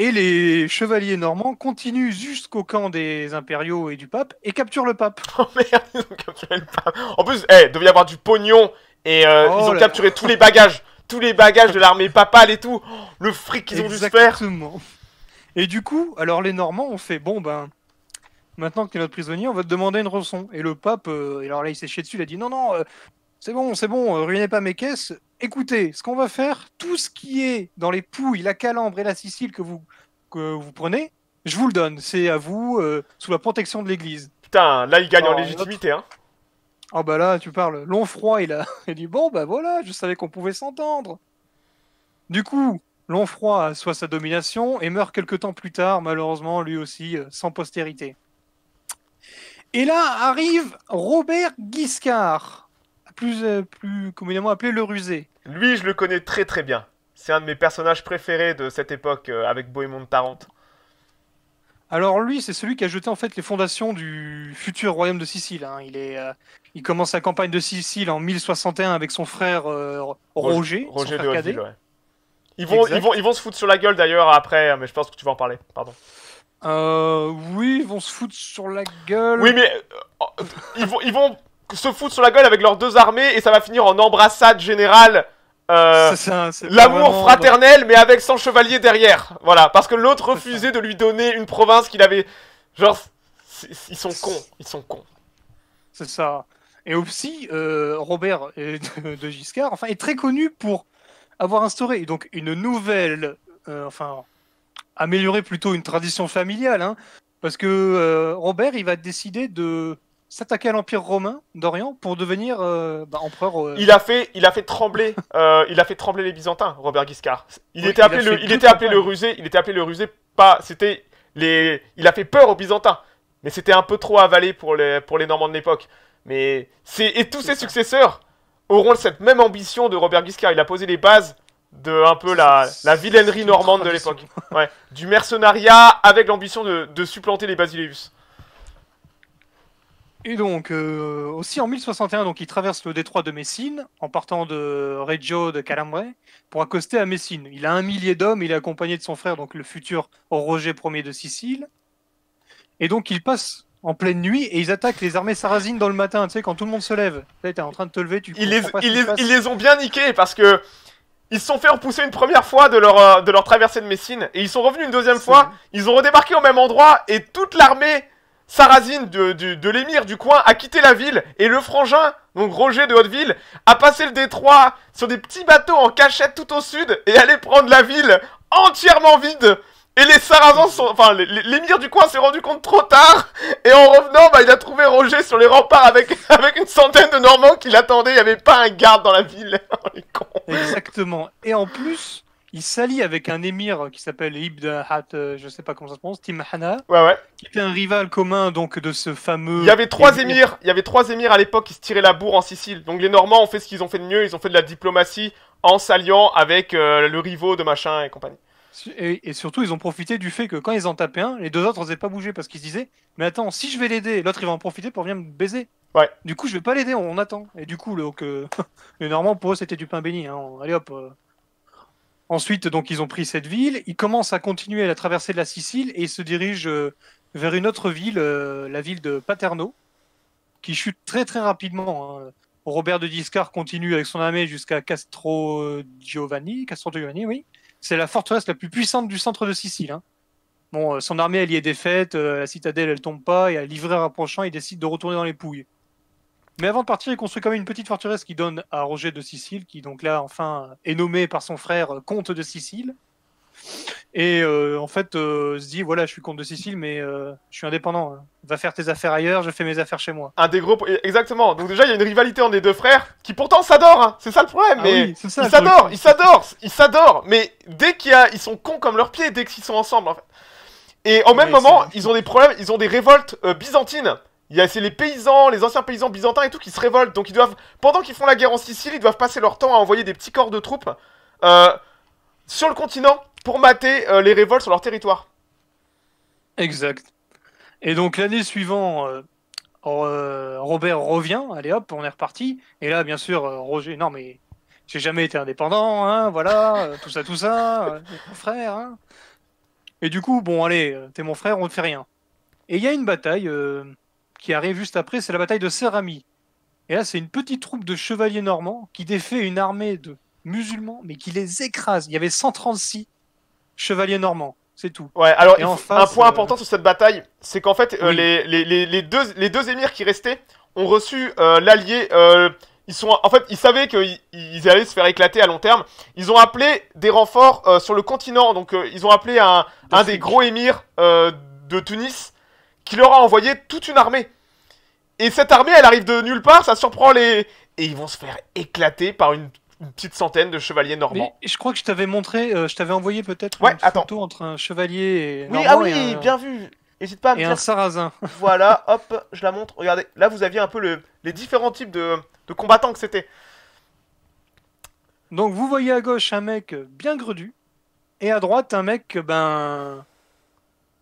Et les chevaliers normands continuent jusqu'au camp des impériaux et du pape et capturent le pape. [LAUGHS] Oh merde, ils ont capturé le pape. En plus, eh, il devait y avoir du pognon et euh, oh ils ont capturé tous les bagages, tous les bagages de l'armée papale et tout. Oh, le fric qu'ils ont dû se faire. Exactement. Et du coup, alors les Normands ont fait bon ben maintenant que tu es notre prisonnier, on va te demander une rançon. Et le pape, alors euh, là, il s'est chié dessus, il a dit non, non, euh, c'est bon, c'est bon, ruinez pas mes caisses, écoutez, ce qu'on va faire, tout ce qui est dans les Pouilles, la Calambre et la Sicile que vous, que vous prenez, je vous le donne. C'est à vous, euh, sous la protection de l'Église. Putain, là, il gagne en légitimité, hein. Ah oh, bah là, tu parles. Longfroid, il a [LAUGHS] il dit bon, bah voilà, je savais qu'on pouvait s'entendre. Du coup, Longfroid assoit sa domination et meurt quelque temps plus tard, malheureusement, lui aussi, euh, sans postérité. Et là arrive Robert Guiscard, plus, euh, plus communément appelé le rusé. Lui, je le connais très très bien. C'est un de mes personnages préférés de cette époque euh, avec Bohémond de Tarente. Alors lui, c'est celui qui a jeté en fait les fondations du futur royaume de Sicile. Hein. Il, est, euh, il commence sa campagne de Sicile en 1061 avec son frère Roger, Roger de Hauteville, ouais. Ils vont, ils, vont, ils vont se foutre sur la gueule d'ailleurs après, mais je pense que tu vas en parler. Pardon. Euh, oui, ils vont se foutre sur la gueule. Oui, mais ils, vont, ils vont se foutent sur la gueule avec leurs deux armées et ça va finir en embrassade générale. Euh, l'amour fraternel, mais avec son chevaliers derrière. Voilà, parce que l'autre refusait de lui donner une province qu'il avait. Genre, ils sont cons, ils sont cons. C'est ça. Et aussi, euh, Robert [LAUGHS] de, de, Giscard, enfin, est très connu pour avoir instauré donc une nouvelle, euh, enfin, améliorer plutôt une tradition familiale, hein. parce que Robert, il va décider de s'attaquer à l'Empire romain d'Orient pour devenir euh, bah, empereur. Euh, il a fait, il a fait trembler, [LAUGHS] euh, il a fait trembler les Byzantins, Robert Guiscard. Il était appelé, le, était appelé le rusé, il était appelé le rusé. Pas, c'était les, il a fait peur aux Byzantins, mais c'était un peu trop avalé pour les, pour les Normands de l'époque. Mais c'est et tous ses successeurs auront cette même ambition de Robert Guiscard. Il a posé les bases de un peu la, la vilainerie normande de l'époque, du mercenariat avec l'ambition de, de supplanter les Basileus. Et donc, euh, aussi en 1061, donc, il traverse le détroit de Messine en partant de Reggio de Calambre pour accoster à Messine. Il a un millier d'hommes, il est accompagné de son frère, donc le futur Roger Ier de Sicile. Et donc, il passe en pleine nuit et ils attaquent les armées sarrasines dans le matin, tu sais, quand tout le monde se lève. Tu en train de te lever, tu ils les, ils, les, ont bien niqués parce que ils se sont fait repousser une première fois de leur, euh, de leur traversée de Messine et ils sont revenus une deuxième fois. Ils ont redébarqué au même endroit et toute l'armée Sarazine de, l'émir du coin a quitté la ville et le frangin, donc Roger de Hauteville, a passé le détroit sur des petits bateaux en cachette tout au sud et allait prendre la ville entièrement vide. Et les Sarrazins sont. Enfin, l'émir du coin s'est rendu compte trop tard. Et en revenant, bah, il a trouvé Roger sur les remparts avec, [LAUGHS] avec une centaine de Normands qui l'attendaient. Il n'y avait pas un garde dans la ville. [LAUGHS] Exactement. Et en plus, il s'allie avec un émir qui s'appelle Ibn Hat, euh, je sais pas comment ça se prononce, Timhana. Ouais, ouais. Qui était un rival commun donc de ce fameux. Il y avait trois émirs, il y avait trois émirs à l'époque qui se tiraient la bourre en Sicile. Donc les Normands ont fait ce qu'ils ont fait de mieux, ils ont fait de la diplomatie en s'alliant avec euh, le rivaux de machin et compagnie. Et, surtout, ils ont profité du fait que quand ils en tapaient un, les deux autres n'osaient pas bouger parce qu'ils se disaient Mais attends, si je vais l'aider, l'autre il va en profiter pour venir me baiser. Ouais. Du coup, je vais pas l'aider, on, attend. Et du coup, euh, le, [LAUGHS] les Normands, pour eux, c'était du pain béni. Hein. Allez hop. Ensuite, donc, ils ont pris cette ville. Ils commencent à continuer la traversée de la Sicile et se dirigent euh, vers une autre ville, euh, la ville de Paterno, qui chute très très rapidement. Hein. Robert de Discar continue avec son armée jusqu'à Castro Giovanni. Castro Giovanni, oui. C'est la forteresse la plus puissante du centre de Sicile. Hein. Bon, euh, son armée, elle y est défaite, la citadelle, elle tombe pas, et à l'ivraie rapprochant, il décide de retourner dans les Pouilles. Mais avant de partir, il construit quand même une petite forteresse qui donne à Roger de Sicile, qui donc là enfin est nommé par son frère comte de Sicile. Et euh, en fait, il euh, se dit voilà, je suis comte de Sicile, mais euh, je suis indépendant. Hein. Va faire tes affaires ailleurs, je fais mes affaires chez moi. Un des gros. Exactement. Donc, déjà, il y a une rivalité entre les deux frères qui pourtant s'adorent. Hein. C'est ça le problème. Ah mais ça, ils s'adorent, ils s'adorent, ils s'adorent. Mais dès qu'il Ils sont cons comme leurs pieds dès qu'ils sont ensemble, Et en même moment, ils ont des problèmes, ils ont des révoltes byzantines c'est les paysans, les anciens paysans byzantins et tout qui se révoltent. Donc ils doivent, pendant qu'ils font la guerre en Sicile, ils doivent passer leur temps à envoyer des petits corps de troupes euh, sur le continent pour mater euh, les révoltes sur leur territoire. Exact. Et donc l'année suivante, euh, Robert revient. Allez hop, on est reparti. Et là, bien sûr, Roger, non mais j'ai jamais été indépendant, hein, voilà, tout ça, tout ça, mon frère. Hein. Et du coup, bon, allez, t'es mon frère, on ne fait rien. Et il y a une bataille qui arrive juste après, c'est la bataille de Cerami. Et là, c'est une petite troupe de chevaliers normands qui défait une armée de musulmans, mais qui les écrase. Il y avait 136 chevaliers normands. C'est tout. Ouais, alors un point euh, important sur cette bataille, c'est qu'en fait, euh, les, deux, émirs qui restaient ont reçu euh, l'allié ils sont en fait ils savaient qu'ils allaient se faire éclater à long terme. Ils ont appelé des renforts sur le continent, donc ils ont appelé un, des gros émirs de Tunis qui leur a envoyé toute une armée. Et cette armée, elle arrive de nulle part, ça surprend les... Et ils vont se faire éclater par une, petite centaine de chevaliers normands. je crois que je t'avais montré, euh, je t'avais envoyé peut-être photo entre un chevalier et... Oui, ah oui, bien vu N'hésite pas Et un sarrasin. [LAUGHS] voilà, hop, je la montre. Regardez, là vous aviez un peu les différents types de, combattants que c'était. Donc vous voyez à gauche un mec bien gredu, et à droite un mec, ben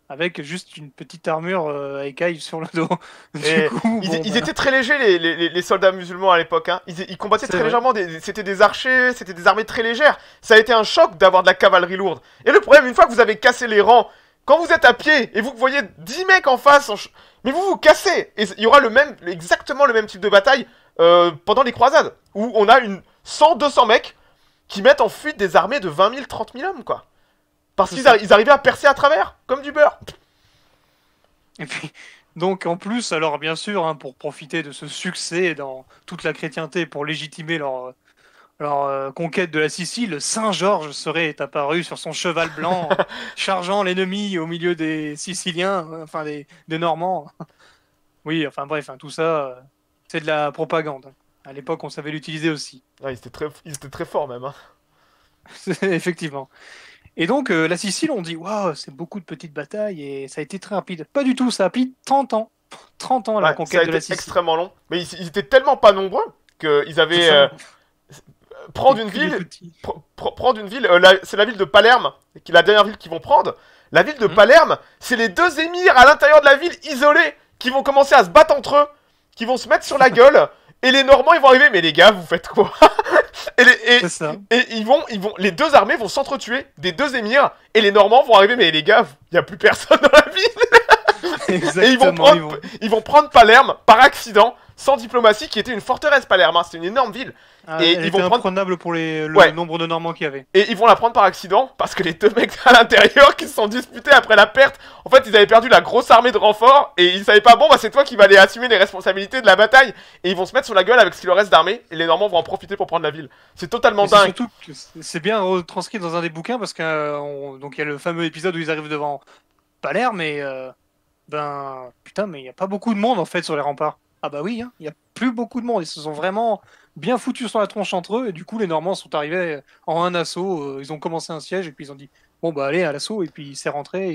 avec juste une petite armure à euh, écailles sur le dos. [LAUGHS] ils, étaient très légers, les, soldats musulmans à l'époque. Hein. Ils, combattaient très légèrement, c'était des archers, c'était des armées très légères. Ça a été un choc d'avoir de la cavalerie lourde. Et le problème, une fois que vous avez cassé les rangs, quand vous êtes à pied et vous voyez 10 mecs en face, mais vous vous cassez. Et il y aura le même, exactement le même type de bataille euh, pendant les croisades, où on a une 100-200 mecs qui mettent en fuite des armées de 20 000, 30 000 hommes, quoi. Parce qu'ils arrivaient à percer à travers, comme du beurre. Et puis, donc en plus, alors bien sûr, hein, pour profiter de ce succès dans toute la chrétienté, pour légitimer leur, euh, conquête de la Sicile, Saint Georges serait apparu sur son cheval blanc, [LAUGHS] chargeant l'ennemi au milieu des Siciliens, enfin des, Normands. oui, enfin bref, hein, tout ça, euh, c'est de la propagande. À l'époque, on savait l'utiliser aussi. ils, étaient très, ils forts même. Hein. [LAUGHS] Effectivement. Et donc, euh, la Sicile, on dit, waouh, c'est beaucoup de petites batailles et ça a été très rapide. Pas du tout, ça a pris 30 ans. 30 ans la conquête ça de la Sicile. extrêmement long. Mais ils, étaient tellement pas nombreux qu'ils avaient. Euh, prendre, une ville, prendre une ville. c'est la ville de Palerme, qui la dernière ville qu'ils vont prendre. La ville de mhm. Palerme, c'est les deux émirs à l'intérieur de la ville isolés qui vont commencer à se battre entre eux, qui vont se mettre sur la [LAUGHS] gueule. Et les Normands, ils vont arriver, mais les gars, vous faites quoi [LAUGHS] Et, les, ils vont, ils vont, les deux armées vont s'entretuer des deux émirs, et les Normands vont arriver, mais les gars, il n'y a plus personne dans la ville. Exactement, [LAUGHS] et ils vont prendre, ils vont prendre Palerme par accident, sans diplomatie, qui était une forteresse Palerme. c'est hein. C'était une énorme ville. Ah, et ils vont pour le nombre de Normands qu'il y avait. Et ils vont la prendre par accident parce que les deux mecs [LAUGHS] à l'intérieur qui se sont disputés après la perte, en fait, ils avaient perdu la grosse armée de renforts et ils savaient pas bon, bah c'est toi qui vas aller assumer les responsabilités de la bataille. Et ils vont se mettre sur la gueule avec ce qu'il leur reste d'armée et les Normands vont en profiter pour prendre la ville. C'est totalement dingue. C'est bien retranscrit dans un des bouquins parce qu'il euh, donc il y a le fameux épisode où ils arrivent devant Palerme et... Euh, ben putain mais il y a pas beaucoup de monde en fait sur les remparts. Ah bah oui, hein. il y n'y a plus beaucoup de monde. Ils se sont vraiment bien foutus sur la tronche entre eux. Et du coup, les Normands sont arrivés en un assaut. Euh, ils ont commencé un siège et puis ils ont dit bon bah allez à l'assaut et puis c'est rentré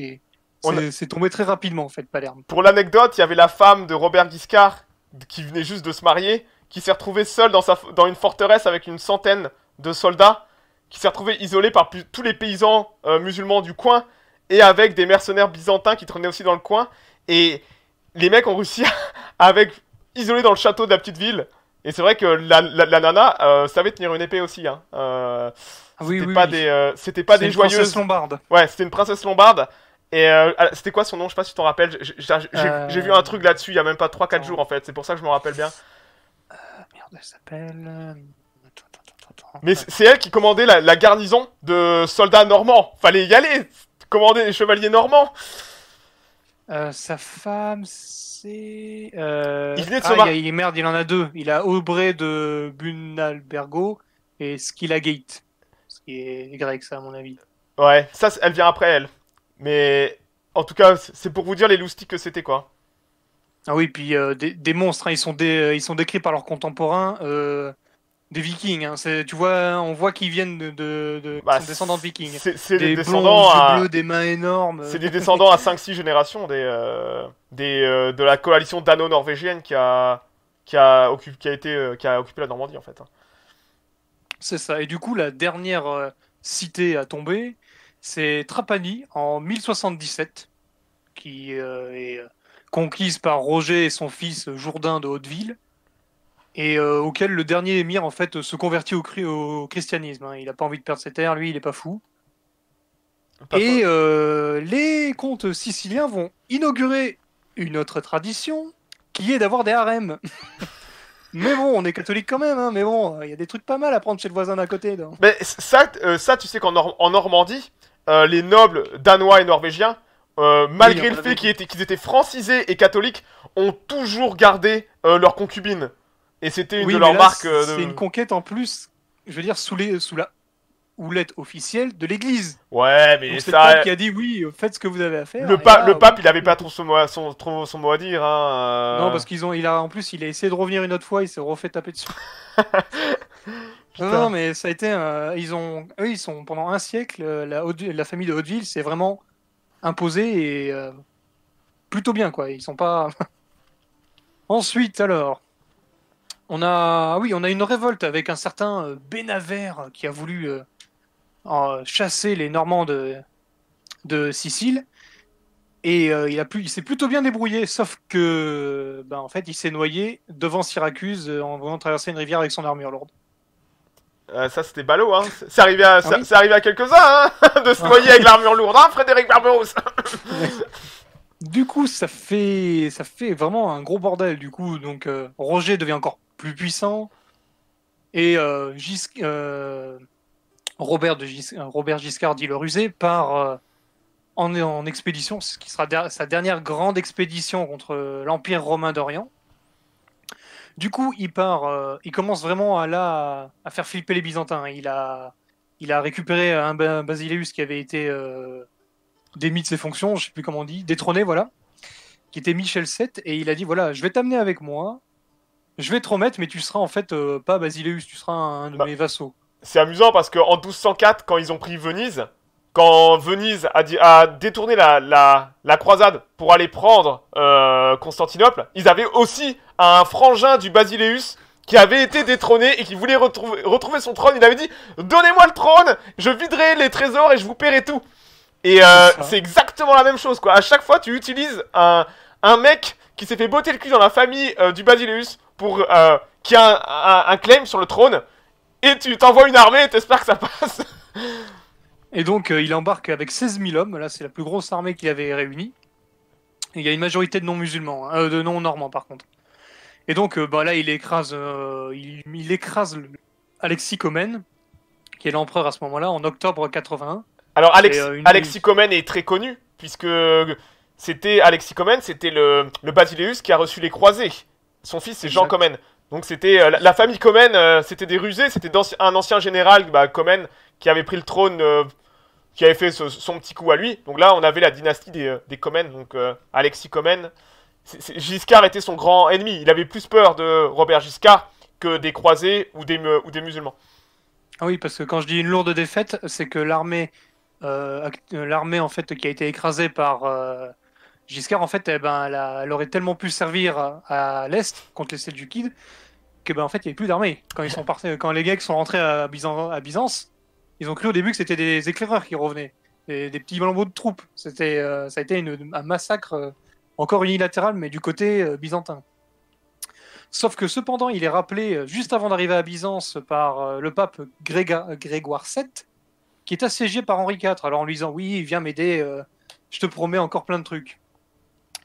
et c'est tombé très rapidement en fait Palerme. Pour l'anecdote, il y avait la femme de Robert Guiscard qui venait juste de se marier, qui s'est retrouvée seule dans, sa... dans une forteresse avec une centaine de soldats, qui s'est retrouvée isolée par tous les paysans euh, musulmans du coin et avec des mercenaires byzantins qui traînaient aussi dans le coin et les mecs ont réussi [LAUGHS] avec isolé dans le château de la petite ville. Et c'est vrai que la, nana euh, savait tenir une épée aussi. c'était pas des, c'était pas des une joyeuses. Princesse lombarde. Ouais, c'était une princesse lombarde. Et euh, ah, c'était quoi son nom Je sais pas si tu t'en rappelles. Euh, j'ai vu un truc là-dessus il y a même pas 3-4 jours en fait. C'est pour ça que je m'en rappelle bien. merde, elle s'appelle. Mais c'est elle qui commandait la, la, garnison de soldats normands. Fallait y aller. Commander les chevaliers normands. sa femme c'est. Euh, il ah, Merde, il en a deux. Il a Aubrey de Bunalbergo et Skillagate. Ce qui est grec, ça, à mon avis. Ouais, ça, elle vient après elle. Mais en tout cas, c'est pour vous dire les loustiques que c'était, quoi. Ah oui, puis euh, des, monstres, hein. ils, sont ils sont décrits par leurs contemporains. Euh des Vikings. Hein. tu vois, on voit qu'ils viennent de, bah, descendants de Vikings. C'est, des, descendants à... bleus, des mains énormes. C'est des descendants à 5-6 générations des, euh, des euh, de la coalition dano-norvégienne qui a qui a, occupé, qui a été euh, qui a occupé la Normandie en fait. Hein. C'est ça. Et du coup, la dernière cité à tomber, c'est Trapani en 1077, qui est conquise par Roger et son fils Jourdain de Hauteville et euh, auquel le dernier émir en fait se convertit au, christianisme. Hein. Il n'a pas envie de perdre ses terres, lui, il n'est pas fou. et euh, les comtes siciliens vont inaugurer une autre tradition, qui est d'avoir des harems. [LAUGHS] mais bon, on est catholique quand même, hein, mais bon, il y a des trucs pas mal à prendre chez le voisin d'à côté. Mais ça, euh, ça, tu sais qu'en en Normandie, les nobles danois et norvégiens, malgré le fait qu'ils étaient, francisés et catholiques, ont toujours gardé leurs concubines. Et c'était une oui, de leurs marques. Euh, c'est une conquête en plus, je veux dire, sous, les, sous la houlette officielle de l'Église. Ouais, mais c'est ça... le pape qui a dit oui, faites ce que vous avez à faire. Le, le pape, il n'avait pas trop son mot à, son, son à dire. Hein, euh. Non, parce qu'ils ont, il a, en plus, il a essayé de revenir une autre fois, il s'est refait taper dessus. [LAUGHS] non, mais ça a été, euh, ils ont, eux, ils sont pendant un siècle, la, la famille de Hauteville s'est vraiment imposée et plutôt bien, quoi. Ils sont pas. [LAUGHS] Ensuite, alors. On a, ah oui, on a une révolte avec un certain euh, Bénavert euh, qui a voulu euh, chasser les Normands de, Sicile. Et il, a plus il s'est plutôt bien débrouillé, sauf que, ben, en fait, il s'est noyé devant Syracuse en voulant traverser une rivière avec son armure lourde. ça c'était ballot, hein. C'est arrivé à, ça ah arrivé à quelques-uns, hein, [LAUGHS] de se ah. noyer avec l'armure lourde, hein, Frédéric Barberousse. [LAUGHS] du coup, ça fait, ça fait vraiment un gros bordel. Du coup, donc Roger devient encore plus puissant. Et euh, Gis euh, Robert, de Gis euh, Robert, Giscard dit le rusé part en, expédition, ce qui sera sa dernière grande expédition contre l'Empire romain d'Orient. Du coup, il part, il commence vraiment à, à faire flipper les Byzantins. Il a, il a récupéré un, Basileus qui avait été démis de ses fonctions, je sais plus comment on dit, détrôné, voilà, qui était Michel VII, et il a dit voilà, je vais t'amener avec moi, je vais te remettre, mais tu seras en fait euh, pas Basileus, tu seras un de bah, mes vassaux. C'est amusant parce qu'en 1204, quand ils ont pris Venise, quand Venise a, détourné la, croisade pour aller prendre euh, Constantinople, ils avaient aussi un frangin du Basileus qui avait été détrôné et qui voulait retrouver, son trône. Il avait dit Donnez-moi le trône, je viderai les trésors et je vous paierai tout. Et euh, c'est exactement la même chose, quoi. À chaque fois, tu utilises un mec qui s'est fait botter le cul dans la famille euh, du Basileus pour euh, qui a un, claim sur le trône et tu t'envoies une armée et t'espères que ça passe. [LAUGHS] et donc euh, il embarque avec 16 000 hommes, là c'est la plus grosse armée qu'il avait réunie. Et il y a une majorité de non-musulmans, hein. de non-normands par contre. Et donc bah, là il écrase, il, il, écrase Alexis Comène, qui est l'empereur à ce moment-là, en octobre 81. Alors Alex, Alexis Comène est très connu, puisque c'était Alexis Comen, c'était le, Basileus qui a reçu les croisés. Son fils, c'est Jean Comen. Donc c'était euh, la, famille Comen, euh, c'était des rusés, c'était un ancien général, bah, Comen, qui avait pris le trône, euh, qui avait fait son petit coup à lui. Donc là, on avait la dynastie des, des Comen, donc Alexis Comen. Giscard était son grand ennemi. Il avait plus peur de Robert Giscard que des croisés ou des, ou des musulmans. Ah oui, parce que quand je dis une lourde défaite, c'est que l'armée, l'armée en fait qui a été écrasée par Giscard, en fait, eh ben, elle, aurait tellement pu servir à l'Est contre les Seljukides que, ben, en fait, il n'y avait plus d'armée. Quand, euh, quand les Grecs sont rentrés à, à, Byzance, ils ont cru au début que c'était des éclaireurs qui revenaient, des, des petits lambeaux de troupes. C'était, euh, ça a été un massacre euh, encore unilatéral, mais du côté byzantin. Sauf que cependant, il est rappelé juste avant d'arriver à Byzance par le pape Grégoire VII, qui est assiégé par Henri IV. Alors en lui disant Oui, viens m'aider, je te promets encore plein de trucs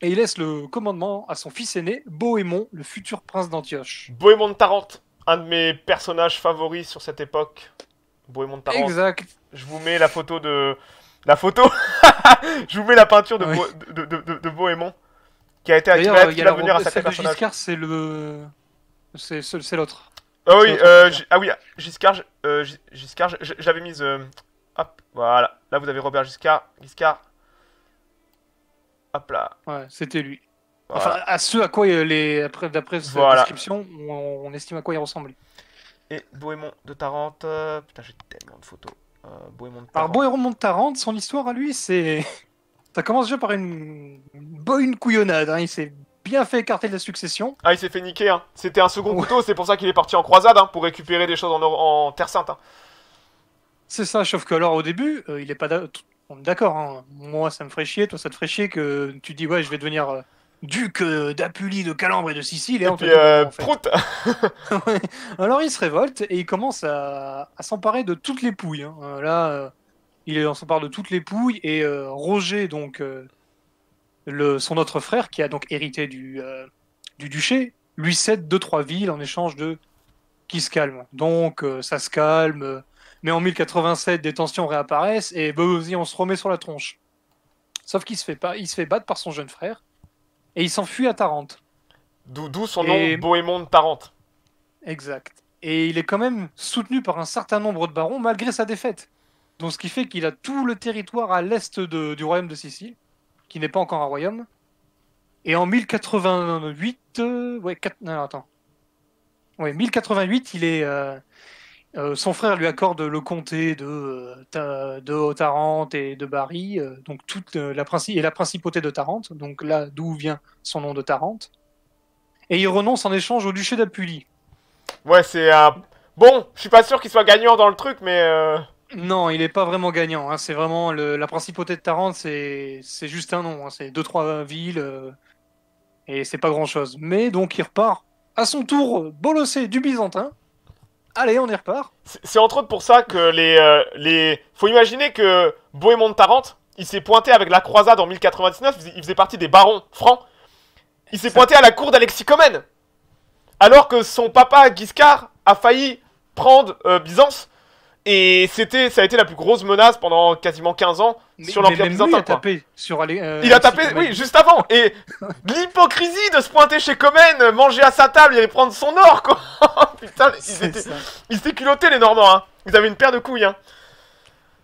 et il laisse le commandement à son fils aîné, Bohémond, le futur prince d'Antioche. Bohémond de Tarente, un de mes personnages favoris sur cette époque. Bohémond de Tarente. Exact. Je vous mets la photo de. La photo [LAUGHS] Je vous mets la peinture de, de, Bohémond, qui a été attirée va venir à sa euh, Giscard, c'est le. C'est l'autre. Ah oui, euh, ah oui, Giscard, euh, Giscard, j'avais mis... Euh, hop, voilà. Là, vous avez Robert Giscard, Giscard là. Ouais, c'était lui. Enfin, à ce à quoi euh, les après d'après sa description, on, estime à quoi il ressemble. Et Bohémond de Tarente, euh, putain, j'ai tellement de photos. Euh, Bohémond de Tarente. Alors Bohémond de Tarente, son histoire à lui, c'est [LAUGHS] ça commence déjà par une bonne couillonnade. Hein. Il s'est bien fait écarter de la succession. Ah, il s'est fait niquer. Hein. C'était un second couteau, c'est pour ça qu'il est parti en croisade hein, pour récupérer des choses en, en Terre Sainte. Hein. C'est ça, sauf que alors au début, euh, il est pas d'accord, hein. moi ça me ferait chier, toi ça te ferait chier que tu dis ouais je vais devenir euh, duc euh, d'Apulie, de Calambre et de Sicile. Et, puis, euh, prout [LAUGHS] [LAUGHS] Alors il se révolte et il commence à, s'emparer de toutes les pouilles. Hein. Là, il s'empare de toutes les pouilles et Roger, donc son autre frère qui a donc hérité du, du duché, lui cède deux trois villes en échange de qui se calme. Donc ça se calme mais en 1087, des tensions réapparaissent et bah, on se remet sur la tronche. Sauf qu'il se fait battre par son jeune frère et il s'enfuit à Tarente. D'où son nom Bohémond de Tarente. Exact. Et il est quand même soutenu par un certain nombre de barons malgré sa défaite. Donc ce qui fait qu'il a tout le territoire à l'est du royaume de Sicile, qui n'est pas encore un royaume. Et en 1088, euh, ouais, 4, non, attends. Ouais, 1088, il est, euh, euh, son frère lui accorde le comté de, euh, de Tarente et de Bari, euh, donc toute la et la principauté de Tarente, donc là d'où vient son nom de Tarente. Et il renonce en échange au duché d'Apulie. Ouais, c'est bon. Je suis pas sûr qu'il soit gagnant dans le truc, mais non, il est pas vraiment gagnant. Hein. c'est vraiment la principauté de Tarente, c'est juste un nom. Hein. c'est deux trois villes et c'est pas grand chose. Mais donc il repart à son tour bolossé du byzantin Allez, on y repart. C'est entre autres pour ça que les, euh, les... Faut imaginer que Bohémond de Tarente, il s'est pointé avec la croisade en 1099, il faisait partie des barons francs. Il s'est pointé à la cour d'Alexicomène. Alors que son papa Giscard, a failli prendre euh, Byzance et c'était, ça a été la plus grosse menace pendant quasiment 15 ans sur l'Empire byzantin. Euh, il a tapé sur Il a tapé, oui, juste avant. Et [LAUGHS] l'hypocrisie de se pointer chez Comen, manger à sa table et prendre son or, quoi. [LAUGHS] Putain, ils étaient, ils étaient, culottés les Normands. Hein. Ils avaient une paire de couilles. Hein.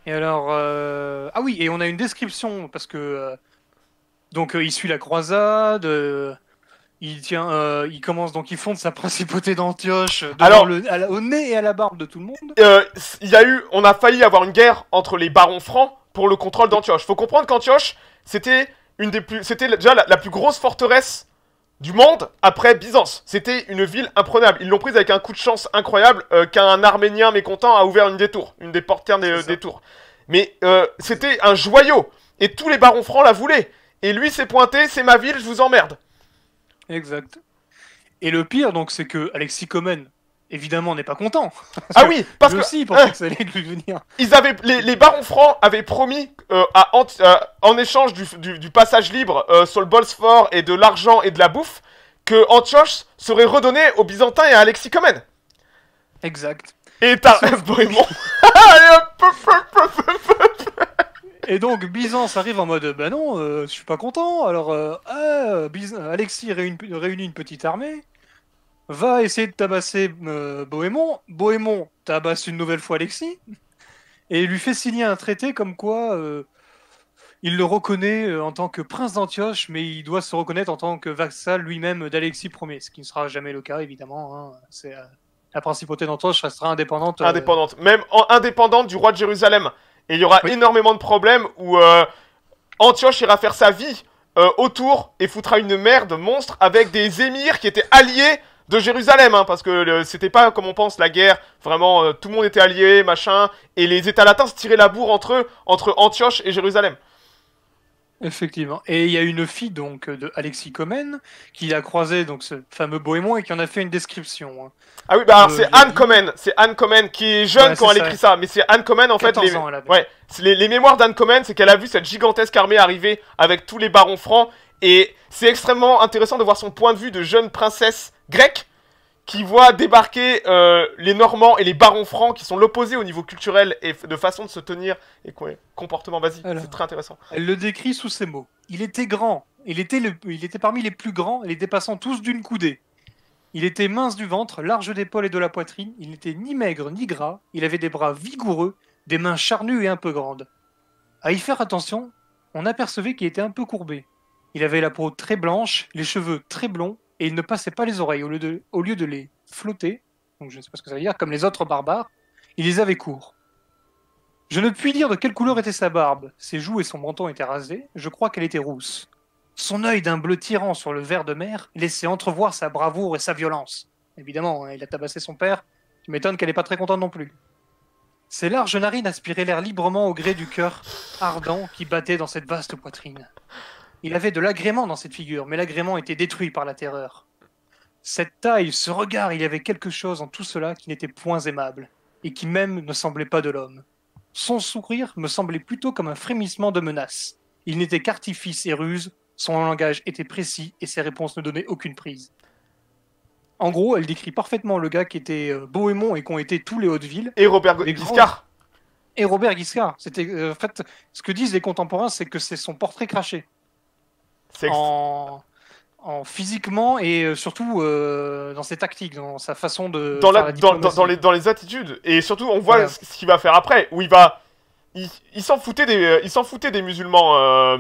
Et alors, euh, ah oui, et on a une description parce que euh, donc il suit la croisade il tient, euh, il commence donc, il fonde sa principauté d'Antioche Alors, au nez et à la barbe de tout le monde. Euh, il y a eu, on a failli avoir une guerre entre les barons francs pour le contrôle d'Antioche. Faut comprendre qu'Antioche, c'était une des plus, c'était déjà la, plus grosse forteresse du monde après Byzance. C'était une ville imprenable. Ils l'ont prise avec un coup de chance incroyable euh, qu'un Arménien mécontent a ouvert une des tours, une des portières des tours. Mais c'était un joyau et tous les barons francs la voulaient. Et lui s'est pointé, c'est ma ville, je vous emmerde. Exact. Et le pire, donc, c'est que Alexis Comen, évidemment, n'est pas content. ah oui, [LAUGHS] parce que. aussi, pensait [LAUGHS] que ça allait lui venir. Ils avaient, les, barons francs avaient promis, euh, à, euh, en, échange du, du, passage libre euh, sur le Bolsfort et de l'argent et de la bouffe, que Antioche serait redonné aux Byzantins et à Alexis Comen. Exact. Et t'as vraiment. Et donc Byzance arrive en mode Ben non, euh, je suis pas content. Alors euh, ah, Alexis réunit, une petite armée, va essayer de tabasser euh, Bohémond. Bohémond tabasse une nouvelle fois Alexis et lui fait signer un traité comme quoi il le reconnaît en tant que prince d'Antioche, mais il doit se reconnaître en tant que vassal lui-même d'Alexis Ier, ce qui ne sera jamais le cas évidemment. Hein. la principauté d'Antioche restera indépendante. Indépendante, même indépendante du roi de Jérusalem. Et il y aura énormément de problèmes où euh, Antioche ira faire sa vie euh, autour et foutra une merde monstre avec des émirs qui étaient alliés de Jérusalem, hein, parce que c'était pas comme on pense la guerre, vraiment euh, tout le monde était allié, machin, et les États latins se tiraient la bourre entre eux, entre Antioche et Jérusalem. Effectivement. Et il y a une fille donc de Alexis Comen qui a croisé donc ce fameux bohémien et qui en a fait une description. Hein. Ah oui, bah, euh, c'est Anne Comen, c'est Anne Comen qui est jeune quand elle écrit ça, mais c'est Anne Comen en fait. ouais, les, les, mémoires d'Anne Comen, c'est qu'elle a vu cette gigantesque armée arriver avec tous les barons francs et c'est extrêmement intéressant de voir son point de vue de jeune princesse grecque qui voit débarquer euh, les Normands et les barons francs qui sont l'opposé au niveau culturel et de façon de se tenir et comportement. Vas-y, c'est très intéressant. Elle le décrit sous ces mots. Il était grand, il était, le, il était parmi les plus grands, les dépassant tous d'une coudée. Il était mince du ventre, large d'épaule et de la poitrine, il n'était ni maigre ni gras, il avait des bras vigoureux, des mains charnues et un peu grandes. À y faire attention, on apercevait qu'il était un peu courbé. Il avait la peau très blanche, les cheveux très blonds, et il ne passait pas les oreilles. Au lieu de, au lieu de les flotter, je sais pas ce que ça veut dire, comme les autres barbares, il les avait courts. Je ne puis dire de quelle couleur était sa barbe. Ses joues et son menton étaient rasés. Je crois qu'elle était rousse. Son œil d'un bleu tirant sur le vert de mer laissait entrevoir sa bravoure et sa violence. Évidemment, hein, il a tabassé son père. Tu m'étonnes qu'elle n'est pas très contente non plus. Ses larges narines aspiraient l'air librement au gré du cœur ardent qui battait dans cette vaste poitrine. Il avait de l'agrément dans cette figure, mais l'agrément était détruit par la terreur. Cette taille, ce regard, il y avait quelque chose en tout cela qui n'était point aimable, et qui même ne semblait pas de l'homme. Son sourire me semblait plutôt comme un frémissement de menace. Il n'était qu'artifice et ruse, son langage était précis et ses réponses ne donnaient aucune prise. En gros, elle décrit parfaitement le gars qui était euh, bohémond et qu'ont été tous les hautes villes. Et Robert Guiscard. Giscard Et Robert Giscard. C'était, euh, en fait, ce que disent les contemporains, c'est que c'est son portrait craché en, physiquement et euh, surtout euh, dans ses tactiques, dans sa façon de. Dans, dans, les, attitudes. Et surtout, on voit ce qu'il va faire après, où il va. Il, s'en foutait, des, euh, foutait des musulmans euh,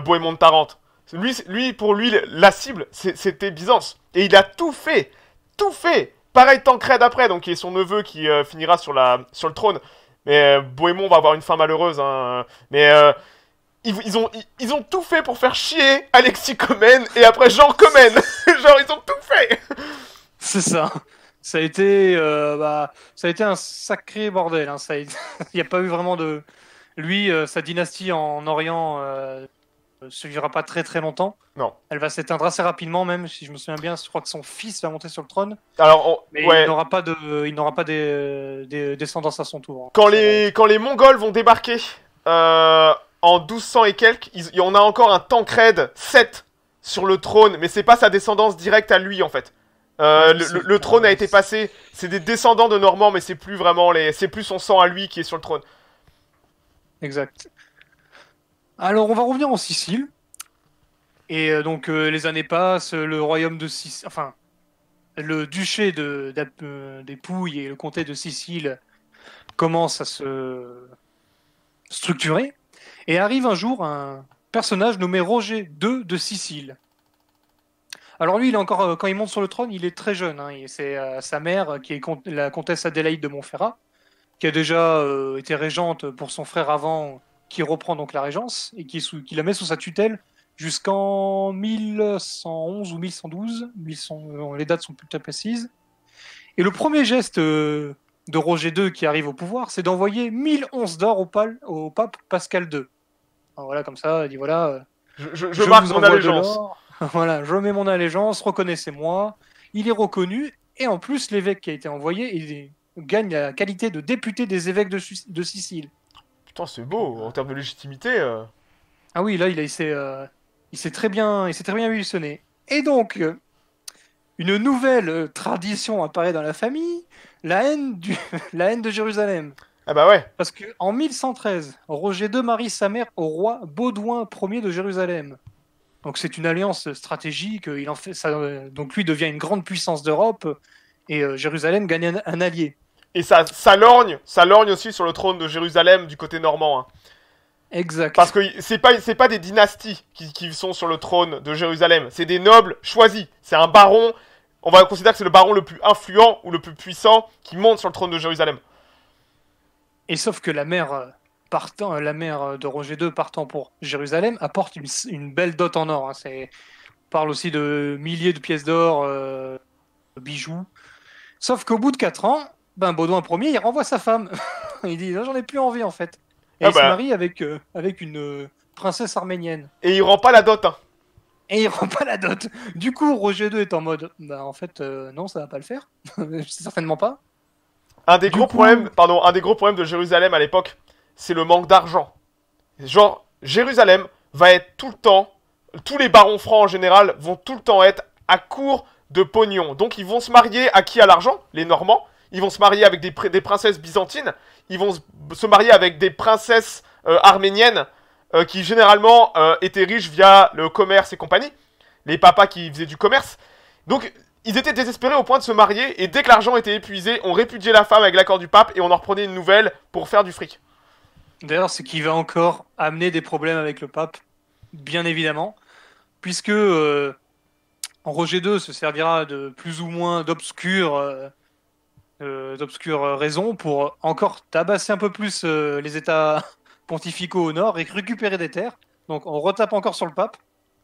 Bohémond de Tarente. Lui, lui, pour lui, la cible, c'était Byzance. Et il a tout fait, tout fait. Pareil, Tancred après, donc il est son neveu qui finira sur, la, sur le trône. Mais Bohémond va avoir une fin malheureuse. Hein. Mais ils, ont, ils, ont tout fait pour faire chier Alexis Comen et après Jean Comen. [LAUGHS] Genre, ils ont tout fait. C'est ça. Ça a été, euh, bah, ça a été un sacré bordel. Hein, [LAUGHS] il n'y a pas eu vraiment de. Lui, euh, sa dynastie en Orient euh, se pas très très longtemps. Non. Elle va s'éteindre assez rapidement, même si je me souviens bien. Je crois que son fils va monter sur le trône. Alors, mais il n'aura pas de, il n'aura pas des, descendants à son tour. Hein. Quand les, quand les Mongols vont débarquer. Euh, en 1200 et quelques, on a encore un Tancred 7 sur le trône, mais c'est pas sa descendance directe à lui en fait. Euh, le, trône a été passé, c'est des descendants de Normands, mais c'est plus vraiment les, c'est plus son sang à lui qui est sur le trône. Exact. Alors on va revenir en Sicile. Et euh, donc euh, les années passent, le royaume de Sicile, enfin le duché de, des Pouilles et le comté de Sicile commencent à se structurer. Et arrive un jour un personnage nommé Roger II de Sicile. Alors lui, il est encore, euh, quand il monte sur le trône, il est très jeune. Hein. C'est euh, sa mère, qui est la comtesse Adélaïde de Montferrat, qui a déjà euh, été régente pour son frère avant, qui reprend donc la régence et qui, la met sous sa tutelle jusqu'en 1111 ou 1112. les dates sont plutôt précises. Et le premier geste de Roger II qui arrive au pouvoir, c'est d'envoyer 1011 d'or au pape Pascal II voilà, comme ça, il dit voilà. Euh, je, je, marque mon allégeance. [LAUGHS] voilà, je mets mon allégeance, reconnaissez-moi. Il est reconnu, et en plus, l'évêque qui a été envoyé, il gagne la qualité de député des évêques de, de Sicile. Putain, c'est beau, euh, en termes de légitimité. Euh. Ah oui, là, il, il s'est très bien, il s'est très bien Et donc, une nouvelle tradition apparaît dans la famille, la haine, du, [LAUGHS] la haine de Jérusalem. Ah bah ouais. Parce qu'en 1113, Roger II marie sa mère au roi Baudouin Ier de Jérusalem. Donc c'est une alliance stratégique. Il en fait, ça, euh, donc lui devient une grande puissance d'Europe et euh, Jérusalem gagne un, allié. Et ça, lorgne, ça lorgne aussi sur le trône de Jérusalem du côté normand. Hein. Exact. Parce que c'est pas c'est pas des dynasties qui, qui, sont sur le trône de Jérusalem, c'est des nobles choisis. C'est un baron. On va considérer que c'est le baron le plus influent ou le plus puissant qui monte sur le trône de Jérusalem. Et sauf que la mère, euh, partant, euh, la mère euh, de Roger II partant pour Jérusalem apporte une, belle dot en or. on hein. parle aussi de milliers de pièces d'or, de bijoux. Sauf qu'au bout de 4 ans, ben Baudouin Ier, il renvoie sa femme. [LAUGHS] il dit ah, J'en ai plus envie en fait. Et ah il se bah. marie avec, avec une princesse arménienne. Et il rend pas la dot. Hein. Et il rend pas la dot. Du coup, Roger II est en mode bah, en fait, non, ça va pas le faire. [LAUGHS] Certainement pas. Un des, gros problèmes, pardon, un des gros problèmes de Jérusalem à l'époque, c'est le manque d'argent. Genre, Jérusalem va être tout le temps, tous les barons francs en général vont tout le temps être à court de pognon. Donc ils vont se marier à qui a l'argent Les Normands. Ils vont se marier avec des, princesses byzantines. Ils vont se marier avec des princesses euh, arméniennes euh, qui généralement euh, étaient riches via le commerce et compagnie. Les papas qui faisaient du commerce. Donc ils étaient désespérés au point de se marier, et dès que l'argent était épuisé, on répudiait la femme avec l'accord du pape et on en reprenait une nouvelle pour faire du fric. D'ailleurs, ce qui va encore amener des problèmes avec le pape, bien évidemment, puisque euh, Roger II se servira de plus ou moins euh, euh, d'obscures raisons pour encore tabasser un peu plus les États [LAUGHS] pontificaux au nord et récupérer des terres. Donc on retape encore sur le pape,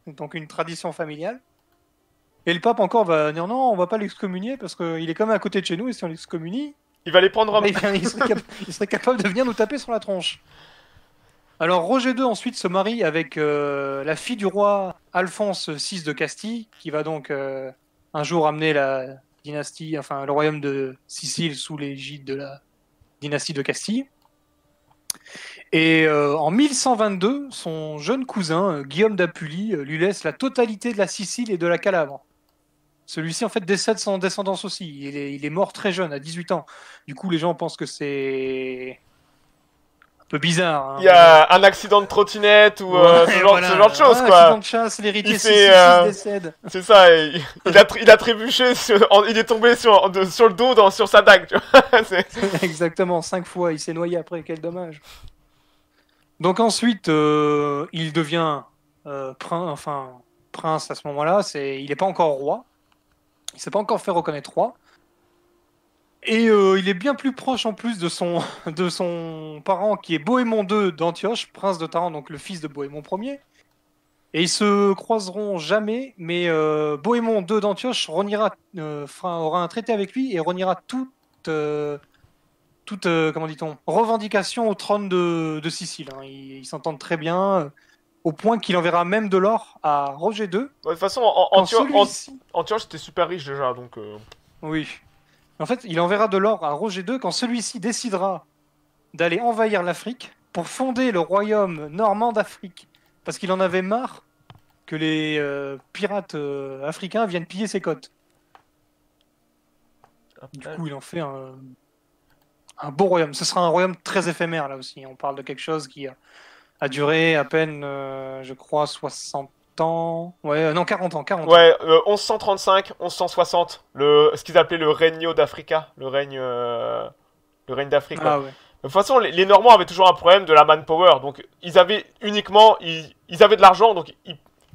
donc une tradition familiale. Et le pape encore va dire non, on va pas l'excommunier parce qu'il est quand même à côté de chez nous et si on l'excommunie, il va les prendre en [LAUGHS] main. Il, serait capable de venir nous taper sur la tronche. Alors Roger II ensuite se marie avec euh, la fille du roi Alphonse VI de Castille, qui va donc euh, un jour amener la dynastie, enfin le royaume de Sicile sous l'égide de la dynastie de Castille. Et euh, en 1122, son jeune cousin Guillaume d'Apulie lui laisse la totalité de la Sicile et de la Calabre. Celui-ci, en fait, décède sans descendance aussi. Il est, il est, mort très jeune, à 18 ans. Du coup, les gens pensent que c'est un peu bizarre. Hein. Il y a un accident de trottinette ou euh, ce, genre, de choses, quoi. Un accident de chasse, l'héritier euh... décède. C'est ça, il, a, trébuché, il est tombé sur, sur le dos, sur sa dague, [LAUGHS] [LAUGHS] Exactement, cinq fois. Il s'est noyé après, quel dommage. Donc ensuite, euh, il devient euh, prince, enfin prince à ce moment-là. C'est, il n'est pas encore roi. Il s'est pas encore fait reconnaître roi. Et euh, il est bien plus proche en plus de son, [LAUGHS] de son parent qui est Bohémond II d'Antioche, prince de Taran, donc le fils de Bohémond Ier. Et ils se croiseront jamais, mais euh, Bohémond II d'Antioche euh, aura un traité avec lui et reniera toute, toute comment dit-on, revendication au trône de, de Sicile. Hein. Ils s'entendent très bien au point qu'il enverra même de l'or à Roger II. de toute façon, en, en, c'était super riche déjà, donc. Euh. Oui. En fait, il enverra de l'or à Roger II quand celui-ci décidera d'aller envahir l'Afrique pour fonder le royaume normand d'Afrique, parce qu'il en avait marre que les euh, pirates euh, africains viennent piller ses côtes. Du coup, il en fait un, un beau royaume. Ce sera un royaume très éphémère là aussi. On parle de quelque chose qui a duré à peine, euh, je crois, 60 ans. Ouais, euh, non, 40 ans, 40 Ouais, 1135, euh, 1160, le, ce qu'ils appelaient le régno d'Africa, le règne, le règne d'Afrique. Ah, De toute façon, les, Normands avaient toujours un problème de la manpower, donc ils avaient uniquement, ils, avaient de l'argent, donc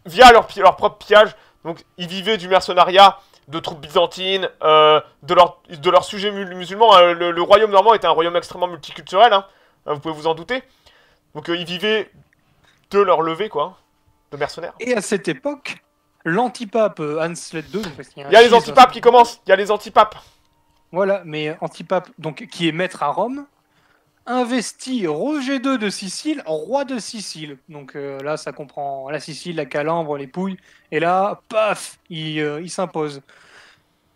via leur, leur propre pillage, donc ils vivaient du mercenariat, de troupes byzantines, de leurs de sujets musulmans. Hein. Le, royaume normand était un royaume extrêmement multiculturel, hein. vous pouvez vous en douter. Donc euh, ils vivaient de leur levée, quoi, de mercenaires. Et à cette époque, l'antipape Anselme II. Il y a, les antipapes qui commencent, il y a les antipapes. Voilà, mais antipape, donc qui est maître à Rome, investit Roger II de Sicile, roi de Sicile. Donc euh, là, ça comprend la Sicile, la Calambre, les Pouilles. Et là, paf, il, euh, s'impose.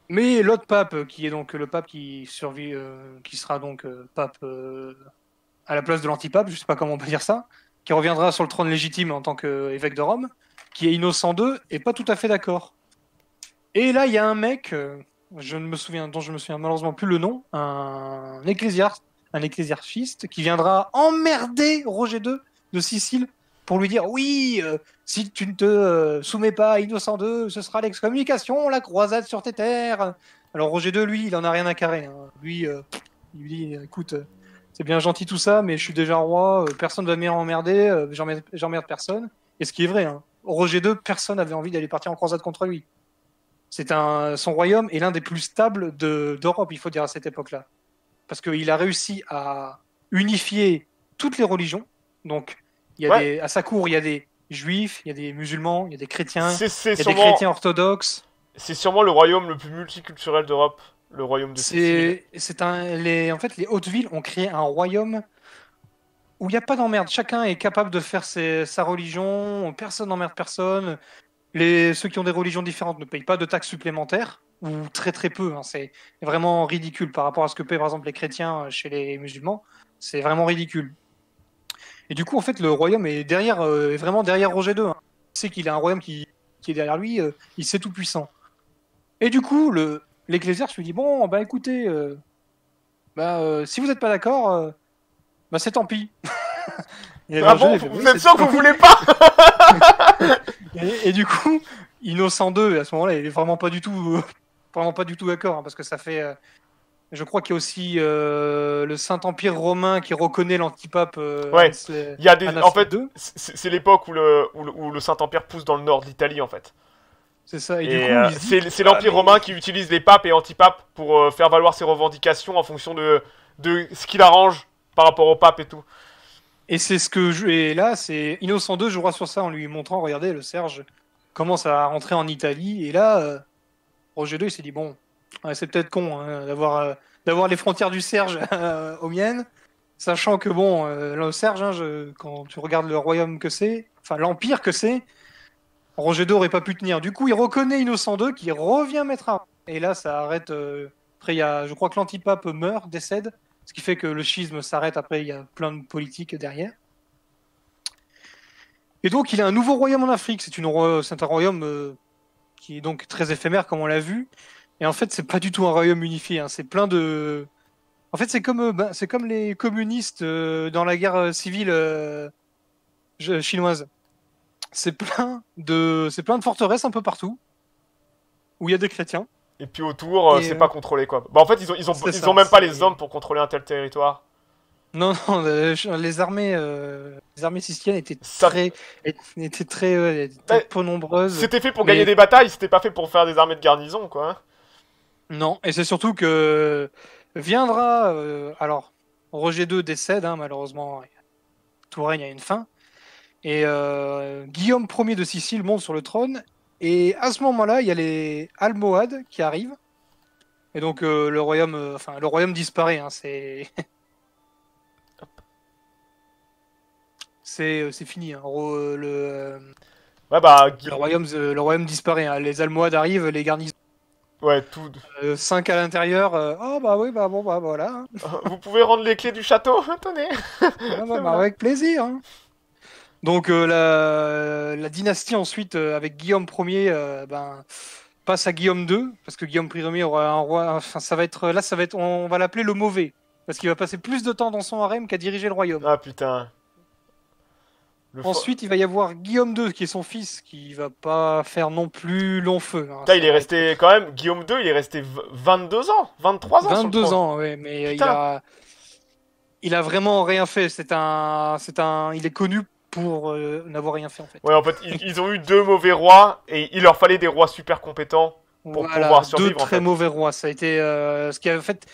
Mais l'autre pape, qui est donc le pape qui survit, qui sera donc pape à la place de l'antipape, je sais pas comment on peut dire ça, qui reviendra sur le trône légitime en tant qu'évêque de Rome, qui est innocent d'eux et pas tout à fait d'accord. Et là, il y a un mec, euh, je ne me souviens, dont je me souviens malheureusement plus le nom, un ecclésiaste, un ecclésiarchiste, qui viendra emmerder Roger II de Sicile pour lui dire oui, euh, si tu ne te euh, soumets pas à Innocent II, ce sera l'excommunication, la croisade sur tes terres. Alors Roger II, lui, il en a rien à carrer. Hein. Lui, il lui dit écoute, c'est bien gentil tout ça, mais je suis déjà roi, euh, personne ne va m'emmerder, euh, j'emmerde personne. Et ce qui est vrai, hein. Roger II, personne n'avait envie d'aller partir en croisade contre lui. C'est un, son royaume est l'un des plus stables d'Europe, il faut dire à cette époque-là, parce qu'il a réussi à unifier toutes les religions. Donc, il à sa cour, il y a des juifs, il y a des musulmans, il y a des chrétiens, il y a des chrétiens orthodoxes. C'est sûrement le royaume le plus multiculturel d'Europe le royaume de C'est un, les, en fait, les hautes villes ont créé un royaume où il n'y a pas d'emmerde. Chacun est capable de faire sa religion, personne n'emmerde personne. Les, ceux qui ont des religions différentes ne payent pas de taxes supplémentaires, ou très très peu. Hein. C'est vraiment ridicule par rapport à ce que paient par exemple les chrétiens euh, chez les musulmans. C'est vraiment ridicule. Et du coup, en fait, le royaume est derrière, euh, vraiment derrière Roger II. Hein. Il sait qu'il a un royaume qui, est derrière lui, euh, il sait tout puissant. Et du coup, le, l'Ecclésiaire je lui dit Bon, bah écoutez, euh, bah, euh, si vous n'êtes pas d'accord, euh, bah c'est tant pis. [LAUGHS] Ah vous que vous [LAUGHS] voulez pas [LAUGHS] et, du coup, Innocent 2, à ce moment-là, il est vraiment pas du tout, vraiment pas du tout d'accord, hein, parce que ça fait. Je crois qu'il y a aussi le Saint-Empire romain qui reconnaît l'antipape. ouais, il en fait, c'est l'époque où le, Saint-Empire pousse dans le nord d'Italie l'Italie, en fait. C'est ça. Euh, c'est l'Empire romain qui utilise les papes et anti-papes pour euh, faire valoir ses revendications en fonction de, de ce qu'il arrange par rapport au pape et tout. Et c'est ce que je. Et là, c'est Innocent II jouera sur ça en lui montrant regardez, le Serge commence à rentrer en Italie. Et là, euh, Roger II, il s'est dit bon, c'est peut-être con hein, d'avoir d'avoir les frontières du Serge [LAUGHS] aux miennes. Sachant que bon, le Serge, hein, quand tu regardes le royaume que c'est, enfin l'empire que c'est, Roger aurait pas pu tenir. Du coup, il reconnaît Innocent II qui revient mettre un. Et là, ça arrête. Euh, après, je crois que l'antipape meurt, décède, ce qui fait que le schisme s'arrête. Après, il y a plein de politiques derrière. Et donc, il a un nouveau royaume en Afrique. C'est un royaume euh, qui est donc très éphémère, comme on l'a vu. Et en fait, c'est pas du tout un royaume unifié. Hein. C'est plein de. En fait, c'est comme, euh, bah, comme les communistes dans la guerre civile chinoise c'est plein de c'est plein de forteresses un peu partout où il y a des chrétiens. Et puis autour, euh, c'est pas euh, contrôlé quoi. Bah, en fait, ils ont, même pas les hommes pour contrôler un tel territoire. Non, non, euh, les armées, les armées siciliennes étaient très, très, bah, peu nombreuses. C'était fait pour gagner des batailles, c'était pas fait pour faire des armées de garnison quoi. Non, et c'est surtout que viendra, alors Roger II décède hein, malheureusement, tout a une fin. Et euh, Guillaume Ier de Sicile monte sur le trône. Et à ce moment-là, il y a les Almohades qui arrivent. Et donc euh, le royaume, euh, enfin le royaume disparaît. Hein, c'est [LAUGHS] c'est fini. Hein. Bah, le, royaume le royaume disparaît. Hein. les Almohades arrivent, les garnisons. Ouais, tout. 5 à l'intérieur. oh bah oui, bah bon, bah voilà. [LAUGHS] Vous pouvez rendre les clés du château, [LAUGHS] tenez. Ah, bah, bah, avec plaisir. Donc euh, la, dynastie ensuite euh, avec Guillaume Ier, euh, ben passe à Guillaume II parce que Guillaume Ier aura un roi. Enfin, ça va être là, ça va être, on va l'appeler le mauvais parce qu'il va passer plus de temps dans son harem qu'à diriger le royaume. Ah putain. Ensuite, il va y avoir Guillaume II qui est son fils, qui va pas faire non plus long feu. Hein. il est resté quand même Guillaume II, il est resté 22 ans, 23 ans. 22 ans, oui, mais il a, il a vraiment rien fait. C'est un, c'est un, il est connu pour euh, n'avoir rien fait en fait. Ouais, en fait, ils, ont eu deux mauvais rois et il leur fallait des rois super compétents pour pouvoir survivre. Deux très mauvais rois, ça a été euh, ce qui a fait,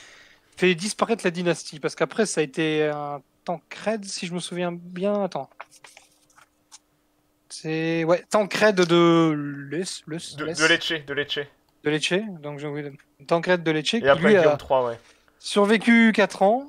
fait disparaître la dynastie parce qu'après ça a été un Tancred, si je me souviens bien. Attends. C'est ouais, Tancred de Lus, de, de de Lecce. De Lecce, donc j'ai oublié. Tancred de Lecce. Et qui, après a survécu 4 ans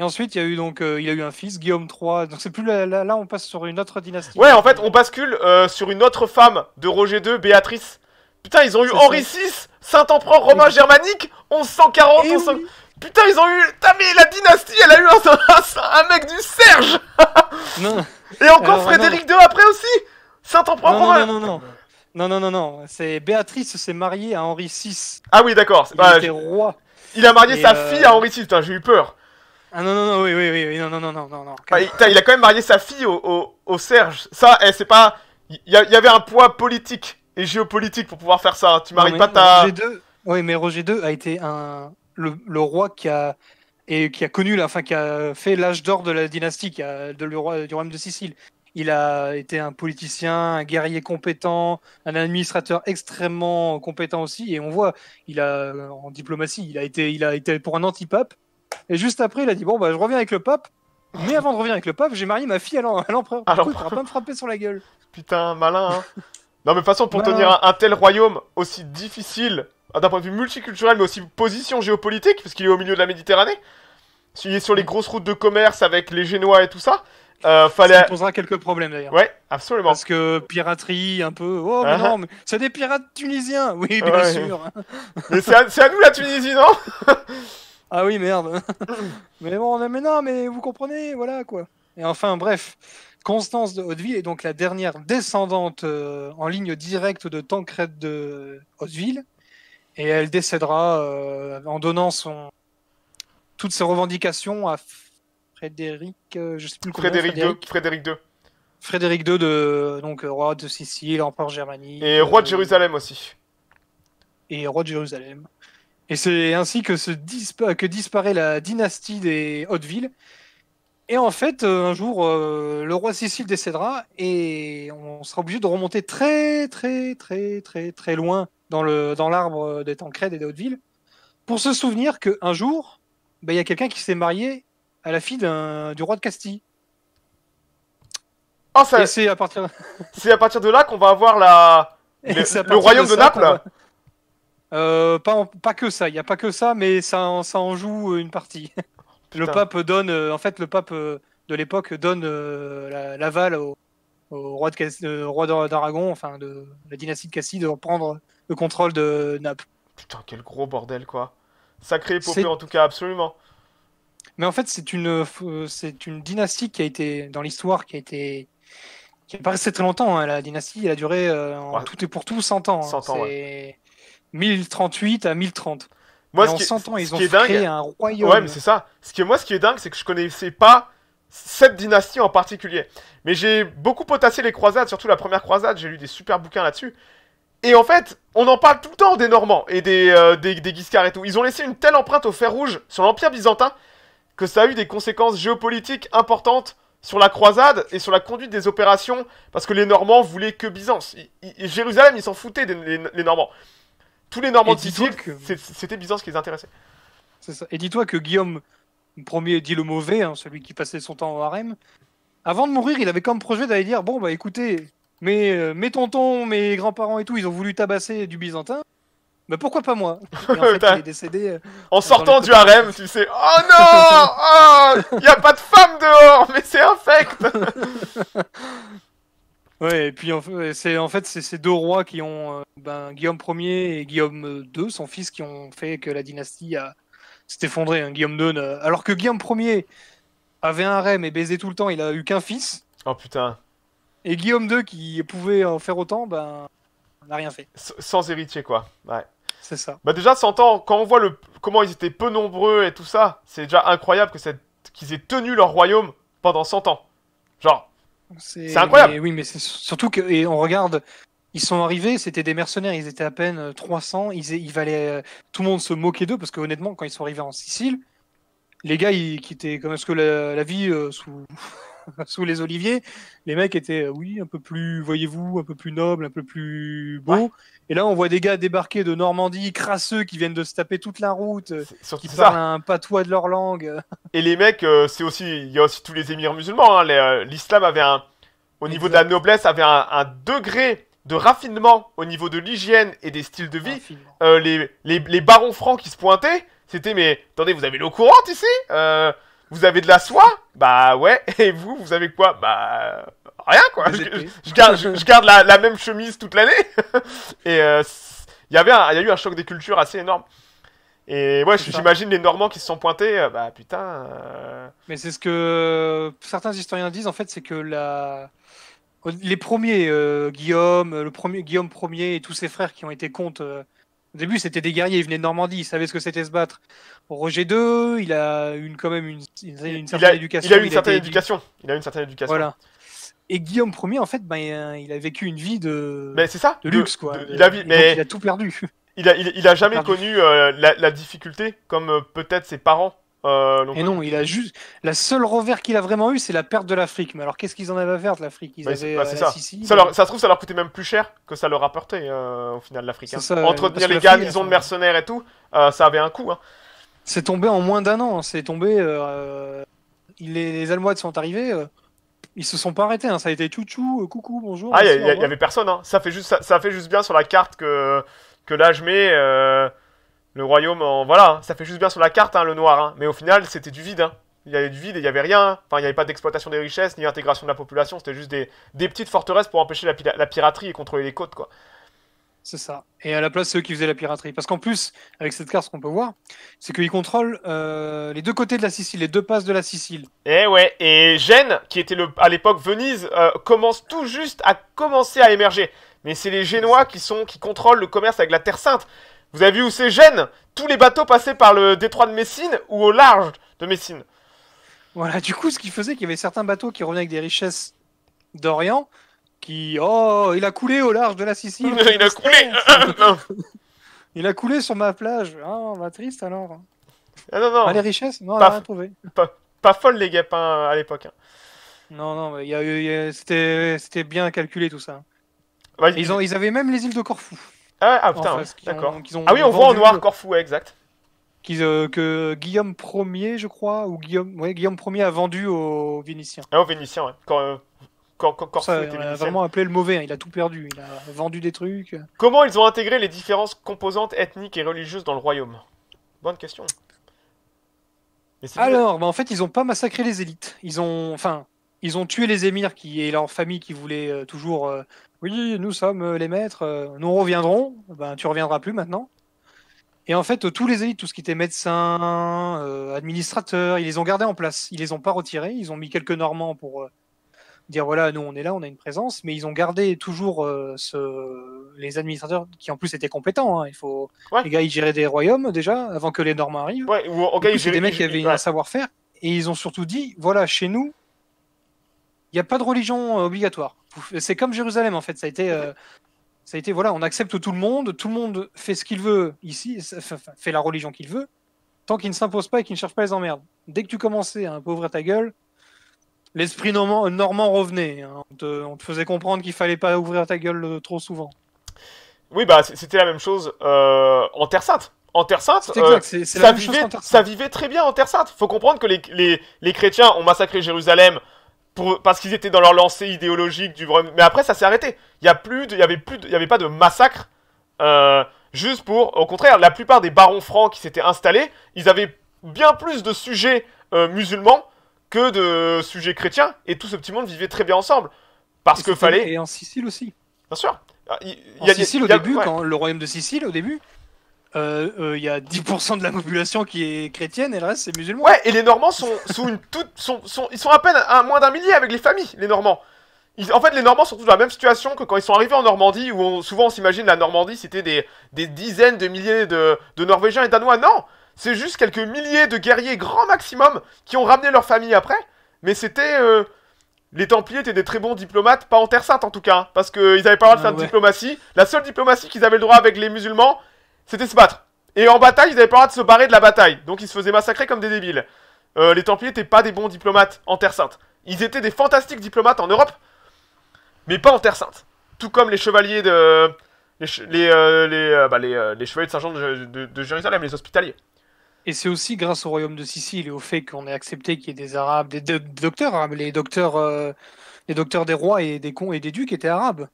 et ensuite, il y a eu donc, euh, il a eu un fils, Guillaume III. Donc c'est plus là, là, on passe sur une autre dynastie. Ouais, en fait, on bascule euh, sur une autre femme de Roger II, Béatrice. Putain, ils ont eu Henri VI, Saint Empereur romain germanique, 1140, 11... Eh putain, ils ont eu. Putain, mais la dynastie, elle a eu un, [LAUGHS] mec du Serge. [LAUGHS] non. Et encore Frédéric II après aussi, Saint Empereur romain. non, non. non. Non, non, non, C'est Béatrice s'est mariée à Henri VI. Ah oui, d'accord. Il était roi. Il a marié sa euh, fille à Henri VI. Putain, j'ai eu peur. Ah non, non, non, oui, oui, oui, non, non, non, non, non. il, a quand même marié sa fille au, au, Serge. Ça, eh, c'est pas. Il y, avait un poids politique et géopolitique pour pouvoir faire ça. Hein. Tu maries pas ta. Roger II, oui, mais Roger II a été un, le, roi qui a et qui a connu, la enfin, qui a fait l'âge d'or de la dynastie, de le roi, du royaume de Sicile. Il a été un politicien, un guerrier compétent, un administrateur extrêmement compétent aussi. Et on voit, il a en diplomatie, il a été, il a été pour un antipape. Et juste après, il a dit Bon, bah, je reviens avec le pape. Mais avant de revenir avec le pape, j'ai marié ma fille à l'empereur. Alors, il pourra pas me frapper sur la gueule. Putain, malin, hein. [LAUGHS] non, mais de toute façon, pour tenir un, tel royaume aussi difficile, ah, d'un point de vue multiculturel, mais aussi position géopolitique, parce qu'il est au milieu de la Méditerranée, il est sur les grosses routes de commerce avec les Génois et tout ça. Euh, fallait... Ça posera quelques problèmes d'ailleurs. Ouais, absolument. Parce que piraterie, un peu. Oh, mais uh-huh. non, mais c'est des pirates tunisiens. Oui, bien sûr. mais c'est à, nous la Tunisie, non [LAUGHS] [LAUGHS] Ah oui, merde. [LAUGHS] mais bon, mais non, mais vous comprenez, voilà quoi. Et enfin, bref, Constance de Hauteville est donc la dernière descendante euh, en ligne directe de Tancred de Hauteville. Et elle décédera euh, en donnant son... toutes ses revendications à Frédéric, euh, je sais plus Frédéric, Frédéric, II. Frédéric II. Frédéric II de donc roi de Sicile, empereur Germanie. Et roi de Jérusalem aussi. Et roi de Jérusalem. Et c'est ainsi que, que disparaît la dynastie des Hauteville. Et en fait, euh, un jour, euh, le roi Sicile décédera et on sera obligé de remonter très, très, très, très, très loin dans le dans l'arbre des Tancrède et des Hauteville pour se souvenir qu'un jour, ben, il y a quelqu'un qui s'est marié à la fille du roi de Castille. c'est à partir. c'est à partir de là qu'on va avoir la [LAUGHS] le, royaume de, Naples. Euh, pas, pas que ça, il n'y a pas que ça, mais ça, en, ça en joue euh, une partie. [LAUGHS] le pape donne, euh, en fait, le pape de l'époque donne l'aval au, au, roi de roi d'Aragon, enfin de la dynastie de Cassis de reprendre le contrôle de Naples. Putain, quel gros bordel quoi. Sacré épopée en tout cas, absolument. Mais en fait, c'est une, c'est une dynastie qui a été dans l'histoire qui a été qui a pas très longtemps. Hein. La dynastie, elle a duré en tout et pour tout 100 ans. Hein. 1038 à 1030. Moi, ce en qui, 100 ans, ils ont créé un royaume. Ouais, mais c'est ça. Ce qui, moi, ce qui est dingue, c'est que je connaissais pas cette dynastie en particulier. Mais j'ai beaucoup potassé les croisades, surtout la première croisade, j'ai lu des super bouquins là-dessus. Et en fait, on en parle tout le temps des Normands et des, euh, des, Guiscards et tout. Ils ont laissé une telle empreinte au fer rouge sur l'Empire byzantin que ça a eu des conséquences géopolitiques importantes sur la croisade et sur la conduite des opérations parce que les Normands voulaient que Byzance. Jérusalem, ils s'en foutaient des les Normands. Tous les Normands que... c'était Byzance qui les intéressait. Ça. Et dis-toi que Guillaume premier dit le mauvais, hein, celui qui passait son temps au harem. Avant de mourir, il avait comme projet d'aller dire Bon, bah écoutez, mes, euh, mes tontons, mes grands-parents et tout, ils ont voulu tabasser du byzantin. Bah pourquoi pas moi [LAUGHS] en, décédé, euh, en sortant du harem, tu sais. Oh non oh, Il oh, a pas de femme dehors, mais c'est infect [LAUGHS] Ouais, et puis en fait, c'est en fait, ces deux rois qui ont euh, ben, Guillaume Ier et Guillaume II, son fils, qui ont fait que la dynastie a... s'est effondrée. Hein, Guillaume II, alors que Guillaume Ier avait un harem et baisait tout le temps, il a eu qu'un fils. Oh putain. Et Guillaume II, qui pouvait en faire autant, ben, n'a rien fait. sans héritier, quoi. Ouais. C'est ça. Bah déjà, 100 ans, quand on voit le comment ils étaient peu nombreux et tout ça, c'est déjà incroyable que cette qu'ils aient tenu leur royaume pendant 100 ans. Genre, c'est incroyable. oui, mais surtout que et on regarde, ils sont arrivés, c'était des mercenaires, ils étaient à peine 300, euh, ils, ils euh, tout le monde se moquait d'eux parce que honnêtement, quand ils sont arrivés en Sicile, les gars, ils quittaient comme est-ce que la, vie euh, sous [LAUGHS] sous les oliviers, les mecs étaient oui un peu plus, voyez-vous, un peu plus noble, un peu plus beaux. Et là, on voit des gars débarquer de Normandie, crasseux, qui viennent de se taper toute la route, qui parlent un patois de leur langue. [LAUGHS] Et les mecs, euh, c'est aussi, il y a aussi tous les émirs musulmans. Hein. Euh, l'islam avait un, au niveau de la noblesse, avait un, degré de raffinement au niveau de l'hygiène et des styles de vie. Euh, les, barons francs qui se pointaient, c'était mais attendez, vous avez l'eau courante ici vous avez de la soie Bah ouais. Et vous, vous avez quoi Bah rien quoi. Je, garde, la, même chemise toute l'année. [LAUGHS] Et euh, il y avait, il y a eu un choc des cultures assez énorme. Et ouais, j'imagine les Normands qui se sont pointés, euh, bah putain. Euh. Mais c'est ce que certains historiens disent en fait, c'est que la... les premiers, Guillaume, le premier Guillaume Ier et tous ses frères qui ont été comtes au début, c'était des guerriers, ils venaient de Normandie, ils savaient ce que c'était se battre. Roger II, il a une, quand même une, certaine éducation. Il a une certaine éducation. une certaine éducation. Et Guillaume Ier, en fait, ben, il a vécu une vie de, mais ça, de luxe, quoi. il, a, mais... il a tout perdu. Il a, il, a jamais connu euh, la, difficulté, comme euh, peut-être ses parents euh, et non, il a juste la seule revers qu'il a vraiment eu, c'est la perte de l'Afrique. Mais alors, qu'est-ce qu'ils en avaient à faire de l'Afrique Ils bah, avaient bah, euh, ça. Euh. ça, se trouve, ça leur coûtait même plus cher que ça leur apportait au final l'Afrique. Hein. Entretenir les garnisons de mercenaires et tout, ça avait un coût. Hein. C'est tombé en moins d'un an. Hein. C'est tombé. Les, les, sont arrivés. Ils se sont pas arrêtés, hein. ça a été tout coucou, bonjour. Ah, il y, avait personne, ça, fait juste, ça, fait juste bien sur la carte que, que là je mets. Le royaume, en... voilà, hein, ça fait juste bien sur la carte, hein, le noir. Hein. Mais au final, c'était du vide. Il y avait du vide et il n'y avait rien. Enfin, il n'y avait pas d'exploitation des richesses, ni intégration de la population. C'était juste des, petites forteresses pour empêcher la, piraterie et contrôler les côtes, quoi. C'est ça. Et à la place, ceux qui faisaient la piraterie. Parce qu'en plus, avec cette carte, ce qu'on peut voir, c'est qu'ils contrôlent euh, les deux côtés de la Sicile, les deux passes de la Sicile. Et eh ouais, et Gênes, qui était à l'époque Venise, euh, commence tout juste à commencer à émerger. Mais c'est les Génois qui, sont, qui contrôlent le commerce avec la Terre Sainte. Vous avez vu où c'est Gênes Tous les bateaux passaient par le détroit de Messine ou au large de Messine. Voilà, du coup, ce qui faisait qu'il y avait certains bateaux qui revenaient avec des richesses d'Orient, qui... Oh, il a coulé au large de la Sicile. [LAUGHS] il a coulé [LAUGHS] ah, ah, ah. Il a coulé sur ma plage. Ah, on va triste alors. Ah non, non. les richesses Non, on n'a rien trouvé. Pas, pas folle les guêpes hein, à l'époque. Hein. Non, non, mais c'était bien calculé tout ça. ils, ont, ils avaient même les îles de Corfou. Ah, ah d'accord. Ah oui, on voit en noir Corfou, exact. Euh, que Guillaume Ier, je crois, ou Guillaume, ouais, Guillaume Ier a vendu aux Vénitiens. Ah, aux Vénitiens, ouais. Quand, euh, quand, Corfou Ça, était Il a vraiment appelé le mauvais, hein. il a tout perdu, il a vendu des trucs. Comment ils ont intégré les différences composantes ethniques et religieuses dans le royaume Bonne question. Alors, bah, en fait, ils n'ont pas massacré les élites. Ils ont, enfin, ils ont tué les émirs qui et leur famille qui voulaient euh, toujours oui, nous sommes euh, les maîtres, euh, nous reviendrons, ben, tu reviendras plus maintenant. Et en fait, euh, tous les élites, tout ce qui était médecins, administrateurs, ils les ont gardés en place. Ils les ont pas retirés. Ils ont mis quelques Normands pour dire voilà, nous on est là, on a une présence, mais ils ont gardé toujours ce... les administrateurs qui en plus étaient compétents. Hein. Il faut les gars, ils géraient des royaumes déjà avant que les Normands arrivent. Ouais, des mecs qui avaient un savoir-faire et ils ont surtout dit voilà, chez nous, il n'y a pas de religion euh, obligatoire. C'est comme Jérusalem en fait. Ça a été, euh, ça a voilà, on accepte tout le monde, tout le monde fait ce qu'il veut ici, fait la religion qu'il veut, tant qu'il ne s'impose pas et qu'il ne cherche pas les emmerdes. Dès que tu commençais à ouvrir ta gueule, l'esprit normand, revenait. Hein. On, te, faisait comprendre qu'il fallait pas ouvrir ta gueule euh, trop souvent. Oui, bah c'était la même chose en Terre Sainte en Terre Sainte, ça, vivait, ça vivait très bien en Terre Sainte. Faut comprendre que les chrétiens ont massacré Jérusalem parce qu'ils étaient dans leur lancée idéologique du mais après ça s'est arrêté. Il y a plus il y avait plus il y avait pas de massacre euh, juste pour au contraire la plupart des barons francs qui s'étaient installés, ils avaient bien plus de sujets euh, musulmans que de sujets chrétiens et tout ce petit monde vivait très bien ensemble parce que fallait et en Sicile aussi. Bien sûr. Il, a, Sicile début quand le royaume de Sicile au début euh, euh, il y a 10% de la population qui est chrétienne et le reste c'est musulman. Ouais, et les Normands sont, une toute, ils sont à peine à, moins d'un millier avec les familles, les Normands. Ils, en fait, les Normands sont toujours dans la même situation que quand ils sont arrivés en Normandie, où souvent on s'imagine la Normandie c'était des, des, dizaines de milliers de, Norvégiens et Danois. Non, c'est juste quelques milliers de guerriers grand maximum qui ont ramené leur famille après. Mais c'était... Euh, les Templiers étaient des très bons diplomates, pas en Terre Sainte en tout cas, hein, parce qu'ils n'avaient pas le droit de ah faire de diplomatie. La seule diplomatie qu'ils avaient le droit avec les musulmans, c'était se battre. Et en bataille, ils n'avaient pas le droit de se barrer de la bataille. Donc ils se faisaient massacrer comme des débiles. Euh, les Templiers n'étaient pas des bons diplomates en Terre Sainte. Ils étaient des fantastiques diplomates en Europe, mais pas en Terre Sainte. Tout comme les chevaliers de. Les, euh, euh, bah, les, chevaliers de Saint-Jean de, Jérusalem, les hospitaliers. Et c'est aussi grâce au royaume de Sicile et au fait qu'on ait accepté qu'il y ait des arabes, des, docteurs arabes, les docteurs, les docteurs des rois et des cons et des ducs étaient arabes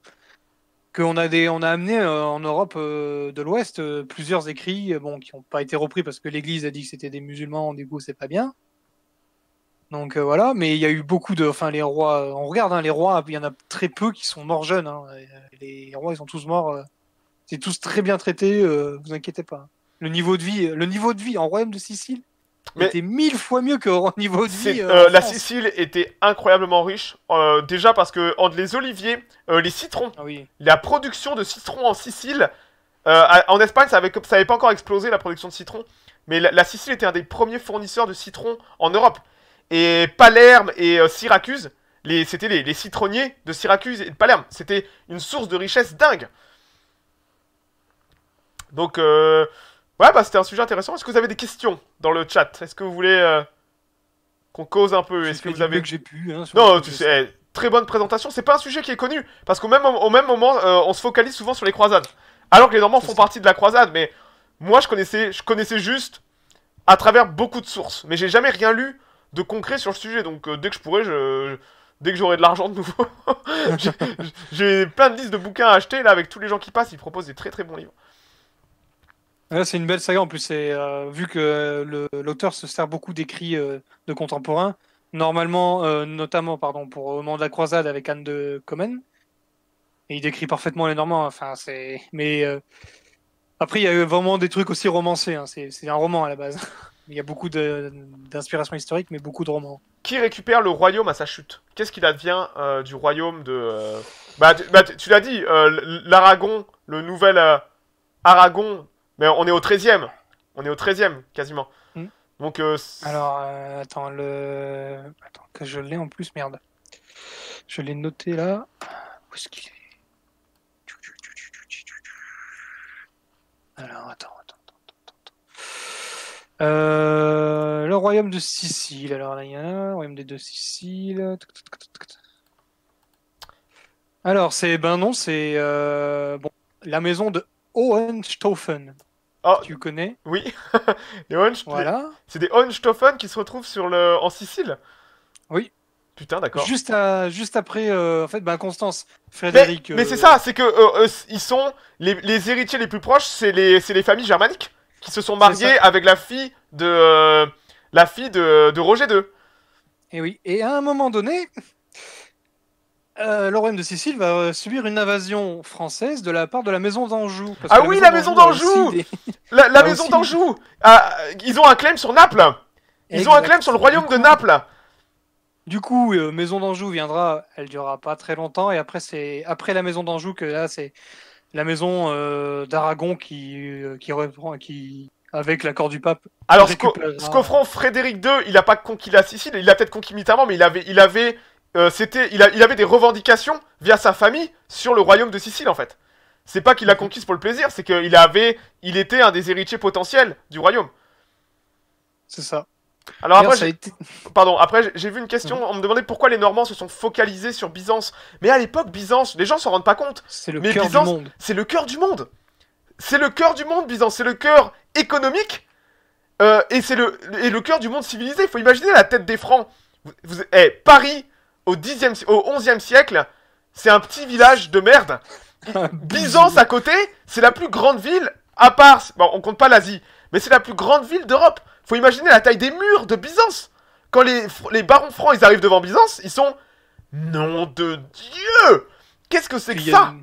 qu'on a des, on a amené euh, en Europe euh, de l'Ouest euh, plusieurs écrits, bon, qui n'ont pas été repris parce que l'Église a dit que c'était des musulmans, du coup c'est pas bien. Donc voilà, mais il y a eu beaucoup de, enfin les rois, on regarde hein, les rois, il y en a très peu qui sont morts jeunes. Hein, les rois, ils sont tous morts, c'est tous très bien traités, vous inquiétez pas. Le niveau de vie, le niveau de vie en royaume de Sicile, mais était mille fois mieux qu'au niveau de vie. la Sicile était incroyablement riche. Euh, déjà parce que entre les oliviers, euh, les citrons, ah la production de citrons en Sicile, euh, en Espagne, ça n'avait avait pas encore explosé la production de citrons, mais la, Sicile était un des premiers fournisseurs de citrons en Europe. Et Palerme et Syracuse, c'était les, citronniers de Syracuse et de Palerme. C'était une source de richesse dingue. Donc, Ouais, bah c'était un sujet intéressant. Est-ce que vous avez des questions dans le chat Est-ce que vous voulez euh, qu'on cause un peu Est-ce que vous avez que j'ai pu hein, Non, tu sais, eh, très bonne présentation. C'est pas un sujet qui est connu parce qu'au même au même moment, euh, on se focalise souvent sur les croisades. Alors que les Normands font partie de la croisade, mais moi je connaissais je connaissais juste à travers beaucoup de sources, mais j'ai jamais rien lu de concret sur le sujet. Donc euh, dès que je pourrais, dès que j'aurai de l'argent de nouveau, [LAUGHS] j'ai plein de listes de bouquins à acheter là avec tous les gens qui passent. Ils proposent des très très bons livres c'est une belle saga en plus. Euh, vu que l'auteur se sert beaucoup d'écrits euh, de contemporains, normalement, euh, notamment pardon pour au moment de la croisade avec Anne de Comen. Et il décrit parfaitement les Normands. Hein, enfin, c'est. Mais après, il y a vraiment des trucs aussi romancés. Hein, c'est un roman à la base. [LAUGHS] Il y a beaucoup d'inspiration historique, mais beaucoup de romans. Qui récupère le royaume à sa chute Qu'est-ce qu'il advient du royaume de bah, bah, tu l'as dit, l'Aragon, le nouvel Aragon mais on est au 13 e On est au 13 e quasiment. Hmm. Donc, euh, Alors, euh, attends, le... Attends, que je l'ai en plus, merde. Je l'ai noté là. Où est-ce qu'il est Alors, attends, attends, attends, euh, le royaume de Sicile. Alors, là, il y a un. Royaume des deux Siciles. Alors, c'est. Ben non, c'est. bon, la maison de Hohenstaufen. Ah, tu connais Oui. [LAUGHS] les voilà. C'est des Hohenstaufen qui se retrouvent sur le... en Sicile Oui. Putain, d'accord. Juste, après, euh, en fait, ben, Constance, Frédéric. Mais, euh, c'est ça, c'est que euh, ils sont les, héritiers les plus proches, c'est les, familles germaniques qui se sont mariées avec la fille de la fille de, de Roger II. Et oui. Et à un moment donné, euh, le royaume de Sicile va euh, subir une invasion française de la part de la maison d'Anjou. Ah oui, la maison d'Anjou La, [LAUGHS] ah maison d'Anjou ah, Ils ont un claim sur Naples Ils ont un claim sur le royaume de Naples Du coup, euh, maison d'Anjou viendra, elle durera pas très longtemps, et après, c'est après la maison d'Anjou que là, c'est la maison euh, d'Aragon qui, qui reprend, qui, avec l'accord du pape. Alors, ce qu'offrant Frédéric II, il n'a pas conquis la Sicile, il l'a peut-être conquis Mitterrand, mais il avait, il avait euh, c'était, il, il, avait des revendications via sa famille sur le royaume de Sicile en fait. C'est pas qu'il l'a conquise pour le plaisir, c'est qu'il avait, il était un des héritiers potentiels du royaume. C'est ça. Alors après, [LAUGHS] pardon. Après, j'ai vu une question. Mhm. On me demandait pourquoi les Normands se sont focalisés sur Byzance. Mais à l'époque, Byzance, les gens s'en rendent pas compte. C'est le cœur du monde. C'est le cœur du monde. C'est le cœur du monde, Byzance. C'est le cœur économique euh, et c'est le le cœur du monde civilisé. Il faut imaginer la tête des Francs. Vous, eh, Paris, au, 11e siècle, c'est un petit village de merde. [LAUGHS] Byzance à côté, c'est la plus grande ville, à part. Bon, on compte pas l'Asie, mais c'est la plus grande ville d'Europe. Faut imaginer la taille des murs de Byzance. Quand les, les barons francs ils arrivent devant Byzance, ils sont. Nom de Dieu Qu'est-ce que c'est que ça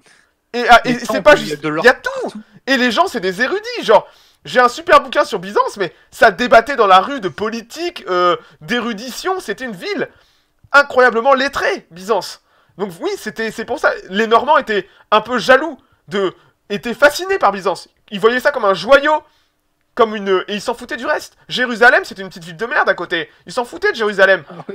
ah, Et, c'est pas juste. Il y a tout Et les gens, c'est des érudits, genre. J'ai un super bouquin sur Byzance, mais ça débattait dans la rue de politique, euh, d'érudition, c'était une ville incroyablement lettré, Byzance. Donc oui, c'était c'est pour ça. Les Normands étaient un peu jaloux de, étaient fascinés par Byzance. Ils voyaient ça comme un joyau, comme une, et ils s'en foutaient du reste. Jérusalem, c'était une petite ville de merde à côté. Ils s'en foutaient de Jérusalem. Ah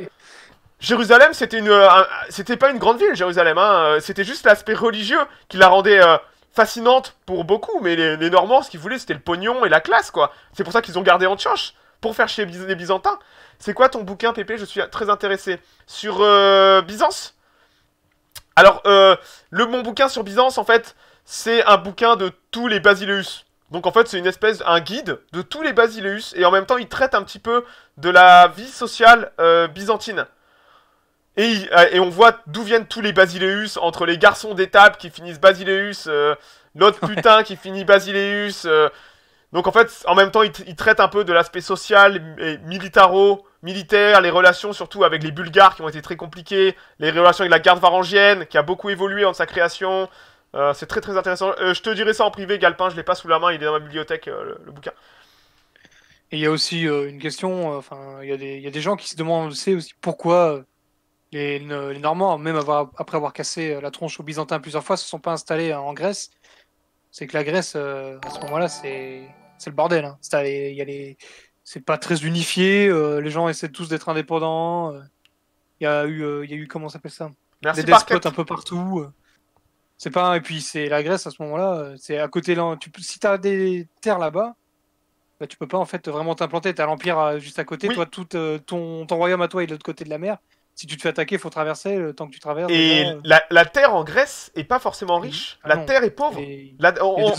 Jérusalem, c'était une, euh, c'était pas une grande ville, Jérusalem. Hein. Euh, c'était juste l'aspect religieux qui la rendait euh, fascinante pour beaucoup. Mais les, Normands, ce qu'ils voulaient, c'était le pognon et la classe, quoi. C'est pour ça qu'ils ont gardé en Antioche pour faire chez les Byzantins. C'est quoi ton bouquin, Pépé Je suis très intéressé. Sur euh, Byzance Alors, euh, le bon bouquin sur Byzance, en fait, c'est un bouquin de tous les Basileus. Donc en fait, c'est une espèce, un guide de tous les Basileus, et en même temps, il traite un petit peu de la vie sociale euh, byzantine. Et, et, on voit d'où viennent tous les Basileus, entre les garçons d'étape qui finissent Basileus, l'autre putain qui finit Basileus, donc en fait, en même temps, il, traite un peu de l'aspect social et militaro, militaire, les relations surtout avec les Bulgares qui ont été très compliquées, les relations avec la garde varangienne qui a beaucoup évolué en sa création. Euh, c'est très très intéressant. Euh, je te dirai ça en privé, Galpin, je l'ai pas sous la main, il est dans ma bibliothèque, euh, le, bouquin. Et il y a aussi une question, enfin, il y, a des gens qui se demandent aussi, aussi pourquoi les, Normands, même après avoir cassé la tronche aux Byzantins plusieurs fois, se sont pas installés en Grèce c'est que la Grèce, euh, à ce moment-là, c'est le bordel. Hein. C'est les... pas très unifié, euh, les gens essaient tous d'être indépendants. Euh. Il y, a eu, il y a eu, comment s'appelle ça Des despotes un peu partout. C'est pas... Et puis, c'est la Grèce, à ce moment-là, c'est à côté... Là, tu... Si t'as des terres là-bas, bah, tu peux pas en fait vraiment t'implanter. T'as l'Empire juste à côté, toi, tout ton, ton, royaume à toi est de l'autre côté de la mer si tu te fais attaquer, faut traverser le temps que tu traverses. Et euh. la, terre en Grèce est pas forcément riche. Mhm. Ah la terre est pauvre. Les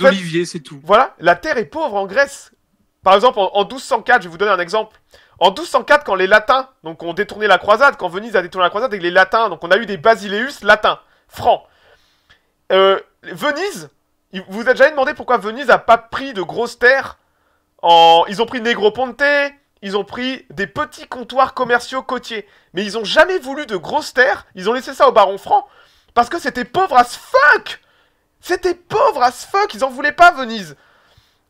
oliviers, c'est tout. Voilà, la terre est pauvre en Grèce. Par exemple, en, 1204, je vais vous donner un exemple. En 1204, quand les Latins donc, ont détourné la croisade, quand Venise a détourné la croisade, avec les Latins, donc on a eu des basileus latins, francs. Euh, Venise, vous êtes jamais demandé pourquoi Venise a pas pris de grosses terres en... Ils ont pris Negroponte, ils ont pris des petits comptoirs commerciaux côtiers. Mais ils n'ont jamais voulu de grosses terres. Ils ont laissé ça au baron franc. Parce que c'était pauvre as fuck C'était pauvre as fuck Ils en voulaient pas, Venise.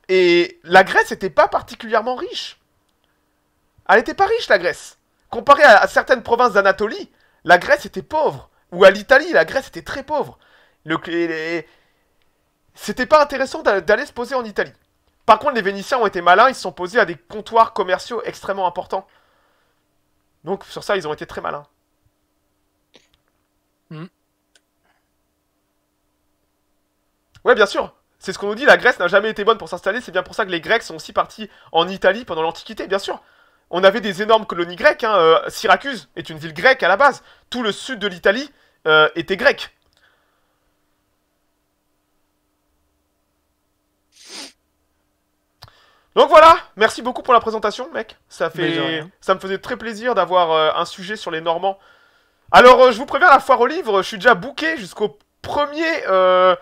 Et la Grèce n'était pas particulièrement riche. Elle n'était pas riche, la Grèce. Comparée à, certaines provinces d'Anatolie, la Grèce était pauvre. Ou à l'Italie, la Grèce était très pauvre. Le, C'était pas intéressant d'aller se poser en Italie. Par contre, les Vénitiens ont été malins, ils se sont posés à des comptoirs commerciaux extrêmement importants. Donc sur ça, ils ont été très malins. Hmm. Ouais, bien sûr. C'est ce qu'on nous dit, la Grèce n'a jamais été bonne pour s'installer, c'est bien pour ça que les Grecs sont aussi partis en Italie pendant l'Antiquité, bien sûr. On avait des énormes colonies grecques, hein, euh, Syracuse est une ville grecque à la base, tout le sud de l'Italie euh, était grec. Donc voilà, merci beaucoup pour la présentation, mec. Ça, me faisait très plaisir d'avoir euh, un sujet sur les Normands. Alors, euh, je vous préviens, la foire au livre, je suis déjà booké jusqu'au 1er, euh,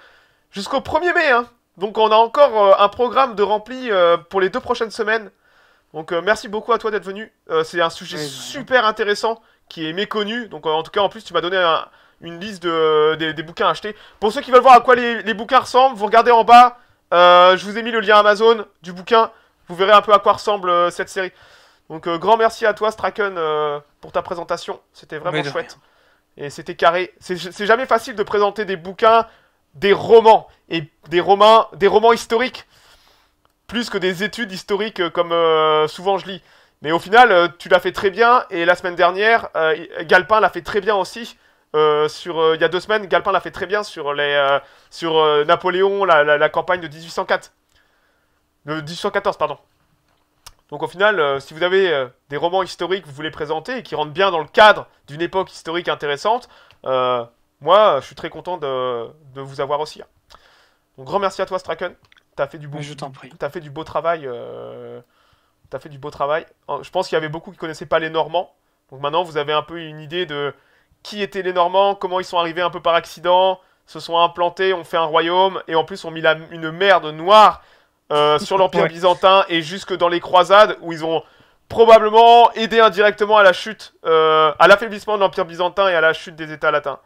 jusqu'au 1er mai. Hein. Donc, on a encore un programme de rempli pour les deux prochaines semaines. Donc, merci beaucoup à toi d'être venu. C'est un sujet super intéressant qui est méconnu. Donc, en tout cas, en plus, tu m'as donné une liste des, bouquins à acheter. Pour ceux qui veulent voir à quoi les, les bouquins ressemblent, vous regardez en bas. Euh, je vous ai mis le lien Amazon du bouquin. Vous verrez un peu à quoi ressemble euh, cette série. Donc, euh, grand merci à toi, Straken, pour ta présentation. C'était vraiment chouette. Et c'était carré. C'est jamais facile de présenter des bouquins, des romans, et des, romans, des romans historiques, plus que des études historiques comme souvent je lis. Mais au final, tu l'as fait très bien, et la semaine dernière, Galpin l'a fait très bien aussi. Euh, sur, euh, il y a deux semaines, Galpin l'a fait très bien sur, les, euh, sur Napoléon, la, campagne de 1804. De 1814, pardon. Donc au final, si vous avez des romans historiques que vous voulez présenter et qui rentrent bien dans le cadre d'une époque historique intéressante, moi, je suis très content de, vous avoir aussi. Hein. Donc grand merci à toi, Straken. T'as fait du beau, je As fait du beau travail. T'as fait du beau travail. Je pense qu'il y avait beaucoup qui connaissaient pas les Normands. Donc maintenant, vous avez un peu une idée de qui étaient les Normands, comment ils sont arrivés un peu par accident, se sont implantés, ont fait un royaume, et en plus ont mis une merde noire euh, [LAUGHS] sur l'Empire byzantin et jusque dans les croisades, où ils ont probablement aidé indirectement à la chute, euh, à l'affaiblissement de l'Empire byzantin et à la chute des États latins.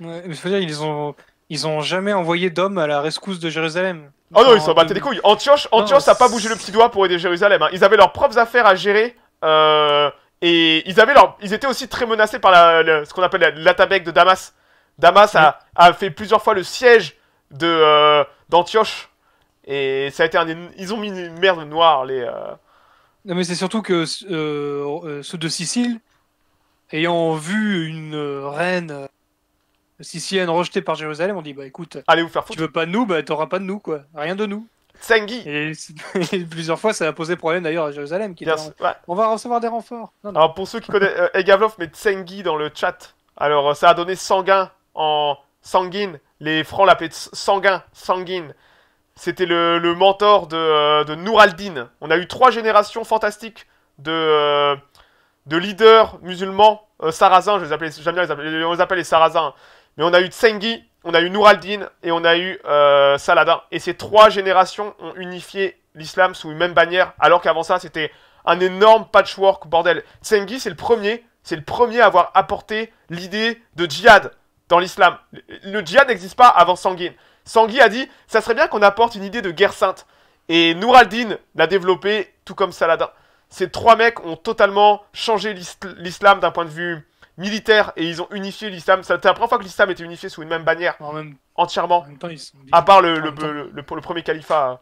Ouais, faut dire, ils ont, ils ont jamais envoyé d'hommes à la rescousse de Jérusalem. Oh non, ils s'en battaient des couilles. Antioche, n'a pas bougé le petit doigt pour aider Jérusalem. Hein. Ils avaient leurs propres affaires à gérer. Euh, et ils, avaient leur... ils étaient aussi très menacés par ce qu'on appelle l'Atabek de Damas. Damas a, fait plusieurs fois le siège de euh, d'Antioche. Et ça a été un, ils ont mis une merde noire les. Euh, non mais c'est surtout que euh, ceux de Sicile, ayant vu une reine sicilienne rejetée par Jérusalem, on dit bah écoute, allez vous faire Tu veux pas de nous, bah t'auras pas de nous quoi, rien de nous. Tsenghi. [LAUGHS] Et, plusieurs fois, ça a posé problème d'ailleurs à Jérusalem. Qui On va recevoir des renforts. Alors pour ceux qui connaissent euh, Egavlov, mais Tsengi dans le chat. Alors euh, ça a donné sanguin en sanguine. Les francs l'appelaient sanguin, sanguine. C'était le, mentor de, nour euh, de Nouraldine. On a eu trois générations fantastiques de, leaders musulmans sarrasins. Je j'aime bien les on les appelle les sarrasins. Mais on a eu Tsenghi, on a eu al-Din et on a eu euh, Saladin. Et ces trois générations ont unifié l'islam sous une même bannière, alors qu'avant ça, c'était un énorme patchwork, bordel. Tsenghi, c'est le premier, c'est le premier à avoir apporté l'idée de djihad dans l'islam. Le djihad n'existe pas avant Sanguine. Sangui a dit, ça serait bien qu'on apporte une idée de guerre sainte. Et al-Din l'a développé, tout comme Saladin. Ces trois mecs ont totalement changé l'islam d'un point de vue militaire et ils ont unifié l'islam. C'était la première fois que l'islam était unifié sous une même bannière. En même... Entièrement. En même temps, ils sont À part le, premier califat. Hein.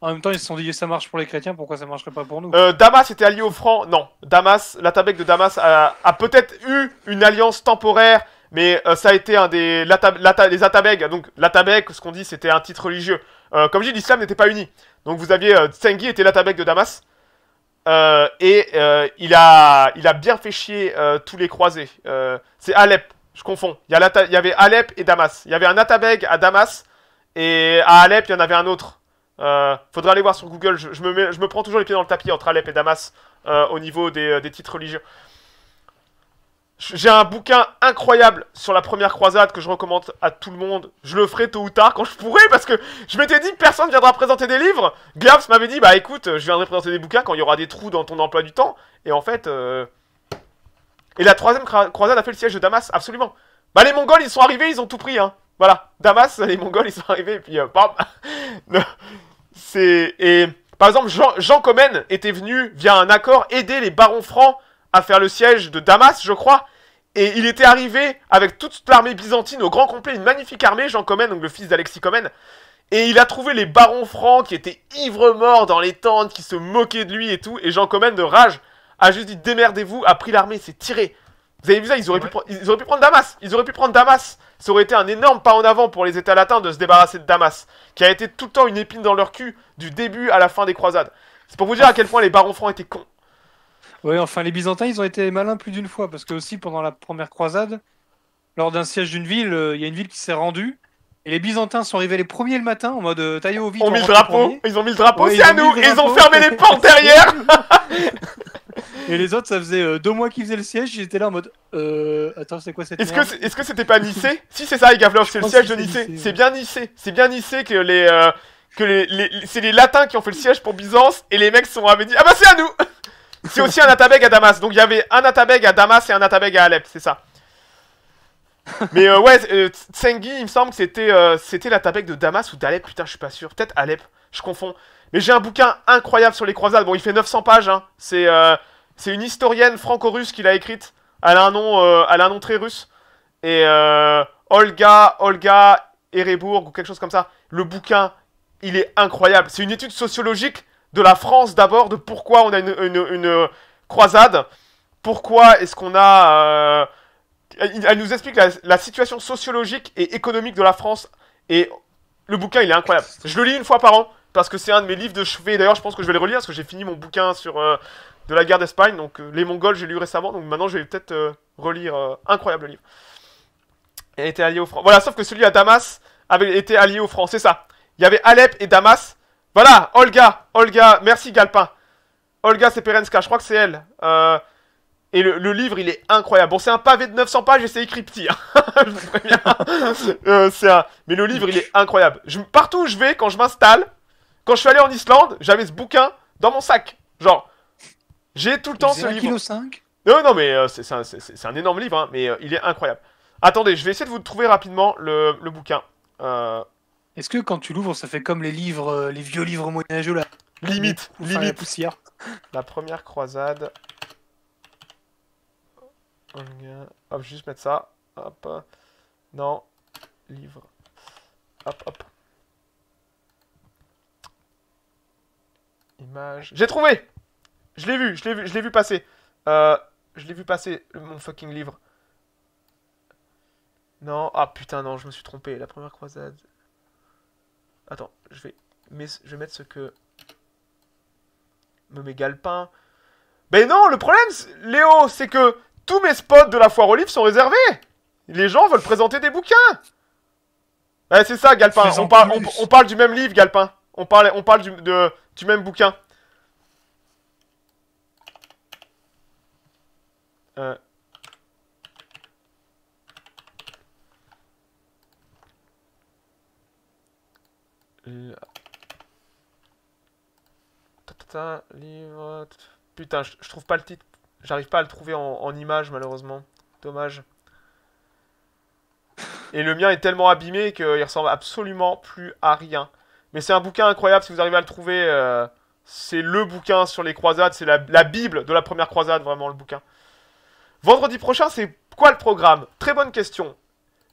En même temps, ils se sont dit ça marche pour les chrétiens, pourquoi ça marcherait pas pour nous euh, Damas était allié aux Francs. Non, Damas, l'Atabek de Damas a, peut-être eu une alliance temporaire, mais euh, ça a été un des les Atabegs. Donc l'Atabek, ce qu'on dit, c'était un titre religieux. Euh, comme je dis, l'islam n'était pas uni. Donc vous aviez Tsengi était l'Atabek de Damas. Euh, et euh, il, a, bien fait chier euh, tous les croisés. c'est Alep, je confonds. Il y, avait Alep et Damas. Il y avait un Atabeg à Damas, et à Alep, il y en avait un autre. faudra aller voir sur Google. Je, me prends toujours les pieds dans le tapis entre Alep et Damas au niveau des titres religieux. J'ai un bouquin incroyable sur la première croisade que je recommande à tout le monde. Je le ferai tôt ou tard quand je pourrai parce que je m'étais dit personne viendra présenter des livres. Glavs m'avait dit bah écoute, je viendrai présenter des bouquins quand il y aura des trous dans ton emploi du temps. Et en fait, euh, et la troisième croisade a fait le siège de Damas, absolument. Bah les Mongols ils sont arrivés, ils ont tout pris hein. Voilà, Damas, les Mongols ils sont arrivés et puis euh, [LAUGHS] C'est et par exemple Jean, Jean était venu via un accord aider les barons francs à faire le siège de Damas, je crois. Et il était arrivé avec toute l'armée byzantine au grand complet, une magnifique armée, Jean Comène, donc le fils d'Alexis Comène. Et il a trouvé les barons francs qui étaient ivres morts dans les tentes, qui se moquaient de lui et tout. Et Jean Comène, de rage, a juste dit démerdez-vous, a pris l'armée, s'est tiré. Vous avez vu ça ils auraient, pu ils auraient pu prendre Damas. Ils auraient pu prendre Damas. Ça aurait été un énorme pas en avant pour les États latins de se débarrasser de Damas, qui a été tout le temps une épine dans leur cul du début à la fin des croisades. C'est pour vous dire à quel point les barons francs étaient cons. Oui, enfin, les Byzantins, ils ont été malins plus d'une fois, parce que aussi pendant la première croisade, lors d'un siège d'une ville, euh, il y a une ville qui s'est rendue, et les Byzantins sont arrivés les premiers le matin en mode euh, taillot au vide. Ils ont mis le drapeau, ils ont mis le drapeau, c'est à nous, ils ont fermé les portes derrière [LAUGHS] Et les autres, ça faisait euh, deux mois qu'ils faisaient le siège, ils étaient là en mode euh, attends, c'est quoi cette Est-ce que est-ce que c'était pas Nice Si c'est ça, les c'est le siège de Nice. C'est bien Nice, c'est bien Nice que les euh, que les, c'est les latins qui ont fait le siège pour Byzance et les mecs sont dit ah bah c'est à nous c'est aussi un Atabeg à Damas. Donc il y avait un Atabeg à Damas et un Atabeg à Alep, c'est ça. [LAUGHS] Mais euh, ouais, euh, Tsengi, il me semble que c'était euh, c'était l'Atabeg de Damas ou d'Alep, putain, je suis pas sûr. Peut-être Alep, je confonds. Mais j'ai un bouquin incroyable sur les croisades. Bon, il fait 900 pages, hein. C'est c'est une historienne franco-russe qui l'a écrite. Elle a un nom, elle a un nom très russe. Et Olga, Olga Erebourg ou quelque chose comme ça. Le bouquin, il est incroyable. C'est une étude sociologique de la France d'abord, de pourquoi on a une, euh, croisade, pourquoi est-ce qu'on a... Euh, elle nous explique la, situation sociologique et économique de la France, et le bouquin, il est incroyable. Je le lis une fois par an, parce que c'est un de mes livres de chevet, d'ailleurs je pense que je vais le relire, parce que j'ai fini mon bouquin sur... Euh, de la guerre d'Espagne, donc les Mongols, j'ai lu récemment, donc maintenant je vais peut-être relire. incroyable livre. Et était allié aux Francs, Voilà, sauf que celui à Damas avait été allié aux Français, c'est ça. Il y avait Alep et Damas voilà, Olga, Olga, merci Galpin. Olga c'est Seperenska, je crois que c'est elle. Euh, et le, livre, il est incroyable. Bon, c'est un pavé de 900 pages et c'est écrit petit. Hein. [LAUGHS] je vous euh, Mais le livre, il est incroyable. Partout où je vais, quand je m'installe, quand je suis allé en Islande, j'avais ce bouquin dans mon sac. Genre, j'ai tout le temps ce livre. 5 non, mais euh, c'est un, énorme livre, hein, mais il est incroyable. Attendez, je vais essayer de vous trouver rapidement le, le bouquin. Euh, est-ce que quand tu l'ouvres, ça fait comme les livres, euh, les vieux livres moyenâgeux là Limite, limite. La poussière. La première croisade. Hop, juste mettre ça. Hop. Non. Livre. Hop, hop. Image. J'ai trouvé Je l'ai vu, je l'ai vu, je l'ai vu passer. Euh, je l'ai vu passer, mon fucking livre. Non, ah putain, non, je me suis trompé. La première croisade, Attends, je vais, je vais mettre ce que... Me met Galpin. Ben non, le problème, Léo, c'est que tous mes spots de la foire aux livres sont réservés. Les gens veulent présenter des bouquins. Eh, c'est ça, Galpin. On, parle du même livre, Galpin. On parle, on parle du, du même bouquin. Euh, Euh, Putain, je, trouve pas le titre. J'arrive pas à le trouver en, image, malheureusement. Dommage. Et le mien est tellement abîmé qu'il ressemble absolument plus à rien. Mais c'est un bouquin incroyable, si vous arrivez à le trouver, euh, c'est le bouquin sur les croisades, c'est la, la, Bible de la première croisade, vraiment le bouquin. Vendredi prochain, c'est quoi le programme Très bonne question.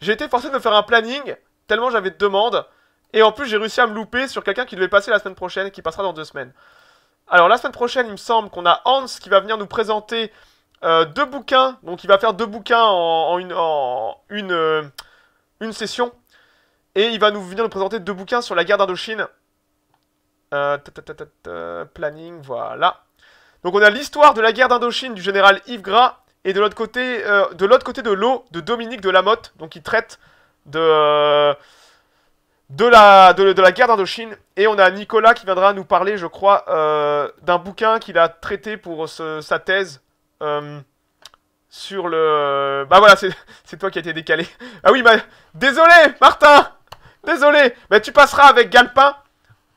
J'ai été forcé de faire un planning, tellement j'avais de demandes. Et en plus, j'ai réussi à me louper sur quelqu'un qui devait passer la semaine prochaine, qui passera dans deux semaines. Alors, la semaine prochaine, il me semble qu'on a Hans qui va venir nous présenter euh, deux bouquins. Donc, il va faire deux bouquins en, euh, une, session. Et il va nous venir nous présenter deux bouquins sur la guerre d'Indochine. Euh, planning, voilà. Donc, on a l'histoire de la guerre d'Indochine du général Yves Gras. Et de l'autre côté, de l'autre côté de l'eau, de Dominique de Lamotte. Donc, il traite de de la, de, la guerre d'Indochine. Et on a Nicolas qui viendra nous parler, je crois, euh, d'un bouquin qu'il a traité pour sa thèse. Euh, sur le... Bah voilà, c'est [LAUGHS] toi qui a été décalé. [LAUGHS] Ah oui, mais Désolé, Martin Désolé mais tu passeras avec Galpin,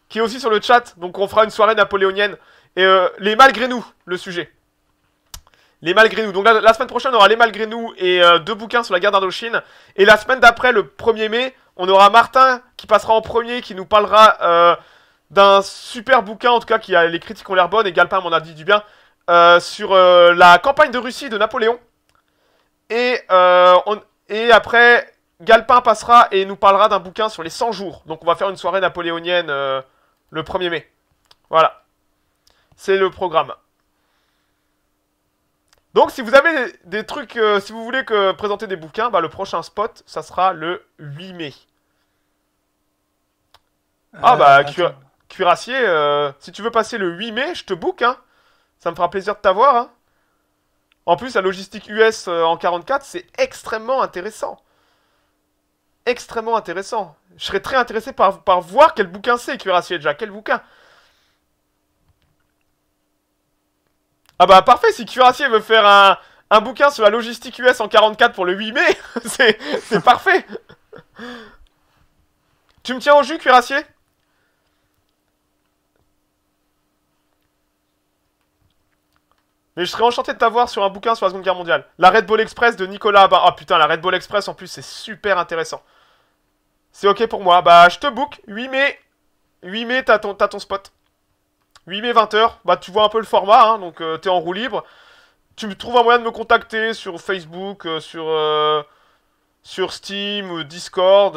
qui est aussi sur le chat. Donc on fera une soirée napoléonienne. Et euh, les malgré nous, le sujet. Les Malgré nous. Donc la, semaine prochaine, on aura Les Malgré nous et euh, deux bouquins sur la guerre d'Indochine. Et la semaine d'après, le 1er mai, on aura Martin qui passera en premier, qui nous parlera euh, d'un super bouquin, en tout cas, qui a, les critiques ont l'air bonnes, et Galpin m'en a dit du bien, euh, sur la campagne de Russie de Napoléon. Et, on, et après, Galpin passera et nous parlera d'un bouquin sur les 100 jours. Donc on va faire une soirée napoléonienne le 1er mai. Voilà. C'est le programme. Donc si vous avez des trucs, euh, si vous voulez que présenter des bouquins, bah, le prochain spot, ça sera le 8 mai. ah euh, bah, cuirassier, euh, si tu veux passer le 8 mai, je te book, hein. Ça me fera plaisir de t'avoir, hein. En plus, la logistique US en 44, c'est extrêmement intéressant. Extrêmement intéressant. Je serais très intéressé par voir quel bouquin c'est, Cuirassier, déjà. Quel bouquin Ah bah parfait, si Cuirassier veut faire un, bouquin sur la logistique US en 44 pour le 8 mai, [LAUGHS] c'est parfait Tu me tiens au jus, Cuirassier Mais je serais enchanté de t'avoir sur un bouquin sur la Seconde Guerre mondiale. La Red Bull Express de Nicolas Bah Oh putain, la Red Bull Express en plus, c'est super intéressant. C'est ok pour moi. Bah, je te book. 8 mai. 8 mai, t'as ton, ton spot. 8 mai 20h, bah tu vois un peu le format, hein, donc euh, t'es en roue libre. Tu me trouves un moyen de me contacter sur Facebook, euh, sur, euh, sur Steam, Discord,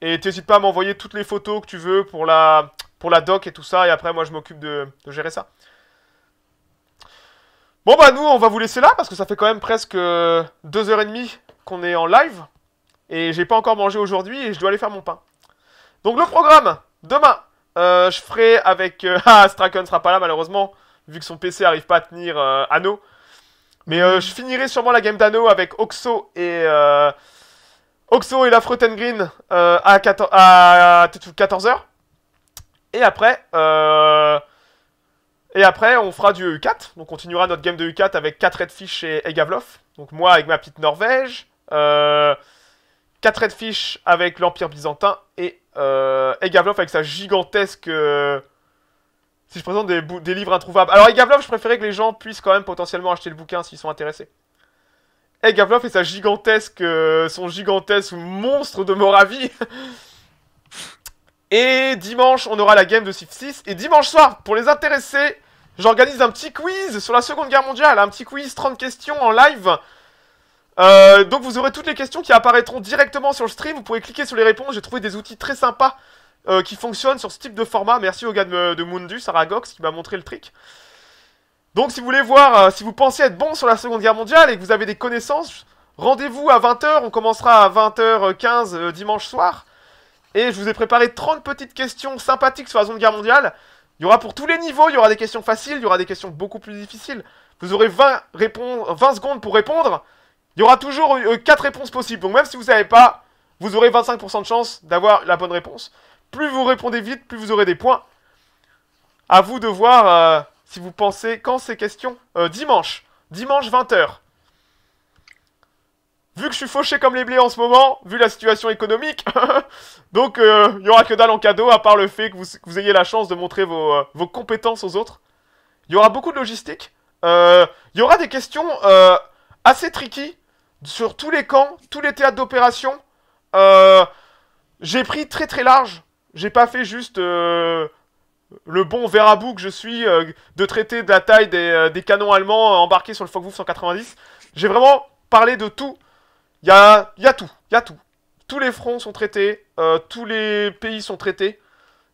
et t'hésites pas à m'envoyer toutes les photos que tu veux pour la, pour la doc et tout ça, et après moi je m'occupe de, de, gérer ça. Bon bah nous on va vous laisser là, parce que ça fait quand même presque 2h30 qu'on est en live, et j'ai pas encore mangé aujourd'hui et je dois aller faire mon pain. Donc le programme, demain euh, je ferai avec... Euh, [LAUGHS] ah, Ah, ne sera pas là malheureusement, vu que son PC arrive pas à tenir euh, Anno. Mais je finirai sûrement la game d'Anno avec Oxo et... Oxo et la Green à, 14... à 14h. Et après... Et après, on fera du e u 4 on continuera notre game de e u 4 avec 4 Redfish et, et Gavlov. Donc, moi avec ma petite Norvège. Euh, 4 Redfish avec l'Empire byzantin et euh, Egavlov avec sa gigantesque... Euh, si je présente des, livres introuvables. Alors Egavlov, je préférais que les gens puissent quand même potentiellement acheter le bouquin s'ils sont intéressés. Egavlov et sa gigantesque... Euh, son gigantesque monstre de Moravie [LAUGHS] Et dimanche, on aura la game de sif 6 Et dimanche soir, pour les intéressés, j'organise un petit quiz sur la Seconde Guerre mondiale. Un petit quiz 30 questions en live euh, donc vous aurez toutes les questions qui apparaîtront directement sur le stream. Vous pouvez cliquer sur les réponses. J'ai trouvé des outils très sympas euh, qui fonctionnent sur ce type de format. Merci au gars de, Mundus, Saragox, qui m'a montré le trick. Donc si vous voulez voir, euh, si vous pensez être bon sur la Seconde Guerre mondiale et que vous avez des connaissances, rendez-vous à 20h. On commencera à 20h15 dimanche soir. Et je vous ai préparé 30 petites questions sympathiques sur la Seconde Guerre mondiale. Il y aura pour tous les niveaux, il y aura des questions faciles, il y aura des questions beaucoup plus difficiles. Vous aurez 20 secondes pour répondre. Il y aura toujours 4 euh, euh, réponses possibles. Donc même si vous n'avez pas, vous aurez 25% de chance d'avoir la bonne réponse. Plus vous répondez vite, plus vous aurez des points. À vous de voir euh, si vous pensez quand ces questions. dimanche. Dimanche 20h. Vu que je suis fauché comme les blés en ce moment, vu la situation économique, [LAUGHS] donc il n'y aura que dalle en cadeau, à part le fait que vous, ayez la chance de montrer vos, vos compétences aux autres. Il y aura beaucoup de logistique. Il y aura des questions assez tricky sur tous les camps, tous les théâtres d'opération, euh, j'ai pris très très large. J'ai pas fait juste euh, le bon verre à que je suis euh, de traiter de la taille des, canons allemands embarqués sur le Focke-Wulf 190. J'ai vraiment parlé de tout. Il y a, y a, tout, il y a tout. Tous les fronts sont traités, tous les pays sont traités.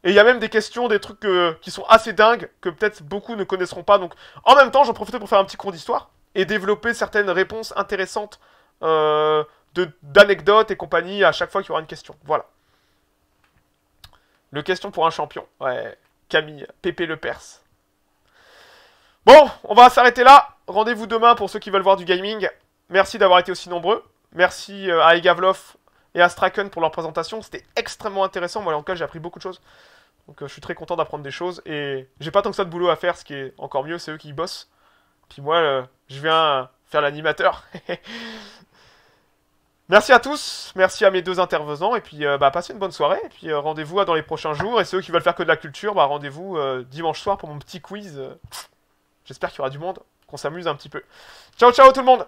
Et il y a même des questions, des trucs qui sont assez dingues, que peut-être beaucoup ne connaîtront pas. Donc, en même temps, j'en profite pour faire un petit cours d'histoire et développer certaines réponses intéressantes euh, d'anecdotes et compagnie à chaque fois qu'il y aura une question. Voilà. Le question pour un champion. Ouais, Camille, Pépé le Perse. Bon, on va s'arrêter là. Rendez-vous demain pour ceux qui veulent voir du gaming. Merci d'avoir été aussi nombreux. Merci à euh, Egavlov et à Straken pour leur présentation. C'était extrêmement intéressant. Moi, en cas, j'ai appris beaucoup de choses. Donc, euh, je suis très content d'apprendre des choses. Et j'ai pas tant que ça de boulot à faire, ce qui est encore mieux. C'est eux qui bossent. Puis moi, je viens faire l'animateur. [LAUGHS] Merci à tous, merci à mes deux intervenants, et puis euh, bah, passez une bonne soirée, et puis euh, rendez-vous dans les prochains jours, et ceux qui veulent faire que de la culture, bah, rendez-vous euh, dimanche soir pour mon petit quiz. J'espère qu'il y aura du monde, qu'on s'amuse un petit peu. Ciao ciao tout le monde